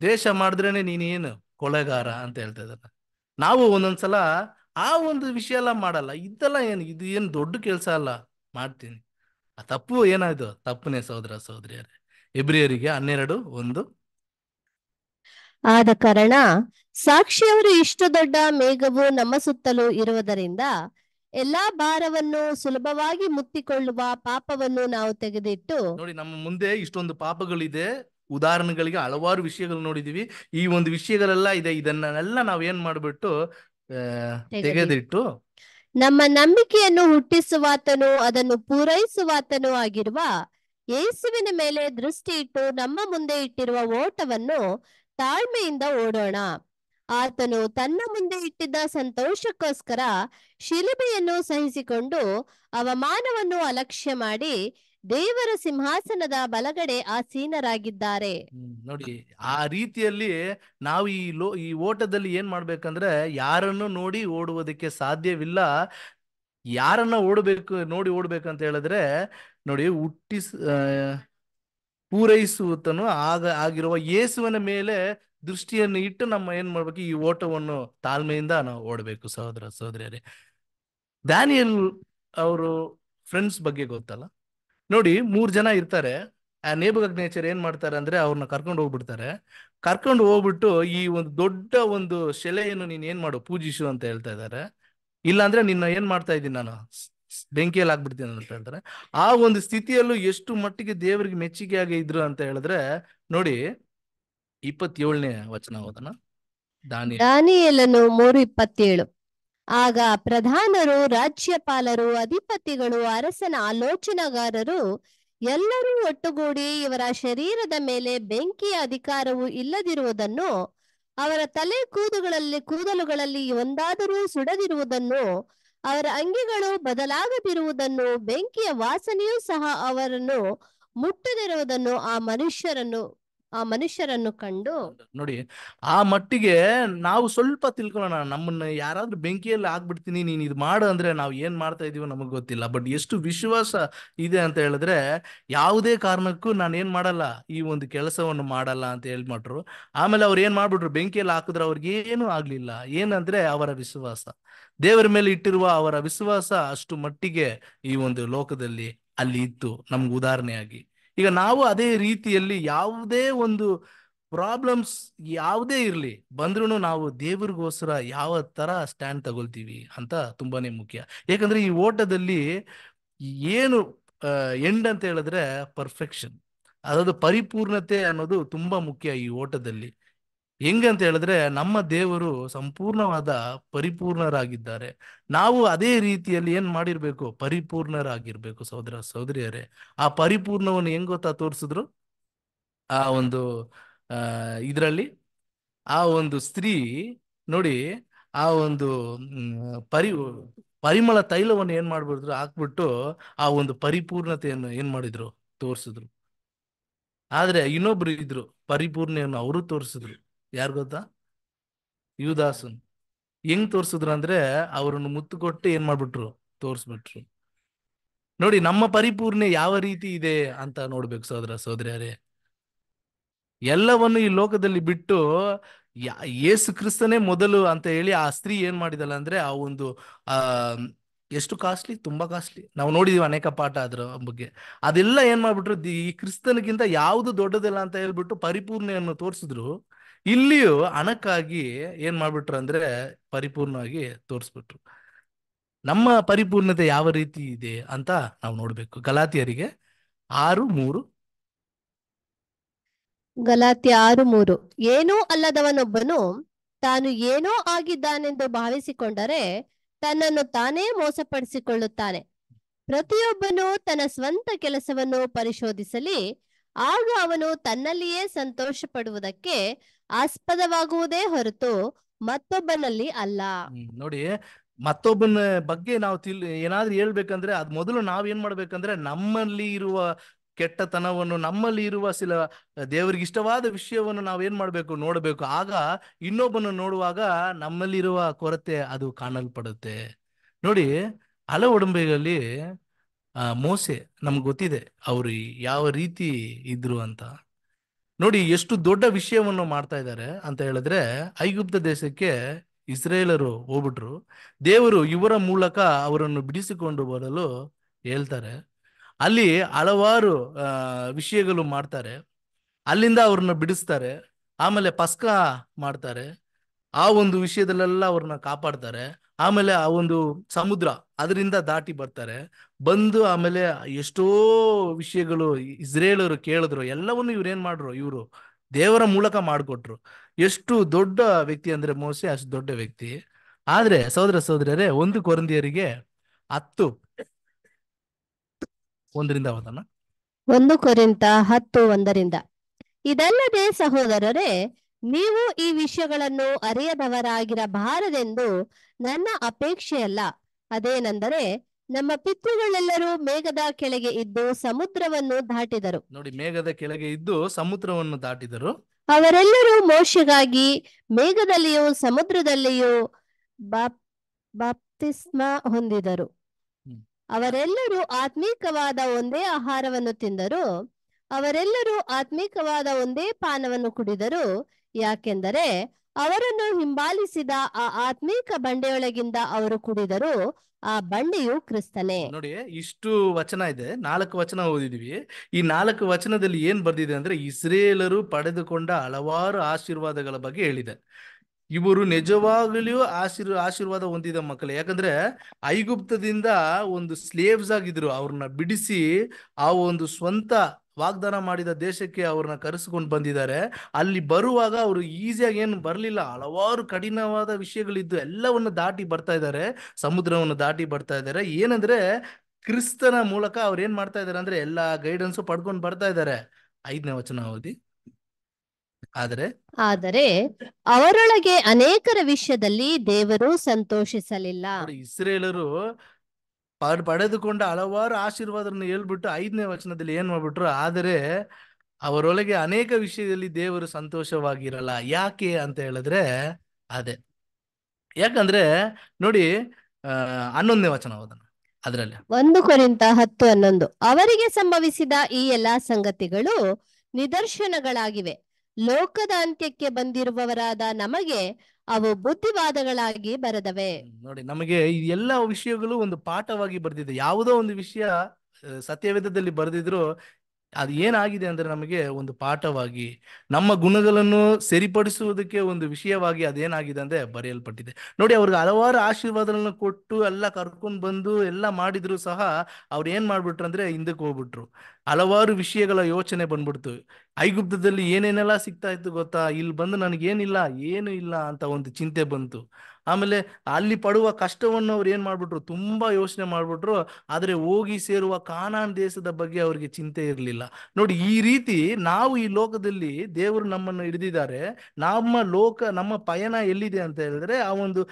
ದೇಶ ಮಾಡಿದ್ರೇನೆ ನೀನ್ ಏನು ಕೊಲೆಗಾರ ಅಂತ ಹೇಳ್ತಾ ಇದ್ದಾರೆ ನಾವು ಒಂದೊಂದ್ಸಲ ಆ ಒಂದು ವಿಷಯ ಎಲ್ಲ ಮಾಡಲ್ಲ ಇದೆಲ್ಲ ಏನು ಇದು ಏನು ದೊಡ್ಡ ಕೆಲಸ ಅಲ್ಲ ಮಾಡ್ತೀನಿ ಆ ತಪ್ಪು ಏನಾಯ್ತು ತಪ್ಪನೇ ಸಹೋದರ ಸಹೋದರಿಯರೇ ಇಬ್ರಿಯರಿಗೆ ಹನ್ನೆರಡು ಒಂದು ಆದ ಕಾರಣ ಸಾಕ್ಷಿಯವರು ಇಷ್ಟು ದೊಡ್ಡ ಮೇಘವು ನಮ್ಮ ಸುತ್ತಲೂ ಇರುವುದರಿಂದ ಎಲ್ಲಾ ಭಾರವನ್ನು ಸುಲಭವಾಗಿ ಮುತ್ತಿಕೊಳ್ಳುವ ಪಾಪವನ್ನು ನಾವು ತೆಗೆದಿಟ್ಟು ನೋಡಿ ನಮ್ಮ ಮುಂದೆ ಇಷ್ಟೊಂದು ಪಾಪಗಳಿದೆ ಉದಾಹರಣೆಗಳಿಗೆ ಹಲವಾರು ವಿಷಯಗಳು ನೋಡಿದೀವಿ ಈ ಒಂದು ವಿಷಯಗಳೆಲ್ಲ ಇದೆ ಇದನ್ನೆಲ್ಲ ನಾವ್ ಏನ್ ಮಾಡ್ಬಿಟ್ಟು ತೆಗೆದಿಟ್ಟು ನಮ್ಮ ನಂಬಿಕೆಯನ್ನು ಹುಟ್ಟಿಸುವಾತನು ಅದನ್ನು ಪೂರೈಸುವಾತನು ಆಗಿರುವ ಯೇಸುವಿನ ಮೇಲೆ ದೃಷ್ಟಿ ಇಟ್ಟು ನಮ್ಮ ಮುಂದೆ ಇಟ್ಟಿರುವ ಓಟವನ್ನು ತಾಳ್ಮೆಯಿಂದ ಓಡೋಣ ಆತನು ತನ್ನ ಮುಂದೆ ಇಟ್ಟಿದ್ದ ಸಂತೋಷಕ್ಕೋಸ್ಕರ ಶಿಲುಬೆಯನ್ನು ಸಹಿಸಿಕೊಂಡು ಅವಮಾನವನ್ನು ಅಲಕ್ಷ್ಯ ಮಾಡಿ ದೇವರ ಸಿಂಹಾಸನದ ಬಲಗಡೆ ಆಸೀನರಾಗಿದ್ದಾರೆ ನೋಡಿ ಆ ರೀತಿಯಲ್ಲಿ ನಾವು ಈ ಲೋ ಈ ಓಟದಲ್ಲಿ ಏನ್ ಮಾಡ್ಬೇಕಂದ್ರೆ ಯಾರನ್ನು ನೋಡಿ ಓಡುವುದಕ್ಕೆ ಸಾಧ್ಯವಿಲ್ಲ ಯಾರನ್ನ ಓಡಬೇಕು ನೋಡಿ ಓಡ್ಬೇಕಂತ ಹೇಳಿದ್ರೆ ನೋಡಿ ಹುಟ್ಟಿಸ್ ಪೂರೈಸುವುದನ್ನು ಆಗ ಆಗಿರುವ ಯೇಸುವಿನ ಮೇಲೆ ದೃಷ್ಟಿಯನ್ನು ಇಟ್ಟು ನಮ್ಮ ಏನ್ ಮಾಡ್ಬೇಕು ಈ ಓಟವನ್ನು ತಾಳ್ಮೆಯಿಂದ ನಾವು ಓಡಬೇಕು ಸಹೋದರ ಸಹೋದರಿಯರೇ ದಾನಿಯಲ್ ಅವರು ಫ್ರೆಂಡ್ಸ್ ಬಗ್ಗೆ ಗೊತ್ತಲ್ಲ ನೋಡಿ ಮೂರ್ ಜನ ಇರ್ತಾರೆ ಆ ನೇಬಲ್ ನೇಚರ್ ಏನ್ ಮಾಡ್ತಾರೆ ಅಂದ್ರೆ ಅವ್ರನ್ನ ಕರ್ಕೊಂಡು ಹೋಗ್ಬಿಡ್ತಾರೆ ಕರ್ಕೊಂಡು ಹೋಗ್ಬಿಟ್ಟು ಈ ಒಂದು ದೊಡ್ಡ ಒಂದು ಶೆಲೆಯನ್ನು ನೀನ್ ಏನ್ ಮಾಡು ಪೂಜಿಸು ಅಂತ ಹೇಳ್ತಾ ಇದ್ದಾರೆ ಇಲ್ಲಾಂದ್ರೆ ನಿನ್ನ ಏನ್ ಮಾಡ್ತಾ ಇದ್ದೀನಿ ನಾನು ಬೆಂಕಿಯಲ್ಲಿ ಹಾಕ್ಬಿಡ್ತೀನಿ ಅಂತ ಹೇಳ್ತಾರೆ ಆ ಒಂದು ಸ್ಥಿತಿಯಲ್ಲೂ ಎಷ್ಟು ಮಟ್ಟಿಗೆ ದೇವರಿಗೆ ಆಗಿ ಇದ್ರು ಅಂತ ಹೇಳಿದ್ರೆ ನೋಡಿ ಇಪ್ಪತ್ತೇಳನೇ ವಚನ ಹೋದನ ಮೂರು ಇಪ್ಪತ್ತೇಳು ಆಗ ಪ್ರಧಾನರು ರಾಜ್ಯಪಾಲರು ಅಧಿಪತಿಗಳು ಅರಸನ ಆಲೋಚನಗಾರರು ಎಲ್ಲರೂ ಒಟ್ಟುಗೂಡಿ ಇವರ ಶರೀರದ ಮೇಲೆ ಬೆಂಕಿಯ ಅಧಿಕಾರವು ಇಲ್ಲದಿರುವುದನ್ನು ಅವರ ತಲೆ ಕೂದುಗಳಲ್ಲಿ ಕೂದಲುಗಳಲ್ಲಿ ಒಂದಾದರೂ ಸುಡದಿರುವುದನ್ನು ಅವರ ಅಂಗಿಗಳು ಬದಲಾಗದಿರುವುದನ್ನು ಬೆಂಕಿಯ ವಾಸನೆಯೂ ಸಹ ಅವರನ್ನು ಮುಟ್ಟದಿರುವುದನ್ನು ಆ ಮನುಷ್ಯರನ್ನು ಆ ಮನುಷ್ಯರನ್ನು ಕಂಡು ನೋಡಿ ಆ ಮಟ್ಟಿಗೆ ನಾವು ಸ್ವಲ್ಪ ತಿಳ್ಕೊಳ್ಳೋಣ ನಮ್ಮನ್ನ ಯಾರಾದ್ರೂ ಬೆಂಕಿಯಲ್ಲಿ ಆಗ್ಬಿಡ್ತೀನಿ ನೀನ್ ಇದು ಮಾಡು ಅಂದ್ರೆ ನಾವು ಏನ್ ಮಾಡ್ತಾ ಇದೀವೋ ನಮಗ್ ಗೊತ್ತಿಲ್ಲ ಬಟ್ ಎಷ್ಟು ವಿಶ್ವಾಸ ಇದೆ ಅಂತ ಹೇಳಿದ್ರೆ ಯಾವುದೇ ಕಾರಣಕ್ಕೂ ನಾನು ಏನ್ ಮಾಡಲ್ಲ ಈ ಒಂದು ಕೆಲಸವನ್ನು ಮಾಡಲ್ಲ ಅಂತ ಹೇಳ್ಬಿಟ್ರು ಆಮೇಲೆ ಅವ್ರು ಏನ್ ಮಾಡ್ಬಿಟ್ರು ಬೆಂಕಿಯಲ್ಲಿ ಹಾಕಿದ್ರೆ ಅವ್ರಿಗೆ ಏನು ಆಗ್ಲಿಲ್ಲ ಏನಂದ್ರೆ ಅವರ ವಿಶ್ವಾಸ ದೇವರ ಮೇಲೆ ಇಟ್ಟಿರುವ ಅವರ ವಿಶ್ವಾಸ ಅಷ್ಟು ಮಟ್ಟಿಗೆ ಈ ಒಂದು ಲೋಕದಲ್ಲಿ ಅಲ್ಲಿ ಇತ್ತು ನಮ್ಗೆ ಉದಾಹರಣೆಯಾಗಿ ಈಗ ನಾವು ಅದೇ ರೀತಿಯಲ್ಲಿ ಯಾವುದೇ ಒಂದು ಪ್ರಾಬ್ಲಮ್ಸ್ ಯಾವುದೇ ಇರಲಿ ಬಂದ್ರೂ ನಾವು ದೇವ್ರಿಗೋಸ್ಕರ ಯಾವ ತರ ಸ್ಟ್ಯಾಂಡ್ ತಗೊಳ್ತೀವಿ ಅಂತ ತುಂಬಾನೇ ಮುಖ್ಯ ಯಾಕಂದ್ರೆ ಈ ಓಟದಲ್ಲಿ ಏನು ಎಂಡ್ ಅಂತ ಹೇಳಿದ್ರೆ ಪರ್ಫೆಕ್ಷನ್ ಅದಾದ ಪರಿಪೂರ್ಣತೆ ಅನ್ನೋದು ತುಂಬಾ ಮುಖ್ಯ ಈ ಓಟದಲ್ಲಿ ಹೆಂಗೆ ಅಂತ ಹೇಳಿದ್ರೆ ನಮ್ಮ ದೇವರು ಸಂಪೂರ್ಣವಾದ ಪರಿಪೂರ್ಣರಾಗಿದ್ದಾರೆ ನಾವು ಅದೇ ರೀತಿಯಲ್ಲಿ ಏನ್ ಮಾಡಿರ್ಬೇಕು ಪರಿಪೂರ್ಣರಾಗಿರ್ಬೇಕು ಸಹೋದರ ಸಹೋದರಿಯರೇ ಆ ಪರಿಪೂರ್ಣವನ್ನು ಹೆಂಗ್ ಗೊತ್ತಾ ತೋರಿಸಿದ್ರು ಆ ಒಂದು ಇದರಲ್ಲಿ ಆ ಒಂದು ಸ್ತ್ರೀ ನೋಡಿ ಆ ಒಂದು ಪರಿ ಪರಿಮಳ ತೈಲವನ್ನು ಏನ್ ಮಾಡ್ಬಿಡಿದ್ರು ಹಾಕ್ಬಿಟ್ಟು ಆ ಒಂದು ಪರಿಪೂರ್ಣತೆಯನ್ನು ಏನ್ ಮಾಡಿದ್ರು ತೋರಿಸಿದ್ರು ಆದ್ರೆ ಇನ್ನೊಬ್ರು ಇದ್ರು ಪರಿಪೂರ್ಣೆಯನ್ನು ಅವರು ತೋರಿಸಿದ್ರು ಯಾರು ಗೊತ್ತಾ ಯುದಾಸನ್ ಹೆಂಗ್ ತೋರ್ಸಿದ್ರು ಅಂದ್ರೆ ಅವರನ್ನು ಮುತ್ತು ಕೊಟ್ಟು ಏನ್ ಮಾಡ್ಬಿಟ್ರು ತೋರ್ಸ್ಬಿಟ್ರು ನೋಡಿ ನಮ್ಮ ಪರಿಪೂರ್ಣೆ ಯಾವ ರೀತಿ ಇದೆ ಅಂತ ನೋಡ್ಬೇಕು ಸೋದರ ಸೋದರಿಯರೇ ಎಲ್ಲವನ್ನು ಈ ಲೋಕದಲ್ಲಿ ಬಿಟ್ಟು ಯೇಸು ಕ್ರಿಸ್ತನೇ ಮೊದಲು ಅಂತ ಹೇಳಿ ಆ ಸ್ತ್ರೀ ಏನ್ ಮಾಡಿದಲ್ಲ ಅಂದ್ರೆ ಆ ಒಂದು ಆ ಎಷ್ಟು ಕಾಸ್ಟ್ಲಿ ತುಂಬಾ ಕಾಸ್ಟ್ಲಿ ನಾವು ನೋಡಿದೀವಿ ಅನೇಕ ಪಾಠ ಅದ್ರ ಬಗ್ಗೆ ಅದೆಲ್ಲ ಏನ್ ಮಾಡ್ಬಿಟ್ರು ಈ ಕ್ರಿಸ್ತನಗಿಂತ ಯಾವುದು ದೊಡ್ಡದಲ್ಲ ಅಂತ ಹೇಳ್ಬಿಟ್ಟು ಪರಿಪೂರ್ಣೆಯನ್ನು ತೋರಿಸಿದ್ರು ಇಲ್ಲಿಯೂ ಹಣಕ್ಕಾಗಿ ಏನ್ ಮಾಡ್ಬಿಟ್ರು ಅಂದ್ರೆ ಪರಿಪೂರ್ಣವಾಗಿ ತೋರಿಸ್ಬಿಟ್ರು ನಮ್ಮ ಪರಿಪೂರ್ಣತೆ ಯಾವ ರೀತಿ ಇದೆ ಅಂತ ನಾವು ನೋಡ್ಬೇಕು ಗಲಾತಿಯರಿಗೆ ಆರು ಮೂರು ಗಲಾತಿ ಆರು ಮೂರು ಏನೂ ಅಲ್ಲದವನೊಬ್ಬನು ತಾನು ಏನೋ ಆಗಿದ್ದಾನೆಂದು ಭಾವಿಸಿಕೊಂಡರೆ ತನ್ನನ್ನು ತಾನೇ ಮೋಸಪಡಿಸಿಕೊಳ್ಳುತ್ತಾನೆ ಪ್ರತಿಯೊಬ್ಬನು ತನ್ನ ಸ್ವಂತ ಕೆಲಸವನ್ನು ಪರಿಶೋಧಿಸಲಿ ಆಗ ಅವನು ತನ್ನಲ್ಲಿಯೇ ಸಂತೋಷ ಪಡುವುದಕ್ಕೆ ಆಸ್ಪದವಾಗುವುದೇ ಹೊರತು ಮತ್ತೊಬ್ಬನಲ್ಲಿ ಅಲ್ಲ ನೋಡಿ ಮತ್ತೊಬ್ಬನ ಬಗ್ಗೆ ನಾವು ತಿಳ್ ಏನಾದ್ರೂ ಹೇಳ್ಬೇಕಂದ್ರೆ ಅದ್ ಮೊದಲು ನಾವ್ ಏನ್ ಮಾಡ್ಬೇಕಂದ್ರೆ ನಮ್ಮಲ್ಲಿ ಇರುವ ಕೆಟ್ಟತನವನ್ನು ನಮ್ಮಲ್ಲಿ ಇರುವ ಸಿಲ ದೇವರಿಗೆ ಇಷ್ಟವಾದ ವಿಷಯವನ್ನು ನಾವ್ ಏನ್ ಮಾಡ್ಬೇಕು ನೋಡ್ಬೇಕು ಆಗ ಇನ್ನೊಬ್ಬನ ನೋಡುವಾಗ ನಮ್ಮಲ್ಲಿರುವ ಕೊರತೆ ಅದು ಕಾಣಲ್ಪಡುತ್ತೆ ನೋಡಿ ಹಲ ಒಡಂಬೆಗಳಲ್ಲಿ ಮೋಸೆ ನಮ್ಗೆ ಗೊತ್ತಿದೆ ಅವ್ರು ಯಾವ ರೀತಿ ಇದ್ರು ಅಂತ ನೋಡಿ ಎಷ್ಟು ದೊಡ್ಡ ವಿಷಯವನ್ನು ಮಾಡ್ತಾ ಇದ್ದಾರೆ ಅಂತ ಹೇಳಿದ್ರೆ ಐಗುಪ್ತ ದೇಶಕ್ಕೆ ಇಸ್ರೇಲರು ಹೋಗ್ಬಿಟ್ರು ದೇವರು ಇವರ ಮೂಲಕ ಅವರನ್ನು ಬಿಡಿಸಿಕೊಂಡು ಬರಲು ಹೇಳ್ತಾರೆ ಅಲ್ಲಿ ಹಲವಾರು ವಿಷಯಗಳು ಮಾಡ್ತಾರೆ ಅಲ್ಲಿಂದ ಅವ್ರನ್ನ ಬಿಡಿಸ್ತಾರೆ ಆಮೇಲೆ ಪಸ್ಕ ಮಾಡ್ತಾರೆ ಆ ಒಂದು ವಿಷಯದಲ್ಲೆಲ್ಲ ಅವ್ರನ್ನ ಕಾಪಾಡ್ತಾರೆ ಆಮೇಲೆ ಆ ಒಂದು ಸಮುದ್ರ ಅದರಿಂದ ದಾಟಿ ಬರ್ತಾರೆ ಬಂದು ಆಮೇಲೆ ಎಷ್ಟೋ ವಿಷಯಗಳು ಇಸ್ರೇಲರು ಕೇಳಿದ್ರು ಎಲ್ಲವನ್ನು ಇವ್ರೇನ್ ಮಾಡ್ರು ಇವರು ದೇವರ ಮೂಲಕ ಮಾಡಿಕೊಟ್ರು ಎಷ್ಟು ದೊಡ್ಡ ವ್ಯಕ್ತಿ ಅಂದ್ರೆ ಮೋಸೆ ಅಷ್ಟು ದೊಡ್ಡ ವ್ಯಕ್ತಿ ಆದ್ರೆ ಸಹೋದರ ಸಹೋದರರೇ ಒಂದು ಕೊರಂದಿಯರಿಗೆ ಹತ್ತು ಒಂದರಿಂದ ಹೋದಮ್ಮ ಒಂದು ಕೊರಿಂತ ಹತ್ತು ಒಂದರಿಂದ ಇದಲ್ಲದೆ ಸಹೋದರರೇ ನೀವು ಈ ವಿಷಯಗಳನ್ನು ಅರಿಯದವರಾಗಿರಬಾರದೆಂದು ನನ್ನ ಅಪೇಕ್ಷೆಯಲ್ಲ ಅದೇನೆಂದರೆ ನಮ್ಮ ಪಿತೃಗಳೆಲ್ಲರೂ ಮೇಘದ ಕೆಳಗೆ ಇದ್ದು ಸಮುದ್ರವನ್ನು ದಾಟಿದರು ನೋಡಿ ಮೇಘದ ಕೆಳಗೆ ಇದ್ದು ಸಮುದ್ರವನ್ನು ದಾಟಿದರು ಅವರೆಲ್ಲರೂ ಮೋಶೆಗಾಗಿ ಮೇಘದಲ್ಲಿಯೂ ಸಮುದ್ರದಲ್ಲಿಯೂ ಬಾಪ್ತಿಸ್ಮ ಹೊಂದಿದರು ಅವರೆಲ್ಲರೂ ಆತ್ಮೀಕವಾದ ಒಂದೇ ಆಹಾರವನ್ನು ತಿಂದರು ಅವರೆಲ್ಲರೂ ಆತ್ಮೀಕವಾದ ಒಂದೇ ಪಾನವನ್ನು ಕುಡಿದರು ಯಾಕೆಂದರೆ ಅವರನ್ನು ಹಿಂಬಾಲಿಸಿದ ಆ ಆತ್ಮೀಕ ಬಂಡೆಯೊಳಗಿಂದ ಅವರು ಕುಡಿದರು ಆ ಬಂಡೆಯು ಕ್ರಿಸ್ತನೇ ನೋಡಿ ಇಷ್ಟು ವಚನ ಇದೆ ನಾಲ್ಕು ವಚನ ಓದಿದೀವಿ ಈ ನಾಲ್ಕು ವಚನದಲ್ಲಿ ಏನ್ ಬರ್ದಿದೆ ಅಂದ್ರೆ ಇಸ್ರೇಲರು ಪಡೆದುಕೊಂಡ ಹಲವಾರು ಆಶೀರ್ವಾದಗಳ ಬಗ್ಗೆ ಹೇಳಿದೆ ಇವರು ನಿಜವಾಗಲಿಯೂ ಆಶೀರ್ ಆಶೀರ್ವಾದ ಹೊಂದಿದ ಮಕ್ಕಳು ಯಾಕಂದ್ರೆ ಐಗುಪ್ತದಿಂದ ಒಂದು ಸ್ಲೇವ್ಸ್ ಆಗಿದ್ರು ಅವ್ರನ್ನ ಬಿಡಿಸಿ ಆ ಒಂದು ಸ್ವಂತ ವಾಗ್ದಾನ ಮಾಡಿದ ದೇಶಕ್ಕೆ ಅವ್ರನ್ನ ಕರೆಸ್ಕೊಂಡು ಬಂದಿದ್ದಾರೆ ಅಲ್ಲಿ ಬರುವಾಗ ಅವರು ಈಸಿಯಾಗಿ ಏನು ಬರಲಿಲ್ಲ ಹಲವಾರು ಕಠಿಣವಾದ ವಿಷಯಗಳಿದ್ದು ಎಲ್ಲವನ್ನು ದಾಟಿ ಬರ್ತಾ ಇದ್ದಾರೆ ಸಮುದ್ರವನ್ನು ದಾಟಿ ಬರ್ತಾ ಇದ್ದಾರೆ ಏನಂದ್ರೆ ಕ್ರಿಸ್ತನ ಮೂಲಕ ಅವ್ರು ಏನ್ ಮಾಡ್ತಾ ಇದ್ದಾರೆ ಅಂದ್ರೆ ಎಲ್ಲಾ ಗೈಡೆನ್ಸು ಪಡ್ಕೊಂಡು ಬರ್ತಾ ಇದ್ದಾರೆ ಐದನೇ ವಚನ ಓದಿ ಆದರೆ ಆದರೆ ಅವರೊಳಗೆ ಅನೇಕರ ವಿಷಯದಲ್ಲಿ ದೇವರು ಸಂತೋಷಿಸಲಿಲ್ಲ ಇಸ್ರೇಲರು ಪಡ್ ಪಡೆದುಕೊಂಡ ಹಲವಾರು ಆಶೀರ್ವಾದವನ್ನು ಹೇಳ್ಬಿಟ್ಟು ಐದನೇ ವಚನದಲ್ಲಿ ಏನ್ ಮಾಡ್ಬಿಟ್ರು ಆದರೆ ಅವರೊಳಗೆ ಅನೇಕ ವಿಷಯದಲ್ಲಿ ದೇವರು ಸಂತೋಷವಾಗಿರಲ್ಲ ಯಾಕೆ ಅಂತ ಹೇಳಿದ್ರೆ ಅದೇ ಯಾಕಂದ್ರೆ ನೋಡಿ ಹನ್ನೊಂದನೇ ವಚನ ಹೋದ ಅದರಲ್ಲಿ ಒಂದು ಕೊನೆಂತ ಹತ್ತು ಹನ್ನೊಂದು ಅವರಿಗೆ ಸಂಭವಿಸಿದ ಈ ಎಲ್ಲಾ ಸಂಗತಿಗಳು ನಿದರ್ಶನಗಳಾಗಿವೆ ಲೋಕದ ಅಂತ್ಯಕ್ಕೆ ಬಂದಿರುವವರಾದ ನಮಗೆ ಅವು ಬುದ್ಧಿವಾದಗಳಾಗಿ ಬರೆದವೆ ನೋಡಿ ನಮಗೆ ಎಲ್ಲ ವಿಷಯಗಳು ಒಂದು ಪಾಠವಾಗಿ ಬರೆದಿದೆ ಯಾವುದೋ ಒಂದು ವಿಷಯ ಸತ್ಯವೇದದಲ್ಲಿ ಬರೆದಿದ್ರು ಅದು ಏನಾಗಿದೆ ಅಂದ್ರೆ ನಮಗೆ ಒಂದು ಪಾಠವಾಗಿ ನಮ್ಮ ಗುಣಗಳನ್ನು ಸರಿಪಡಿಸುವುದಕ್ಕೆ ಒಂದು ವಿಷಯವಾಗಿ ಅದೇನಾಗಿದೆ ಅಂದ್ರೆ ಬರೆಯಲ್ಪಟ್ಟಿದೆ ನೋಡಿ ಅವ್ರಿಗೆ ಹಲವಾರು ಆಶೀರ್ವಾದಗಳನ್ನು ಕೊಟ್ಟು ಎಲ್ಲ ಕರ್ಕೊಂಡು ಬಂದು ಎಲ್ಲ ಮಾಡಿದ್ರು ಸಹ ಅವ್ರು ಏನ್ ಮಾಡ್ಬಿಟ್ರು ಅಂದ್ರೆ ಹಿಂದಕ್ಕೆ ಹೋಗ್ಬಿಟ್ರು ಹಲವಾರು ವಿಷಯಗಳ ಯೋಚನೆ ಬಂದ್ಬಿಡ್ತು ಐಗುಪ್ತದಲ್ಲಿ ಏನೇನೆಲ್ಲ ಸಿಗ್ತಾ ಇತ್ತು ಗೊತ್ತಾ ಇಲ್ಲಿ ಬಂದು ನನಗೇನಿಲ್ಲ ಏನು ಇಲ್ಲ ಅಂತ ಒಂದು ಚಿಂತೆ ಬಂತು ಆಮೇಲೆ ಅಲ್ಲಿ ಪಡುವ ಕಷ್ಟವನ್ನು ಅವ್ರು ಏನು ಮಾಡ್ಬಿಟ್ರು ತುಂಬಾ ಯೋಚನೆ ಮಾಡ್ಬಿಟ್ರು ಆದರೆ ಹೋಗಿ ಸೇರುವ ಕಾನಾನ್ ದೇಶದ ಬಗ್ಗೆ ಅವರಿಗೆ ಚಿಂತೆ ಇರಲಿಲ್ಲ ನೋಡಿ ಈ ರೀತಿ ನಾವು ಈ ಲೋಕದಲ್ಲಿ ದೇವರು ನಮ್ಮನ್ನು ಹಿಡಿದಿದ್ದಾರೆ ನಮ್ಮ ಲೋಕ ನಮ್ಮ ಪಯಣ ಎಲ್ಲಿದೆ ಅಂತ ಹೇಳಿದ್ರೆ ಆ ಒಂದು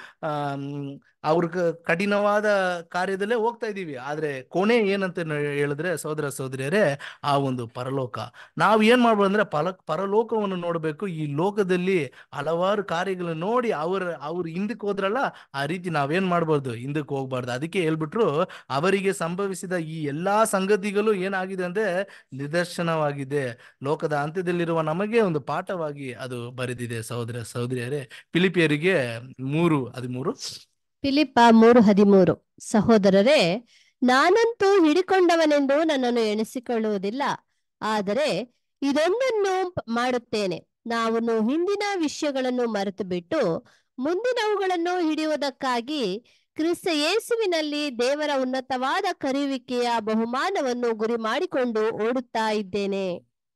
ಅವ್ರ ಕಠಿಣವಾದ ಕಾರ್ಯದಲ್ಲೇ ಹೋಗ್ತಾ ಇದ್ದೀವಿ ಆದ್ರೆ ಕೊನೆ ಏನಂತ ಹೇಳಿದ್ರೆ ಸಹೋದರ ಸಹೋದರಿಯರೇ ಆ ಒಂದು ಪರಲೋಕ ನಾವು ಏನ್ ಮಾಡ್ಬೋದು ಅಂದ್ರೆ ಪಲ ಪರಲೋಕವನ್ನು ನೋಡಬೇಕು ಈ ಲೋಕದಲ್ಲಿ ಹಲವಾರು ಕಾರ್ಯಗಳನ್ನ ನೋಡಿ ಅವ್ರ ಅವ್ರು ಹಿಂದಕ್ಕೆ ಹೋದ್ರಲ್ಲ ಆ ರೀತಿ ನಾವೇನ್ ಮಾಡ್ಬಾರ್ದು ಹಿಂದಕ್ಕೆ ಹೋಗ್ಬಾರ್ದು ಅದಕ್ಕೆ ಹೇಳ್ಬಿಟ್ರು ಅವರಿಗೆ ಸಂಭವಿಸಿದ ಈ ಎಲ್ಲಾ ಸಂಗತಿಗಳು ಏನಾಗಿದೆ ಅಂದ್ರೆ ನಿದರ್ಶನವಾಗಿದೆ ಲೋಕದ ಅಂತ್ಯದಲ್ಲಿರುವ ನಮಗೆ ಒಂದು ಪಾಠವಾಗಿ ಅದು ಬರೆದಿದೆ ಸಹೋದರ ಸಹೋದರಿಯರೇ ಪಿಲಿಪಿಯರಿಗೆ ಮೂರು ಹದಿಮೂರು ಫಿಲಿಪ್ಪ ಮೂರು ಹದಿಮೂರು ಸಹೋದರರೇ ನಾನಂತೂ ಹಿಡಿಕೊಂಡವನೆಂದು ನನ್ನನ್ನು ಎಣಿಸಿಕೊಳ್ಳುವುದಿಲ್ಲ ಆದರೆ ಇದೊಂದನ್ನು ಮಾಡುತ್ತೇನೆ ನಾವು ಹಿಂದಿನ ವಿಷಯಗಳನ್ನು ಮರೆತು ಬಿಟ್ಟು ಮುಂದಿನವುಗಳನ್ನು ಹಿಡಿಯುವುದಕ್ಕಾಗಿ ಕ್ರಿಸ್ತ ಯೇಸುವಿನಲ್ಲಿ ದೇವರ ಉನ್ನತವಾದ ಕರೆಯುವಿಕೆಯ ಬಹುಮಾನವನ್ನು ಗುರಿ ಮಾಡಿಕೊಂಡು ಓಡುತ್ತಾ ಇದ್ದೇನೆ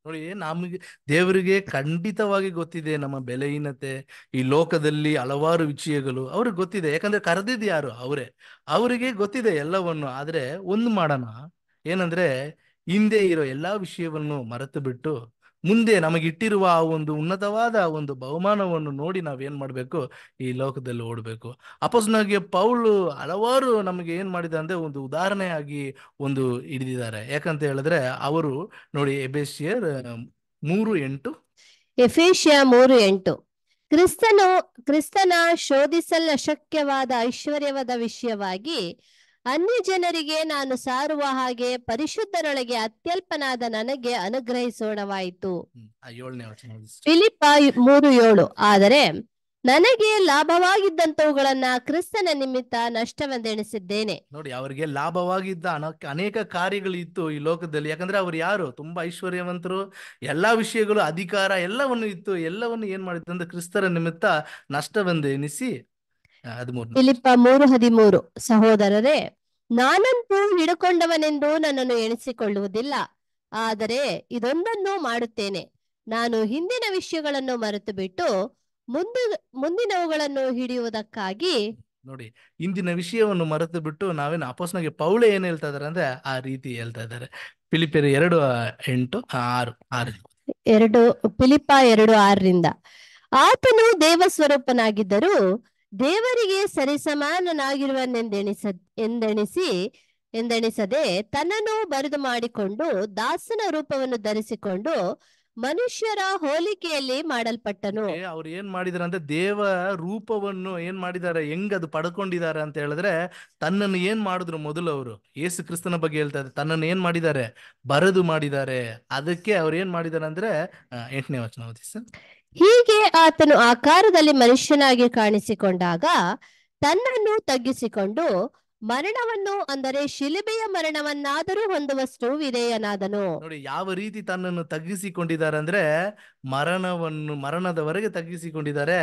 ನೋಡಿ ನಮಗೆ ದೇವರಿಗೆ ಖಂಡಿತವಾಗಿ ಗೊತ್ತಿದೆ ನಮ್ಮ ಬೆಲೆಹೀನತೆ ಈ ಲೋಕದಲ್ಲಿ ಹಲವಾರು ವಿಷಯಗಳು ಅವ್ರಿಗೆ ಗೊತ್ತಿದೆ ಯಾಕಂದ್ರೆ ಕರೆದಿದ್ದು ಯಾರು ಅವರೇ ಅವರಿಗೆ ಗೊತ್ತಿದೆ ಎಲ್ಲವನ್ನು ಆದ್ರೆ ಒಂದು ಮಾಡೋಣ ಏನಂದ್ರೆ ಹಿಂದೆ ಇರೋ ಎಲ್ಲಾ ವಿಷಯವನ್ನು ಮರೆತು ಬಿಟ್ಟು ಮುಂದೆ ನಮಗಿಟ್ಟಿರುವ ಆ ಒಂದು ಉನ್ನತವಾದ ಒಂದು ಬಹುಮಾನವನ್ನು ನೋಡಿ ನಾವೇನ್ ಮಾಡಬೇಕು ಈ ಲೋಕದಲ್ಲಿ ಓಡಬೇಕು ಅಪಸ್ನಾಗೆ ಪೌಲು ಹಲವಾರು ನಮಗೆ ಏನ್ ಮಾಡಿದ ಅಂದ್ರೆ ಒಂದು ಉದಾಹರಣೆಯಾಗಿ ಒಂದು ಹಿಡಿದಿದ್ದಾರೆ ಯಾಕಂತ ಹೇಳಿದ್ರೆ ಅವರು ನೋಡಿ ಎಬೇಸಿಯರ್ ಮೂರು ಎಂಟು ಎಫೇಷಿಯಾ ಮೂರು ಎಂಟು ಕ್ರಿಸ್ತನು ಕ್ರಿಸ್ತನ ಶೋಧಿಸಲಶಕ್ಯವಾದ ಐಶ್ವರ್ಯವಾದ ವಿಷಯವಾಗಿ ಅನ್ಯ ಜನರಿಗೆ ನಾನು ಸಾರುವ ಹಾಗೆ ಪರಿಶುದ್ಧರೊಳಗೆ ಅತ್ಯಲ್ಪನಾದ ನನಗೆ ಅನುಗ್ರಹಿಸೋಣವಾಯಿತು ಫಿಲಿಪ ಮೂರು ಏಳು ಆದರೆ ನನಗೆ ಲಾಭವಾಗಿದ್ದಂತವುಗಳನ್ನ ಕ್ರಿಸ್ತನ ನಿಮಿತ್ತ ನಷ್ಟವೆಂದೆಣಿಸಿದ್ದೇನೆ ನೋಡಿ ಅವರಿಗೆ ಲಾಭವಾಗಿದ್ದ ಅನೇಕ ಕಾರ್ಯಗಳು ಇತ್ತು ಈ ಲೋಕದಲ್ಲಿ ಯಾಕಂದ್ರೆ ಅವ್ರು ಯಾರು ತುಂಬಾ ಐಶ್ವರ್ಯವಂತರು ಎಲ್ಲಾ ವಿಷಯಗಳು ಅಧಿಕಾರ ಎಲ್ಲವನ್ನು ಇತ್ತು ಎಲ್ಲವನ್ನು ಏನ್ ಮಾಡಿದ್ರು ಕ್ರಿಸ್ತರ ನಿಮಿತ್ತ ನಷ್ಟವೆಂದೆಣಿಸಿ ಫಿಲಿಪ್ಪ ಮೂರು ಹದಿಮೂರು ಸಹೋದರರೇ ನಾನಂತೂ ಹಿಡುಕೊಂಡವನೆಂದು ನನ್ನನ್ನು ಎಣಿಸಿಕೊಳ್ಳುವುದಿಲ್ಲ ಆದರೆ ಇದೊಂದನ್ನು ಮಾಡುತ್ತೇನೆ ನಾನು ಹಿಂದಿನ ವಿಷಯಗಳನ್ನು ಮರೆತು ಬಿಟ್ಟು ಮುಂದೆ ಮುಂದಿನವುಗಳನ್ನು ಹಿಡಿಯುವುದಕ್ಕಾಗಿ ನೋಡಿ ಇಂದಿನ ವಿಷಯವನ್ನು ಮರೆತು ಬಿಟ್ಟು ನಾವೇನು ಅಪೋಸ್ನಾಗೆ ಪೌಳೆ ಏನ್ ಹೇಳ್ತಾ ಇದಾರೆ ಅಂದ್ರೆ ಆ ರೀತಿ ಹೇಳ್ತಾ ಇದ್ದಾರೆ ಫಿಲಿಪಿಯರು ಎರಡು ಎಂಟು ಆರು ಆರು ಎರಡು ಪಿಲಿಪ ಎರಡು ಆರರಿಂದ ಆತನು ದೇವ ದೇವರಿಗೆ ಸರಿಸಮಾನನಾಗಿರುವನೆಂದೆಣಿಸ ಎಂದೆಣಿಸಿ ಎಂದೆಣಿಸದೆ ತನ್ನನ್ನು ಬರೆದು ಮಾಡಿಕೊಂಡು ದಾಸನ ರೂಪವನ್ನು ಧರಿಸಿಕೊಂಡು ಮನುಷ್ಯರ ಹೋಲಿಕೆಯಲ್ಲಿ ಮಾಡಲ್ಪಟ್ಟನು ಅವ್ರು ಏನ್ ಮಾಡಿದಾರೆ ದೇವ ರೂಪವನ್ನು ಏನ್ ಮಾಡಿದಾರೆ ಹೆಂಗ್ ಅದು ಪಡ್ಕೊಂಡಿದ್ದಾರೆ ಅಂತ ಹೇಳಿದ್ರೆ ತನ್ನನ್ನು ಏನ್ ಮಾಡಿದ್ರು ಮೊದಲು ಅವರು ಯೇಸು ಕ್ರಿಸ್ತನ ಬಗ್ಗೆ ಹೇಳ್ತಾರೆ ತನ್ನನ್ನು ಏನ್ ಮಾಡಿದ್ದಾರೆ ಬರೆದು ಮಾಡಿದ್ದಾರೆ ಅದಕ್ಕೆ ಅವ್ರು ಏನ್ ಮಾಡಿದಾರೆ ಅಂದ್ರೆ ಎಂಟನೇ ವಚನ ಸರ್ ಹೀಗೆ ಆತನು ಆಕಾರದಲ್ಲಿ ಮನುಷ್ಯನಾಗಿ ಕಾಣಿಸಿಕೊಂಡಾಗ ತನ್ನನ್ನು ತಗ್ಗಿಸಿಕೊಂಡು ಮರಣವನ್ನು ಅಂದರೆ ಶಿಲುಬೆಯ ಮರಣವನ್ನಾದರೂ ಹೊಂದುವಷ್ಟು ವಿಧೇಯನಾದನು ನೋಡಿ ಯಾವ ರೀತಿ ತನ್ನನ್ನು ತಗ್ಗಿಸಿಕೊಂಡಿದ್ದಾರೆ ಅಂದ್ರೆ ಮರಣವನ್ನು ಮರಣದವರೆಗೆ ತಗ್ಗಿಸಿಕೊಂಡಿದ್ದಾರೆ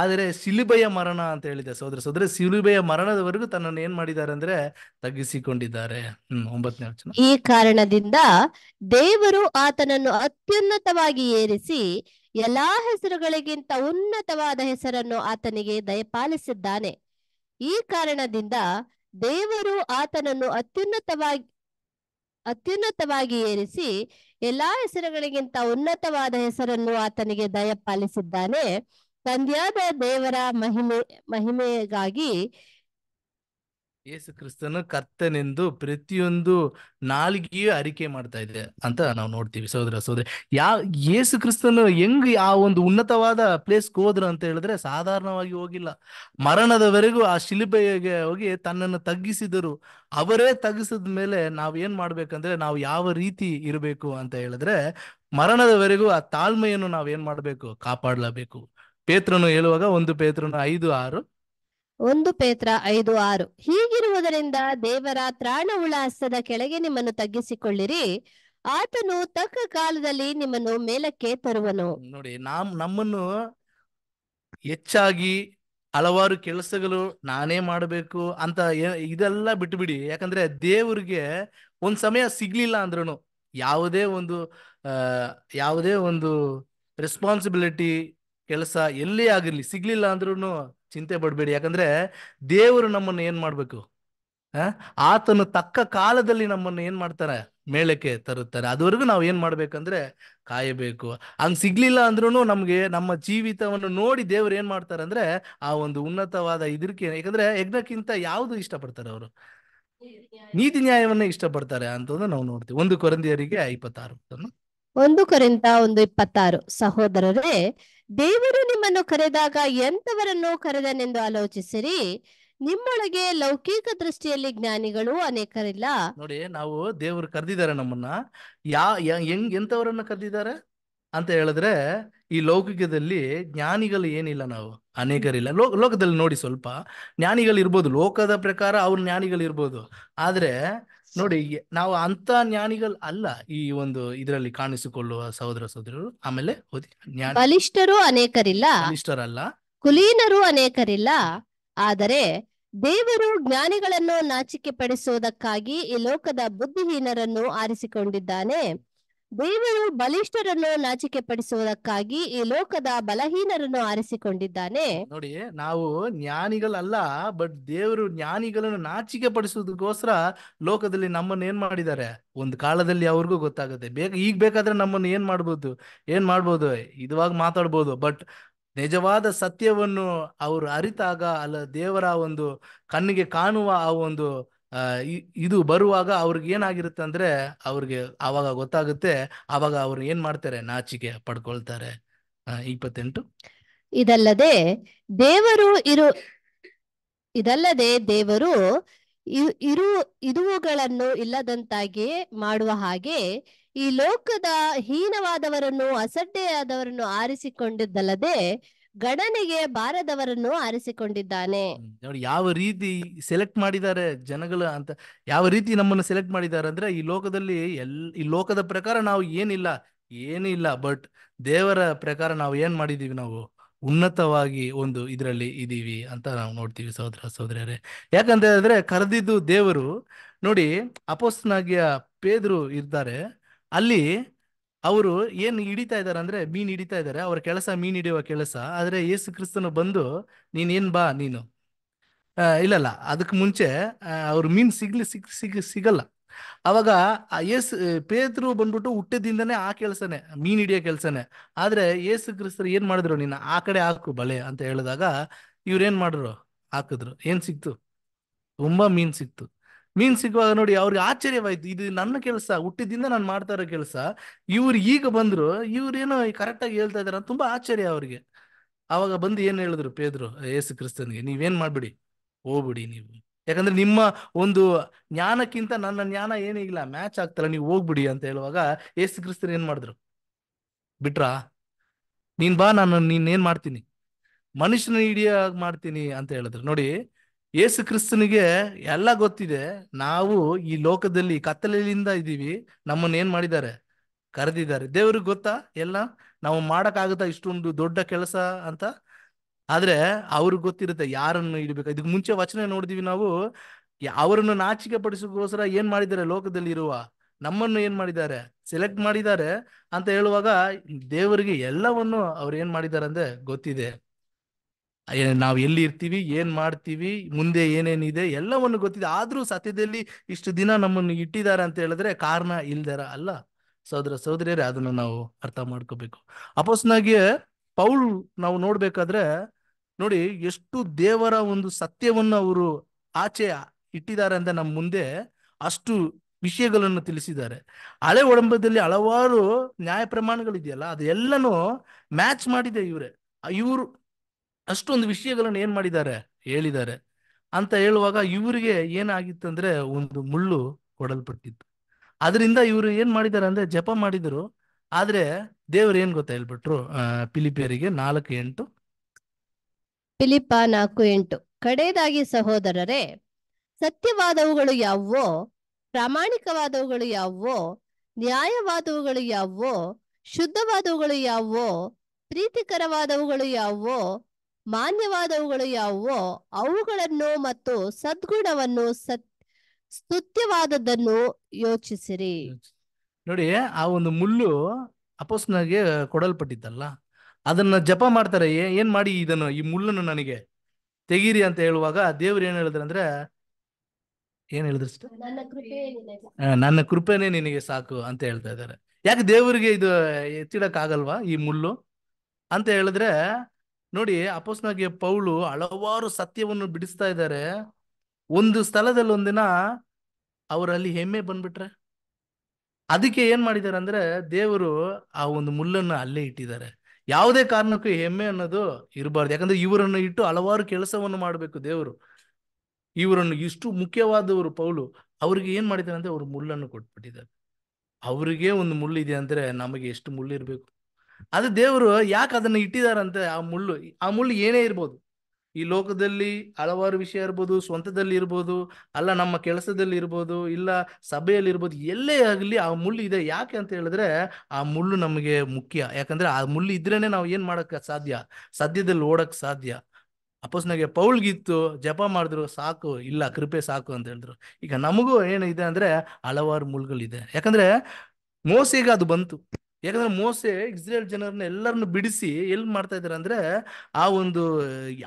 ಆದರೆ ಶಿಲುಬೆಯ ಮರಣ ಅಂತ ಹೇಳಿದೆ ಸೋದರ ಸೋದರ ಶಿಲುಬೆಯ ಮರಣದವರೆಗೂ ತನ್ನನ್ನು ಏನ್ ಮಾಡಿದ್ದಾರೆ ಅಂದ್ರೆ ತಗ್ಗಿಸಿಕೊಂಡಿದ್ದಾರೆ ಈ ಕಾರಣದಿಂದ ದೇವರು ಆತನನ್ನು ಅತ್ಯುನ್ನತವಾಗಿ ಏರಿಸಿ ಎಲ್ಲಾ ಹೆಸರುಗಳಿಗಿಂತ ಉನ್ನತವಾದ ಹೆಸರನ್ನು ಆತನಿಗೆ ದಯಪಾಲಿಸಿದ್ದಾನೆ ಈ ಕಾರಣದಿಂದ ದೇವರು ಆತನನ್ನು ಅತ್ಯುನ್ನತವಾಗಿ ಅತ್ಯುನ್ನತವಾಗಿ ಏರಿಸಿ ಎಲ್ಲಾ ಹೆಸರುಗಳಿಗಿಂತ ಉನ್ನತವಾದ ಹೆಸರನ್ನು ಆತನಿಗೆ ದಯಪಾಲಿಸಿದ್ದಾನೆ ತಂದೆಯಾದ ದೇವರ ಮಹಿಮೆ ಮಹಿಮೆಗಾಗಿ ಯೇಸು ಕ್ರಿಸ್ತನು ಕರ್ತನೆಂದು ಪ್ರತಿಯೊಂದು ನಾಲ್ಗೆಯೂ ಅರಿಕೆ ಮಾಡ್ತಾ ಇದೆ ಅಂತ ನಾವು ನೋಡ್ತೀವಿ ಸೋದರ ಸೋದ್ರೆ ಯಾ ಯೇಸು ಕ್ರಿಸ್ತನು ಹೆಂಗ್ ಆ ಒಂದು ಉನ್ನತವಾದ ಪ್ಲೇಸ್ಗೆ ಹೋದ್ರು ಅಂತ ಹೇಳಿದ್ರೆ ಸಾಧಾರಣವಾಗಿ ಹೋಗಿಲ್ಲ ಮರಣದವರೆಗೂ ಆ ಶಿಲ್ಪೆಗೆ ಹೋಗಿ ತನ್ನನ್ನು ತಗ್ಗಿಸಿದರು ಅವರೇ ತಗ್ಗಿಸಿದ ಮೇಲೆ ನಾವು ಏನ್ ಮಾಡ್ಬೇಕಂದ್ರೆ ನಾವು ಯಾವ ರೀತಿ ಇರಬೇಕು ಅಂತ ಹೇಳಿದ್ರೆ ಮರಣದವರೆಗೂ ಆ ತಾಳ್ಮೆಯನ್ನು ನಾವು ಏನ್ ಮಾಡ್ಬೇಕು ಕಾಪಾಡ್ಲಬೇಕು ಪೇತ್ರನು ಹೇಳುವಾಗ ಒಂದು ಪೇತ್ರನು ಐದು ಆರು ಒಂದು ಪೇತ್ರ ಐದು ಆರು ಹೀಗಿರುವುದರಿಂದ ದೇವರ ತ್ರಾಣ ಹಸ್ತದ ಕೆಳಗೆ ನಿಮ್ಮನ್ನು ತಗ್ಗಿಸಿಕೊಳ್ಳಿರಿ ಆತನು ತಕ್ಕ ಕಾಲದಲ್ಲಿ ನಿಮ್ಮನ್ನು ಮೇಲಕ್ಕೆ ತರುವನು ನೋಡಿ ನಾ ನಮ್ಮನ್ನು ಹೆಚ್ಚಾಗಿ ಹಲವಾರು ಕೆಲಸಗಳು ನಾನೇ ಮಾಡಬೇಕು ಅಂತ ಇದೆಲ್ಲ ಬಿಟ್ಟುಬಿಡಿ ಯಾಕಂದ್ರೆ ದೇವರಿಗೆ ಒಂದ್ ಸಮಯ ಸಿಗ್ಲಿಲ್ಲ ಅಂದ್ರೂ ಯಾವುದೇ ಒಂದು ಯಾವುದೇ ಒಂದು ರೆಸ್ಪಾನ್ಸಿಬಿಲಿಟಿ ಕೆಲಸ ಎಲ್ಲೇ ಆಗಿರ್ಲಿ ಸಿಗ್ಲಿಲ್ಲ ಅಂದ್ರೂ ಚಿಂತೆ ಪಡಬೇಡಿ ಯಾಕಂದ್ರೆ ದೇವರು ನಮ್ಮನ್ನು ಏನ್ ಮಾಡ್ಬೇಕು ಆತನು ತಕ್ಕ ಕಾಲದಲ್ಲಿ ನಮ್ಮನ್ನು ಏನ್ ಮಾಡ್ತಾರೆ ಮೇಳಕ್ಕೆ ತರುತ್ತಾರೆ ಅದುವರೆಗೂ ನಾವು ಏನ್ ಮಾಡ್ಬೇಕಂದ್ರೆ ಕಾಯಬೇಕು ಹಂಗ್ ಸಿಗ್ಲಿಲ್ಲ ಅಂದ್ರೂ ನಮ್ಗೆ ನಮ್ಮ ಜೀವಿತವನ್ನು ನೋಡಿ ದೇವರು ಏನ್ ಮಾಡ್ತಾರೆ ಅಂದ್ರೆ ಆ ಒಂದು ಉನ್ನತವಾದ ಇದಕ್ಕೆ ಯಾಕಂದ್ರೆ ಯಜ್ಞಕ್ಕಿಂತ ಯಾವುದು ಇಷ್ಟಪಡ್ತಾರೆ ಅವರು ನೀತಿ ನ್ಯಾಯವನ್ನೇ ಇಷ್ಟಪಡ್ತಾರೆ ಅಂತಂದ್ರೆ ನಾವು ನೋಡ್ತೀವಿ ಒಂದು ಕೊರಂದಿಯರಿಗೆ ಇಪ್ಪತ್ತಾರು ಒಂದು ಕೊರಿಂದ ಒಂದು ಇಪ್ಪತ್ತಾರು ಸಹೋದರರೇ ದೇವರು ನಿಮ್ಮನ್ನು ಕರೆದಾಗ ಎಂತವರನ್ನು ಕರೆದನೆಂದು ಆಲೋಚಿಸಿರಿ ನಿಮ್ಮೊಳಗೆ ಲೌಕಿಕ ದೃಷ್ಟಿಯಲ್ಲಿ ಜ್ಞಾನಿಗಳು ಅನೇಕರಿಲ್ಲ ನೋಡಿ ನಾವು ದೇವರು ಕರೆದಿದ್ದಾರೆ ನಮ್ಮನ್ನ ಯಾ ಹೆಂಗ್ ಎಂತವರನ್ನ ಕರೆದಿದ್ದಾರೆ ಅಂತ ಹೇಳಿದ್ರೆ ಈ ಲೌಕಿಕದಲ್ಲಿ ಜ್ಞಾನಿಗಳು ಏನಿಲ್ಲ ನಾವು ಅನೇಕರಿಲ್ಲ ಲೋ ಲೋಕದಲ್ಲಿ ನೋಡಿ ಸ್ವಲ್ಪ ಜ್ಞಾನಿಗಳು ಇರ್ಬೋದು ಲೋಕದ ಪ್ರಕಾರ ಅವ್ರ ಜ್ಞಾನಿಗಳು ಇರ್ಬೋದು ಆದ್ರೆ ನೋಡಿ ನಾವು ಅಂತ ಜ್ಞಾನಿಗಳು ಅಲ್ಲ ಈ ಒಂದು ಇದರಲ್ಲಿ ಕಾಣಿಸಿಕೊಳ್ಳುವ ಸಹೋದರ ಸಹೋದರರು ಆಮೇಲೆ ಬಲಿಷ್ಠರು ಅನೇಕರಿಲ್ಲ ಬಲಿಷ್ಠರಲ್ಲ ಕುಲೀನರು ಅನೇಕರಿಲ್ಲ ಆದರೆ ದೇವರು ಜ್ಞಾನಿಗಳನ್ನು ನಾಚಿಕೆ ಪಡಿಸುವುದಕ್ಕಾಗಿ ಈ ಲೋಕದ ಬುದ್ಧಿಹೀನರನ್ನು ಆರಿಸಿಕೊಂಡಿದ್ದಾನೆ ದೇವರು ಬಲಿಷ್ಠರನ್ನು ನಾಚಿಕೆ ಪಡಿಸುವುದಕ್ಕಾಗಿ ಈ ಲೋಕದ ಬಲಹೀನರನ್ನು ಆರಿಸಿಕೊಂಡಿದ್ದಾನೆ ನೋಡಿ ನಾವು ಜ್ಞಾನಿಗಳಲ್ಲ ಬಟ್ ದೇವರು ಜ್ಞಾನಿಗಳನ್ನು ನಾಚಿಕೆ ಪಡಿಸುವುದಕ್ಕೋಸ್ಕರ ಲೋಕದಲ್ಲಿ ನಮ್ಮನ್ನ ಏನ್ ಮಾಡಿದ್ದಾರೆ ಒಂದು ಕಾಲದಲ್ಲಿ ಅವ್ರಿಗೂ ಗೊತ್ತಾಗುತ್ತೆ ಬೇಗ ಈಗ ಬೇಕಾದ್ರೆ ನಮ್ಮನ್ನು ಏನ್ ಮಾಡ್ಬೋದು ಏನ್ ಮಾಡ್ಬೋದು ಇದುವಾಗ ಮಾತಾಡ್ಬೋದು ಬಟ್ ನಿಜವಾದ ಸತ್ಯವನ್ನು ಅವರು ಅರಿತಾಗ ಅಲ್ಲ ದೇವರ ಒಂದು ಕಣ್ಣಿಗೆ ಕಾಣುವ ಆ ಒಂದು ಇದು ಬರುವಾಗ ಅವ್ರಿಗೆ ಏನಾಗಿರುತ್ತೆ ಅಂದ್ರೆ ಅವ್ರಿಗೆ ಆವಾಗ ಗೊತ್ತಾಗುತ್ತೆ ಆವಾಗ ಅವ್ರು ಏನ್ ಮಾಡ್ತಾರೆ ನಾಚಿಕೆ ಪಡ್ಕೊಳ್ತಾರೆ ಇಪ್ಪತ್ತೆಂಟು ಇದಲ್ಲದೆ ದೇವರು ಇರು ಇದಲ್ಲದೆ ದೇವರು ಇರು ಇದುವುಗಳನ್ನು ಇಲ್ಲದಂತಾಗಿ ಮಾಡುವ ಹಾಗೆ ಈ ಲೋಕದ ಹೀನವಾದವರನ್ನು ಅಸಡ್ಡೆಯಾದವರನ್ನು ಆರಿಸಿಕೊಂಡಿದ್ದಲ್ಲದೆ ಗಣನೆಗೆ ಬಾರದವರನ್ನು ಆರಿಸಿಕೊಂಡಿದ್ದಾನೆ ನೋಡಿ ಯಾವ ರೀತಿ ಸೆಲೆಕ್ಟ್ ಮಾಡಿದ್ದಾರೆ ಜನಗಳು ಅಂತ ಯಾವ ರೀತಿ ನಮ್ಮನ್ನು ಸೆಲೆಕ್ಟ್ ಮಾಡಿದ್ದಾರೆ ಅಂದ್ರೆ ಈ ಲೋಕದಲ್ಲಿ ಎಲ್ ಈ ಲೋಕದ ಪ್ರಕಾರ ನಾವು ಏನಿಲ್ಲ ಏನಿಲ್ಲ ಬಟ್ ದೇವರ ಪ್ರಕಾರ ನಾವು ಏನ್ ಮಾಡಿದೀವಿ ನಾವು ಉನ್ನತವಾಗಿ ಒಂದು ಇದರಲ್ಲಿ ಇದೀವಿ ಅಂತ ನಾವು ನೋಡ್ತೀವಿ ಸಹೋದರ ಸಹೋದರಿಯರೇ ಯಾಕಂತ ಹೇಳಿದ್ರೆ ಕರೆದಿದ್ದು ದೇವರು ನೋಡಿ ಅಪೋಸ್ನಾಗಿಯ ಪೇದ್ರು ಇರ್ತಾರೆ ಅಲ್ಲಿ ಅವರು ಏನ್ ಹಿಡಿತಾ ಇದಾರೆ ಅಂದ್ರೆ ಮೀನ್ ಹಿಡಿತಾ ಇದಾರೆ ಅವ್ರ ಕೆಲಸ ಮೀನ್ ಹಿಡಿಯುವ ಕೆಲಸ ಆದ್ರೆ ಯೇಸು ಕ್ರಿಸ್ತನು ಬಂದು ನೀನ್ ಏನ್ ಬಾ ನೀನು ಇಲ್ಲಲ್ಲ ಅದಕ್ಕೆ ಮುಂಚೆ ಅವ್ರ ಮೀನ್ ಸಿಗ್ಲಿ ಸಿಗ್ ಸಿಗ್ ಸಿಗಲ್ಲ ಅವಾಗ ಯೇಸು ಪೇತ್ರು ಬಂದ್ಬಿಟ್ಟು ಹುಟ್ಟದಿಂದನೇ ಆ ಕೆಲಸನೇ ಮೀನ್ ಹಿಡಿಯೋ ಕೆಲಸನೇ ಆದ್ರೆ ಏಸು ಕ್ರಿಸ್ತರು ಏನ್ ಮಾಡಿದ್ರು ನೀನು ಆ ಕಡೆ ಹಾಕು ಬಲೆ ಅಂತ ಹೇಳಿದಾಗ ಇವ್ರೇನ್ ಮಾಡಿದ್ರು ಹಾಕಿದ್ರು ಏನ್ ಸಿಕ್ತು ತುಂಬಾ ಮೀನ್ ಸಿಕ್ತು ಮೀನ್ ಸಿಗುವಾಗ ನೋಡಿ ಅವ್ರಿಗೆ ಆಶ್ಚರ್ಯವಾಯ್ತು ಇದು ನನ್ನ ಕೆಲಸ ಹುಟ್ಟಿದಿಂದ ನಾನು ಮಾಡ್ತಾ ಇರೋ ಕೆಲಸ ಇವ್ರು ಈಗ ಬಂದ್ರು ಇವ್ರೇನೋ ಕರೆಕ್ಟ್ ಆಗಿ ಹೇಳ್ತಾ ಇದಾರ ತುಂಬಾ ಆಶ್ಚರ್ಯ ಅವ್ರಿಗೆ ಅವಾಗ ಬಂದು ಏನ್ ಹೇಳಿದ್ರು ಪೇದ್ರು ಯೇಸು ಕ್ರಿಸ್ತನ್ಗೆ ನೀವೇನ್ ಮಾಡ್ಬಿಡಿ ಹೋಗ್ಬಿಡಿ ನೀವು ಯಾಕಂದ್ರೆ ನಿಮ್ಮ ಒಂದು ಜ್ಞಾನಕ್ಕಿಂತ ನನ್ನ ಜ್ಞಾನ ಏನೇ ಇಲ್ಲ ಮ್ಯಾಚ್ ಆಗ್ತಲ್ಲ ನೀವು ಹೋಗ್ಬಿಡಿ ಅಂತ ಹೇಳುವಾಗ ಯೇಸು ಕ್ರಿಸ್ತನ್ ಏನ್ ಮಾಡಿದ್ರು ಬಿಟ್ರಾ ನೀನ್ ಬಾ ನಾನು ನೀನ್ ಏನ್ ಮಾಡ್ತೀನಿ ಮನುಷ್ಯನ ಹಿಡಿಯಾಗಿ ಮಾಡ್ತೀನಿ ಅಂತ ಹೇಳಿದ್ರು ನೋಡಿ ಯೇಸು ಕ್ರಿಸ್ತನಿಗೆ ಎಲ್ಲ ಗೊತ್ತಿದೆ ನಾವು ಈ ಲೋಕದಲ್ಲಿ ಕತ್ತಲೆಯಿಂದ ಇದ್ದೀವಿ ನಮ್ಮನ್ನ ಏನ್ ಮಾಡಿದ್ದಾರೆ ಕರೆದಿದ್ದಾರೆ ದೇವ್ರಿಗೆ ಗೊತ್ತಾ ಎಲ್ಲ ನಾವು ಮಾಡೋಕ್ಕಾಗುತ್ತಾ ಇಷ್ಟೊಂದು ದೊಡ್ಡ ಕೆಲಸ ಅಂತ ಆದ್ರೆ ಅವ್ರಿಗೆ ಗೊತ್ತಿರುತ್ತೆ ಯಾರನ್ನು ಇಡಬೇಕು ಇದಕ್ಕೆ ಮುಂಚೆ ವಚನ ನೋಡಿದಿವಿ ನಾವು ಅವರನ್ನು ನಾಚಿಕೆ ಪಡಿಸೋಕ್ಕೋಸ್ಕರ ಏನ್ ಮಾಡಿದ್ದಾರೆ ಲೋಕದಲ್ಲಿ ಇರುವ ನಮ್ಮನ್ನು ಏನ್ ಮಾಡಿದ್ದಾರೆ ಸೆಲೆಕ್ಟ್ ಮಾಡಿದ್ದಾರೆ ಅಂತ ಹೇಳುವಾಗ ದೇವರಿಗೆ ಎಲ್ಲವನ್ನು ಅವ್ರು ಏನ್ ಮಾಡಿದ್ದಾರೆ ಅಂದ್ರೆ ಗೊತ್ತಿದೆ ನಾವು ಎಲ್ಲಿ ಇರ್ತೀವಿ ಏನ್ ಮಾಡ್ತೀವಿ ಮುಂದೆ ಏನೇನಿದೆ ಎಲ್ಲವನ್ನು ಗೊತ್ತಿದೆ ಆದ್ರೂ ಸತ್ಯದಲ್ಲಿ ಇಷ್ಟು ದಿನ ನಮ್ಮನ್ನು ಇಟ್ಟಿದ್ದಾರೆ ಅಂತ ಹೇಳಿದ್ರೆ ಕಾರಣ ಇಲ್ದಾರ ಅಲ್ಲ ಸಹೋದರ ಸಹೋದರಿಯರೇ ಅದನ್ನ ನಾವು ಅರ್ಥ ಮಾಡ್ಕೋಬೇಕು ಅಪೋಸ್ನಾಗೆ ಪೌಲ್ ನಾವು ನೋಡ್ಬೇಕಾದ್ರೆ ನೋಡಿ ಎಷ್ಟು ದೇವರ ಒಂದು ಸತ್ಯವನ್ನು ಅವರು ಆಚೆ ಇಟ್ಟಿದ್ದಾರೆ ಅಂತ ನಮ್ಮ ಮುಂದೆ ಅಷ್ಟು ವಿಷಯಗಳನ್ನು ತಿಳಿಸಿದ್ದಾರೆ ಹಳೆ ಒಡಂಬದಲ್ಲಿ ಹಲವಾರು ನ್ಯಾಯ ಪ್ರಮಾಣಗಳಿದೆಯಲ್ಲ ಅದೆಲ್ಲನೂ ಮ್ಯಾಚ್ ಮಾಡಿದೆ ಇವರೇ ಇವರು ಅಷ್ಟೊಂದು ವಿಷಯಗಳನ್ನು ಏನ್ ಮಾಡಿದ್ದಾರೆ ಹೇಳಿದ್ದಾರೆ ಅಂತ ಹೇಳುವಾಗ ಇವರಿಗೆ ಏನಾಗಿತ್ತು ಅಂದ್ರೆ ಒಂದು ಮುಳ್ಳು ಕೊಡಲ್ಪಟ್ಟಿತ್ತು ಅದರಿಂದ ಇವರು ಏನ್ ಮಾಡಿದ್ದಾರೆ ಅಂದ್ರೆ ಜಪ ಮಾಡಿದ್ರು ಆದ್ರೆ ದೇವರು ಏನ್ ಗೊತ್ತಾ ಹೇಳ್ಬಿಟ್ರು ಪಿಲಿಪಿಯರಿಗೆ ನಾಲ್ಕು ಎಂಟು ಪಿಲಿಪ ನಾಲ್ಕು ಎಂಟು ಕಡೆಯದಾಗಿ ಸಹೋದರರೇ ಸತ್ಯವಾದವುಗಳು ಯಾವೋ ಪ್ರಾಮಾಣಿಕವಾದವುಗಳು ಯಾವೋ ನ್ಯಾಯವಾದವುಗಳು ಯಾವೋ ಶುದ್ಧವಾದವುಗಳು ಯಾವೋ ಪ್ರೀತಿಕರವಾದವುಗಳು ಯಾವೋ ಮಾನ್ಯವಾದವುಗಳು ಯಾವುವೋ ಅವುಗಳನ್ನು ಮತ್ತು ಸದ್ಗುಣವನ್ನು ಸತ್ ಸ್ತುತ್ಯವಾದದ್ದನ್ನು ಯೋಚಿಸಿರಿ ನೋಡಿ ಆ ಒಂದು ಮುಳ್ಳು ಅಪೋಸ್ನಾಗೆ ಕೊಡಲ್ಪಟ್ಟಿದ್ದಲ್ಲ ಅದನ್ನ ಜಪ ಮಾಡ್ತಾರೆ ಏನ್ ಮಾಡಿ ಇದನ್ನು ಈ ಮುಳ್ಳನ್ನು ನನಗೆ ತೆಗೀರಿ ಅಂತ ಹೇಳುವಾಗ ದೇವ್ರು ಏನ್ ಹೇಳಿದ್ರು ಅಂದ್ರೆ ಏನ್ ಹೇಳಿದ್ರು ನನ್ನ ಕೃಪೆನೆ ನಿನಗೆ ಸಾಕು ಅಂತ ಹೇಳ್ತಾ ಇದ್ದಾರೆ ಯಾಕೆ ದೇವರಿಗೆ ಇದು ಎತ್ತಿಡಕ್ ಆಗಲ್ವಾ ಈ ಮುಳ್ಳು ಅಂತ ಹೇಳಿದ್ರೆ ನೋಡಿ ಅಪಸ್ನಾಗೆ ಪೌಳು ಹಲವಾರು ಸತ್ಯವನ್ನು ಬಿಡಿಸ್ತಾ ಇದ್ದಾರೆ ಒಂದು ಸ್ಥಳದಲ್ಲಿ ಒಂದಿನ ಅವರಲ್ಲಿ ಹೆಮ್ಮೆ ಬಂದ್ಬಿಟ್ರೆ ಅದಕ್ಕೆ ಏನ್ ಮಾಡಿದ್ದಾರೆ ಅಂದ್ರೆ ದೇವರು ಆ ಒಂದು ಮುಳ್ಳನ್ನು ಅಲ್ಲೇ ಇಟ್ಟಿದ್ದಾರೆ ಯಾವುದೇ ಕಾರಣಕ್ಕೂ ಹೆಮ್ಮೆ ಅನ್ನೋದು ಇರಬಾರ್ದು ಯಾಕಂದ್ರೆ ಇವರನ್ನು ಇಟ್ಟು ಹಲವಾರು ಕೆಲಸವನ್ನು ಮಾಡಬೇಕು ದೇವರು ಇವರನ್ನು ಇಷ್ಟು ಮುಖ್ಯವಾದವರು ಪೌಲು ಅವ್ರಿಗೆ ಏನ್ ಮಾಡಿದ್ದಾರೆ ಅಂದ್ರೆ ಅವರು ಮುಳ್ಳನ್ನು ಕೊಟ್ಬಿಟ್ಟಿದ್ದಾರೆ ಅವ್ರಿಗೆ ಒಂದು ಮುಳ್ಳಿದೆ ಅಂದ್ರೆ ನಮಗೆ ಎಷ್ಟು ಮುಳ್ಳಿರ್ಬೇಕು ಅದು ದೇವರು ಯಾಕೆ ಅದನ್ನ ಇಟ್ಟಿದಾರಂತೆ ಆ ಮುಳ್ಳು ಆ ಮುಳ್ಳು ಏನೇ ಇರ್ಬೋದು ಈ ಲೋಕದಲ್ಲಿ ಹಲವಾರು ವಿಷಯ ಇರ್ಬೋದು ಸ್ವಂತದಲ್ಲಿ ಇರ್ಬೋದು ಅಲ್ಲ ನಮ್ಮ ಕೆಲಸದಲ್ಲಿ ಇರ್ಬೋದು ಇಲ್ಲ ಸಭೆಯಲ್ಲಿ ಇರ್ಬೋದು ಎಲ್ಲೇ ಆಗಲಿ ಆ ಮುಳ್ಳು ಇದೆ ಯಾಕೆ ಅಂತ ಹೇಳಿದ್ರೆ ಆ ಮುಳ್ಳು ನಮಗೆ ಮುಖ್ಯ ಯಾಕಂದ್ರೆ ಆ ಮುಳ್ಳು ಇದ್ರೇನೆ ನಾವು ಏನ್ ಮಾಡಕ್ಕೆ ಸಾಧ್ಯ ಸದ್ಯದಲ್ಲಿ ಓಡಕ್ ಸಾಧ್ಯ ಅಪಸ್ನಾಗೆ ಪೌಲ್ಗಿತ್ತು ಜಪ ಮಾಡಿದ್ರು ಸಾಕು ಇಲ್ಲ ಕೃಪೆ ಸಾಕು ಅಂತ ಹೇಳಿದ್ರು ಈಗ ನಮಗೂ ಏನಿದೆ ಅಂದ್ರೆ ಹಲವಾರು ಮುಳ್ಳುಗಳಿದೆ ಯಾಕಂದ್ರೆ ಮೋಸಿಗೆ ಅದು ಬಂತು ಯಾಕಂದ್ರೆ ಮೋಸೆ ಇಸ್ರೇಲ್ ಜನರನ್ನ ಎಲ್ಲರನ್ನು ಬಿಡಿಸಿ ಎಲ್ಲಿ ಮಾಡ್ತಾ ಇದಾರೆ ಅಂದ್ರೆ ಆ ಒಂದು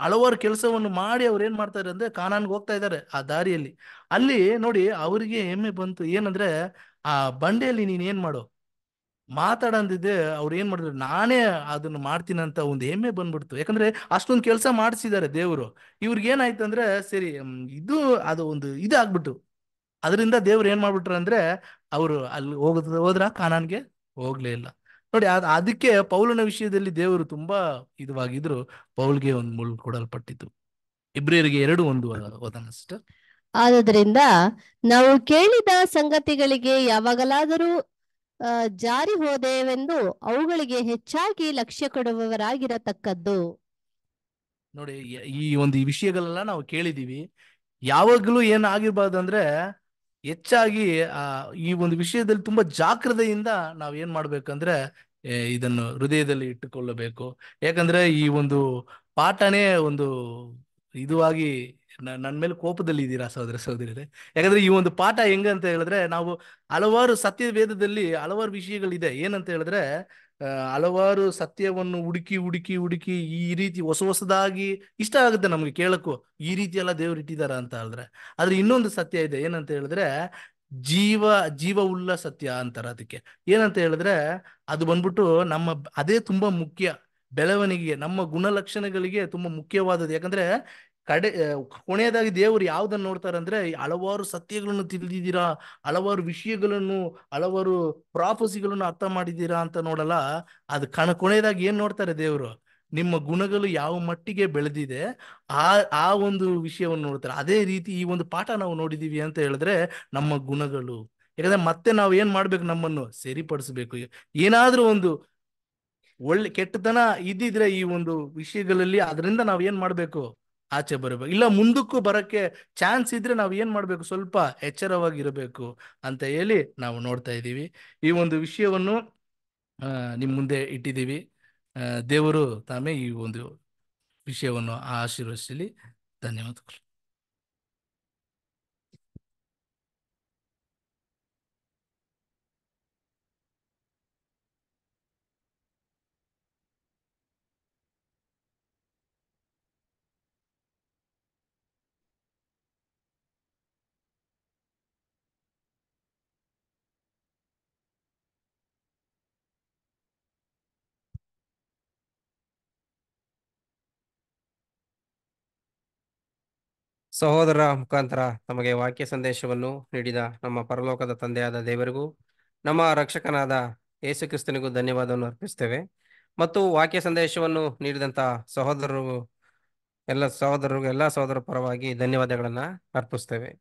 ಹಲವಾರು ಕೆಲಸವನ್ನು ಮಾಡಿ ಅವ್ರು ಏನ್ ಮಾಡ್ತಾ ಇದಾರೆ ಅಂದ್ರೆ ಕಾನಾನ್ಗೆ ಹೋಗ್ತಾ ಇದ್ದಾರೆ ಆ ದಾರಿಯಲ್ಲಿ ಅಲ್ಲಿ ನೋಡಿ ಅವರಿಗೆ ಹೆಮ್ಮೆ ಬಂತು ಏನಂದ್ರೆ ಆ ಬಂಡೆಯಲ್ಲಿ ನೀನ್ ಏನ್ ಮಾಡು ಮಾತಾಡಂದಿದ್ದೆ ಅವ್ರು ಏನ್ ಮಾಡಿದ್ರು ನಾನೇ ಅದನ್ನ ಮಾಡ್ತೀನಿ ಅಂತ ಒಂದು ಹೆಮ್ಮೆ ಬಂದ್ಬಿಡ್ತು ಯಾಕಂದ್ರೆ ಅಷ್ಟೊಂದು ಕೆಲಸ ಮಾಡಿಸಿದ್ದಾರೆ ದೇವರು ಇವ್ರಿಗೆ ಏನಾಯ್ತು ಅಂದ್ರೆ ಸರಿ ಇದು ಅದು ಒಂದು ಇದಾಗ್ಬಿಟ್ಟು ಅದರಿಂದ ದೇವ್ರು ಏನ್ ಮಾಡ್ಬಿಟ್ರು ಅಂದ್ರೆ ಅವರು ಅಲ್ಲಿ ಹೋಗ ಹೋದ್ರ ಕಾನಾನ್ಗೆ ಹೋಗ್ಲೇ ಇಲ್ಲ ನೋಡಿ ಅದಕ್ಕೆ ಪೌಲನ ವಿಷಯದಲ್ಲಿ ದೇವರು ತುಂಬಾ ಇದುವಾಗಿದ್ರು ಪೌಲ್ಗೆ ಒಂದು ಮುಳ್ಳು ಕೊಡಲ್ಪಟ್ಟಿತು ಇಬ್ರಿಯರಿಗೆ ಎರಡು ಒಂದು ವದನ ನಾವು ಕೇಳಿದ ಸಂಗತಿಗಳಿಗೆ ಯಾವಾಗಲಾದರೂ ಜಾರಿ ಹೋದೇವೆಂದು ಅವುಗಳಿಗೆ ಹೆಚ್ಚಾಗಿ ಲಕ್ಷ್ಯ ಕೊಡುವವರಾಗಿರತಕ್ಕದ್ದು ನೋಡಿ ಈ ಒಂದು ಈ ವಿಷಯಗಳೆಲ್ಲ ನಾವು ಕೇಳಿದೀವಿ ಯಾವಾಗಲೂ ಏನಾಗಿರ್ಬಾರ್ದು ಅಂದ್ರೆ ಹೆಚ್ಚಾಗಿ ಈ ಒಂದು ವಿಷಯದಲ್ಲಿ ತುಂಬಾ ಜಾಗ್ರತೆಯಿಂದ ನಾವ್ ಏನ್ ಮಾಡ್ಬೇಕಂದ್ರೆ ಇದನ್ನು ಹೃದಯದಲ್ಲಿ ಇಟ್ಟುಕೊಳ್ಳಬೇಕು ಯಾಕಂದ್ರೆ ಈ ಒಂದು ಪಾಠನೇ ಒಂದು ಇದುವಾಗಿ ನನ್ನ ಮೇಲೆ ಕೋಪದಲ್ಲಿ ಇದ್ದೀರಾ ಸಹೋದರ ಸಹೋದರಿಯರೇ ಯಾಕಂದ್ರೆ ಈ ಒಂದು ಪಾಠ ಹೆಂಗಂತ ಹೇಳಿದ್ರೆ ನಾವು ಹಲವಾರು ಸತ್ಯ ವೇದದಲ್ಲಿ ಹಲವಾರು ವಿಷಯಗಳಿದೆ ಏನಂತ ಹೇಳಿದ್ರೆ ಹಲವಾರು ಸತ್ಯವನ್ನು ಹುಡುಕಿ ಹುಡುಕಿ ಹುಡುಕಿ ಈ ರೀತಿ ಹೊಸ ಹೊಸದಾಗಿ ಇಷ್ಟ ಆಗುತ್ತೆ ನಮ್ಗೆ ಕೇಳಕ್ಕೂ ಈ ರೀತಿ ಎಲ್ಲ ದೇವ್ರು ಇಟ್ಟಿದಾರ ಅಂತ ಹೇಳಿದ್ರೆ ಆದ್ರೆ ಇನ್ನೊಂದು ಸತ್ಯ ಇದೆ ಏನಂತ ಹೇಳಿದ್ರೆ ಜೀವ ಜೀವ ಉಳ್ಳ ಸತ್ಯ ಅಂತಾರ ಅದಕ್ಕೆ ಏನಂತ ಹೇಳಿದ್ರೆ ಅದು ಬಂದ್ಬಿಟ್ಟು ನಮ್ಮ ಅದೇ ತುಂಬಾ ಮುಖ್ಯ ಬೆಳವಣಿಗೆ ನಮ್ಮ ಗುಣಲಕ್ಷಣಗಳಿಗೆ ತುಂಬಾ ಮುಖ್ಯವಾದದ್ದು ಯಾಕಂದ್ರೆ ಕಡೆ ಕೊನೆಯದಾಗಿ ದೇವರು ಯಾವ್ದನ್ನ ನೋಡ್ತಾರೆ ಅಂದ್ರೆ ಹಲವಾರು ಸತ್ಯಗಳನ್ನು ತಿಳಿದಿದ್ದೀರಾ ಹಲವಾರು ವಿಷಯಗಳನ್ನು ಹಲವಾರು ಪ್ರಾಫಸಿಗಳನ್ನು ಅರ್ಥ ಮಾಡಿದ್ದೀರಾ ಅಂತ ನೋಡಲ್ಲ ಅದು ಕಣ ಕೊನೆಯದಾಗಿ ಏನ್ ನೋಡ್ತಾರೆ ದೇವರು ನಿಮ್ಮ ಗುಣಗಳು ಯಾವ ಮಟ್ಟಿಗೆ ಬೆಳೆದಿದೆ ಆ ಆ ಒಂದು ವಿಷಯವನ್ನು ನೋಡ್ತಾರೆ ಅದೇ ರೀತಿ ಈ ಒಂದು ಪಾಠ ನಾವು ನೋಡಿದೀವಿ ಅಂತ ಹೇಳಿದ್ರೆ ನಮ್ಮ ಗುಣಗಳು ಯಾಕಂದ್ರೆ ಮತ್ತೆ ನಾವು ಏನ್ ಮಾಡ್ಬೇಕು ನಮ್ಮನ್ನು ಸರಿಪಡಿಸ್ಬೇಕು ಏನಾದ್ರೂ ಒಂದು ಒಳ್ಳೆ ಕೆಟ್ಟತನ ಇದ್ದಿದ್ರೆ ಈ ಒಂದು ವಿಷಯಗಳಲ್ಲಿ ಅದರಿಂದ ನಾವ್ ಏನ್ ಮಾಡ್ಬೇಕು ಆಚೆ ಬರಬೇಕು ಇಲ್ಲ ಮುಂದಕ್ಕೂ ಬರಕ್ಕೆ ಚಾನ್ಸ್ ಇದ್ರೆ ನಾವು ಏನ್ ಮಾಡ್ಬೇಕು ಸ್ವಲ್ಪ ಎಚ್ಚರವಾಗಿರಬೇಕು ಅಂತ ಹೇಳಿ ನಾವು ನೋಡ್ತಾ ಇದ್ದೀವಿ ಈ ಒಂದು ವಿಷಯವನ್ನು ನಿಮ್ಮ ಮುಂದೆ ಇಟ್ಟಿದ್ದೀವಿ ದೇವರು ತಾಮೇ ಈ ಒಂದು ವಿಷಯವನ್ನು ಆಶೀರ್ವದಿಸಲಿ ಧನ್ಯವಾದಗಳು ಸಹೋದರ ಮುಖಾಂತರ ನಮಗೆ ವಾಕ್ಯ ಸಂದೇಶವನ್ನು ನೀಡಿದ ನಮ್ಮ ಪರಲೋಕದ ತಂದೆಯಾದ ದೇವರಿಗೂ ನಮ್ಮ ರಕ್ಷಕನಾದ ಯೇಸು ಕ್ರಿಸ್ತನಿಗೂ ಧನ್ಯವಾದವನ್ನು ಅರ್ಪಿಸ್ತೇವೆ ಮತ್ತು ವಾಕ್ಯ ಸಂದೇಶವನ್ನು ನೀಡಿದಂಥ ಸಹೋದರರು ಎಲ್ಲ ಸಹೋದರರಿಗೂ ಎಲ್ಲ ಸಹೋದರ ಪರವಾಗಿ ಧನ್ಯವಾದಗಳನ್ನು ಅರ್ಪಿಸ್ತೇವೆ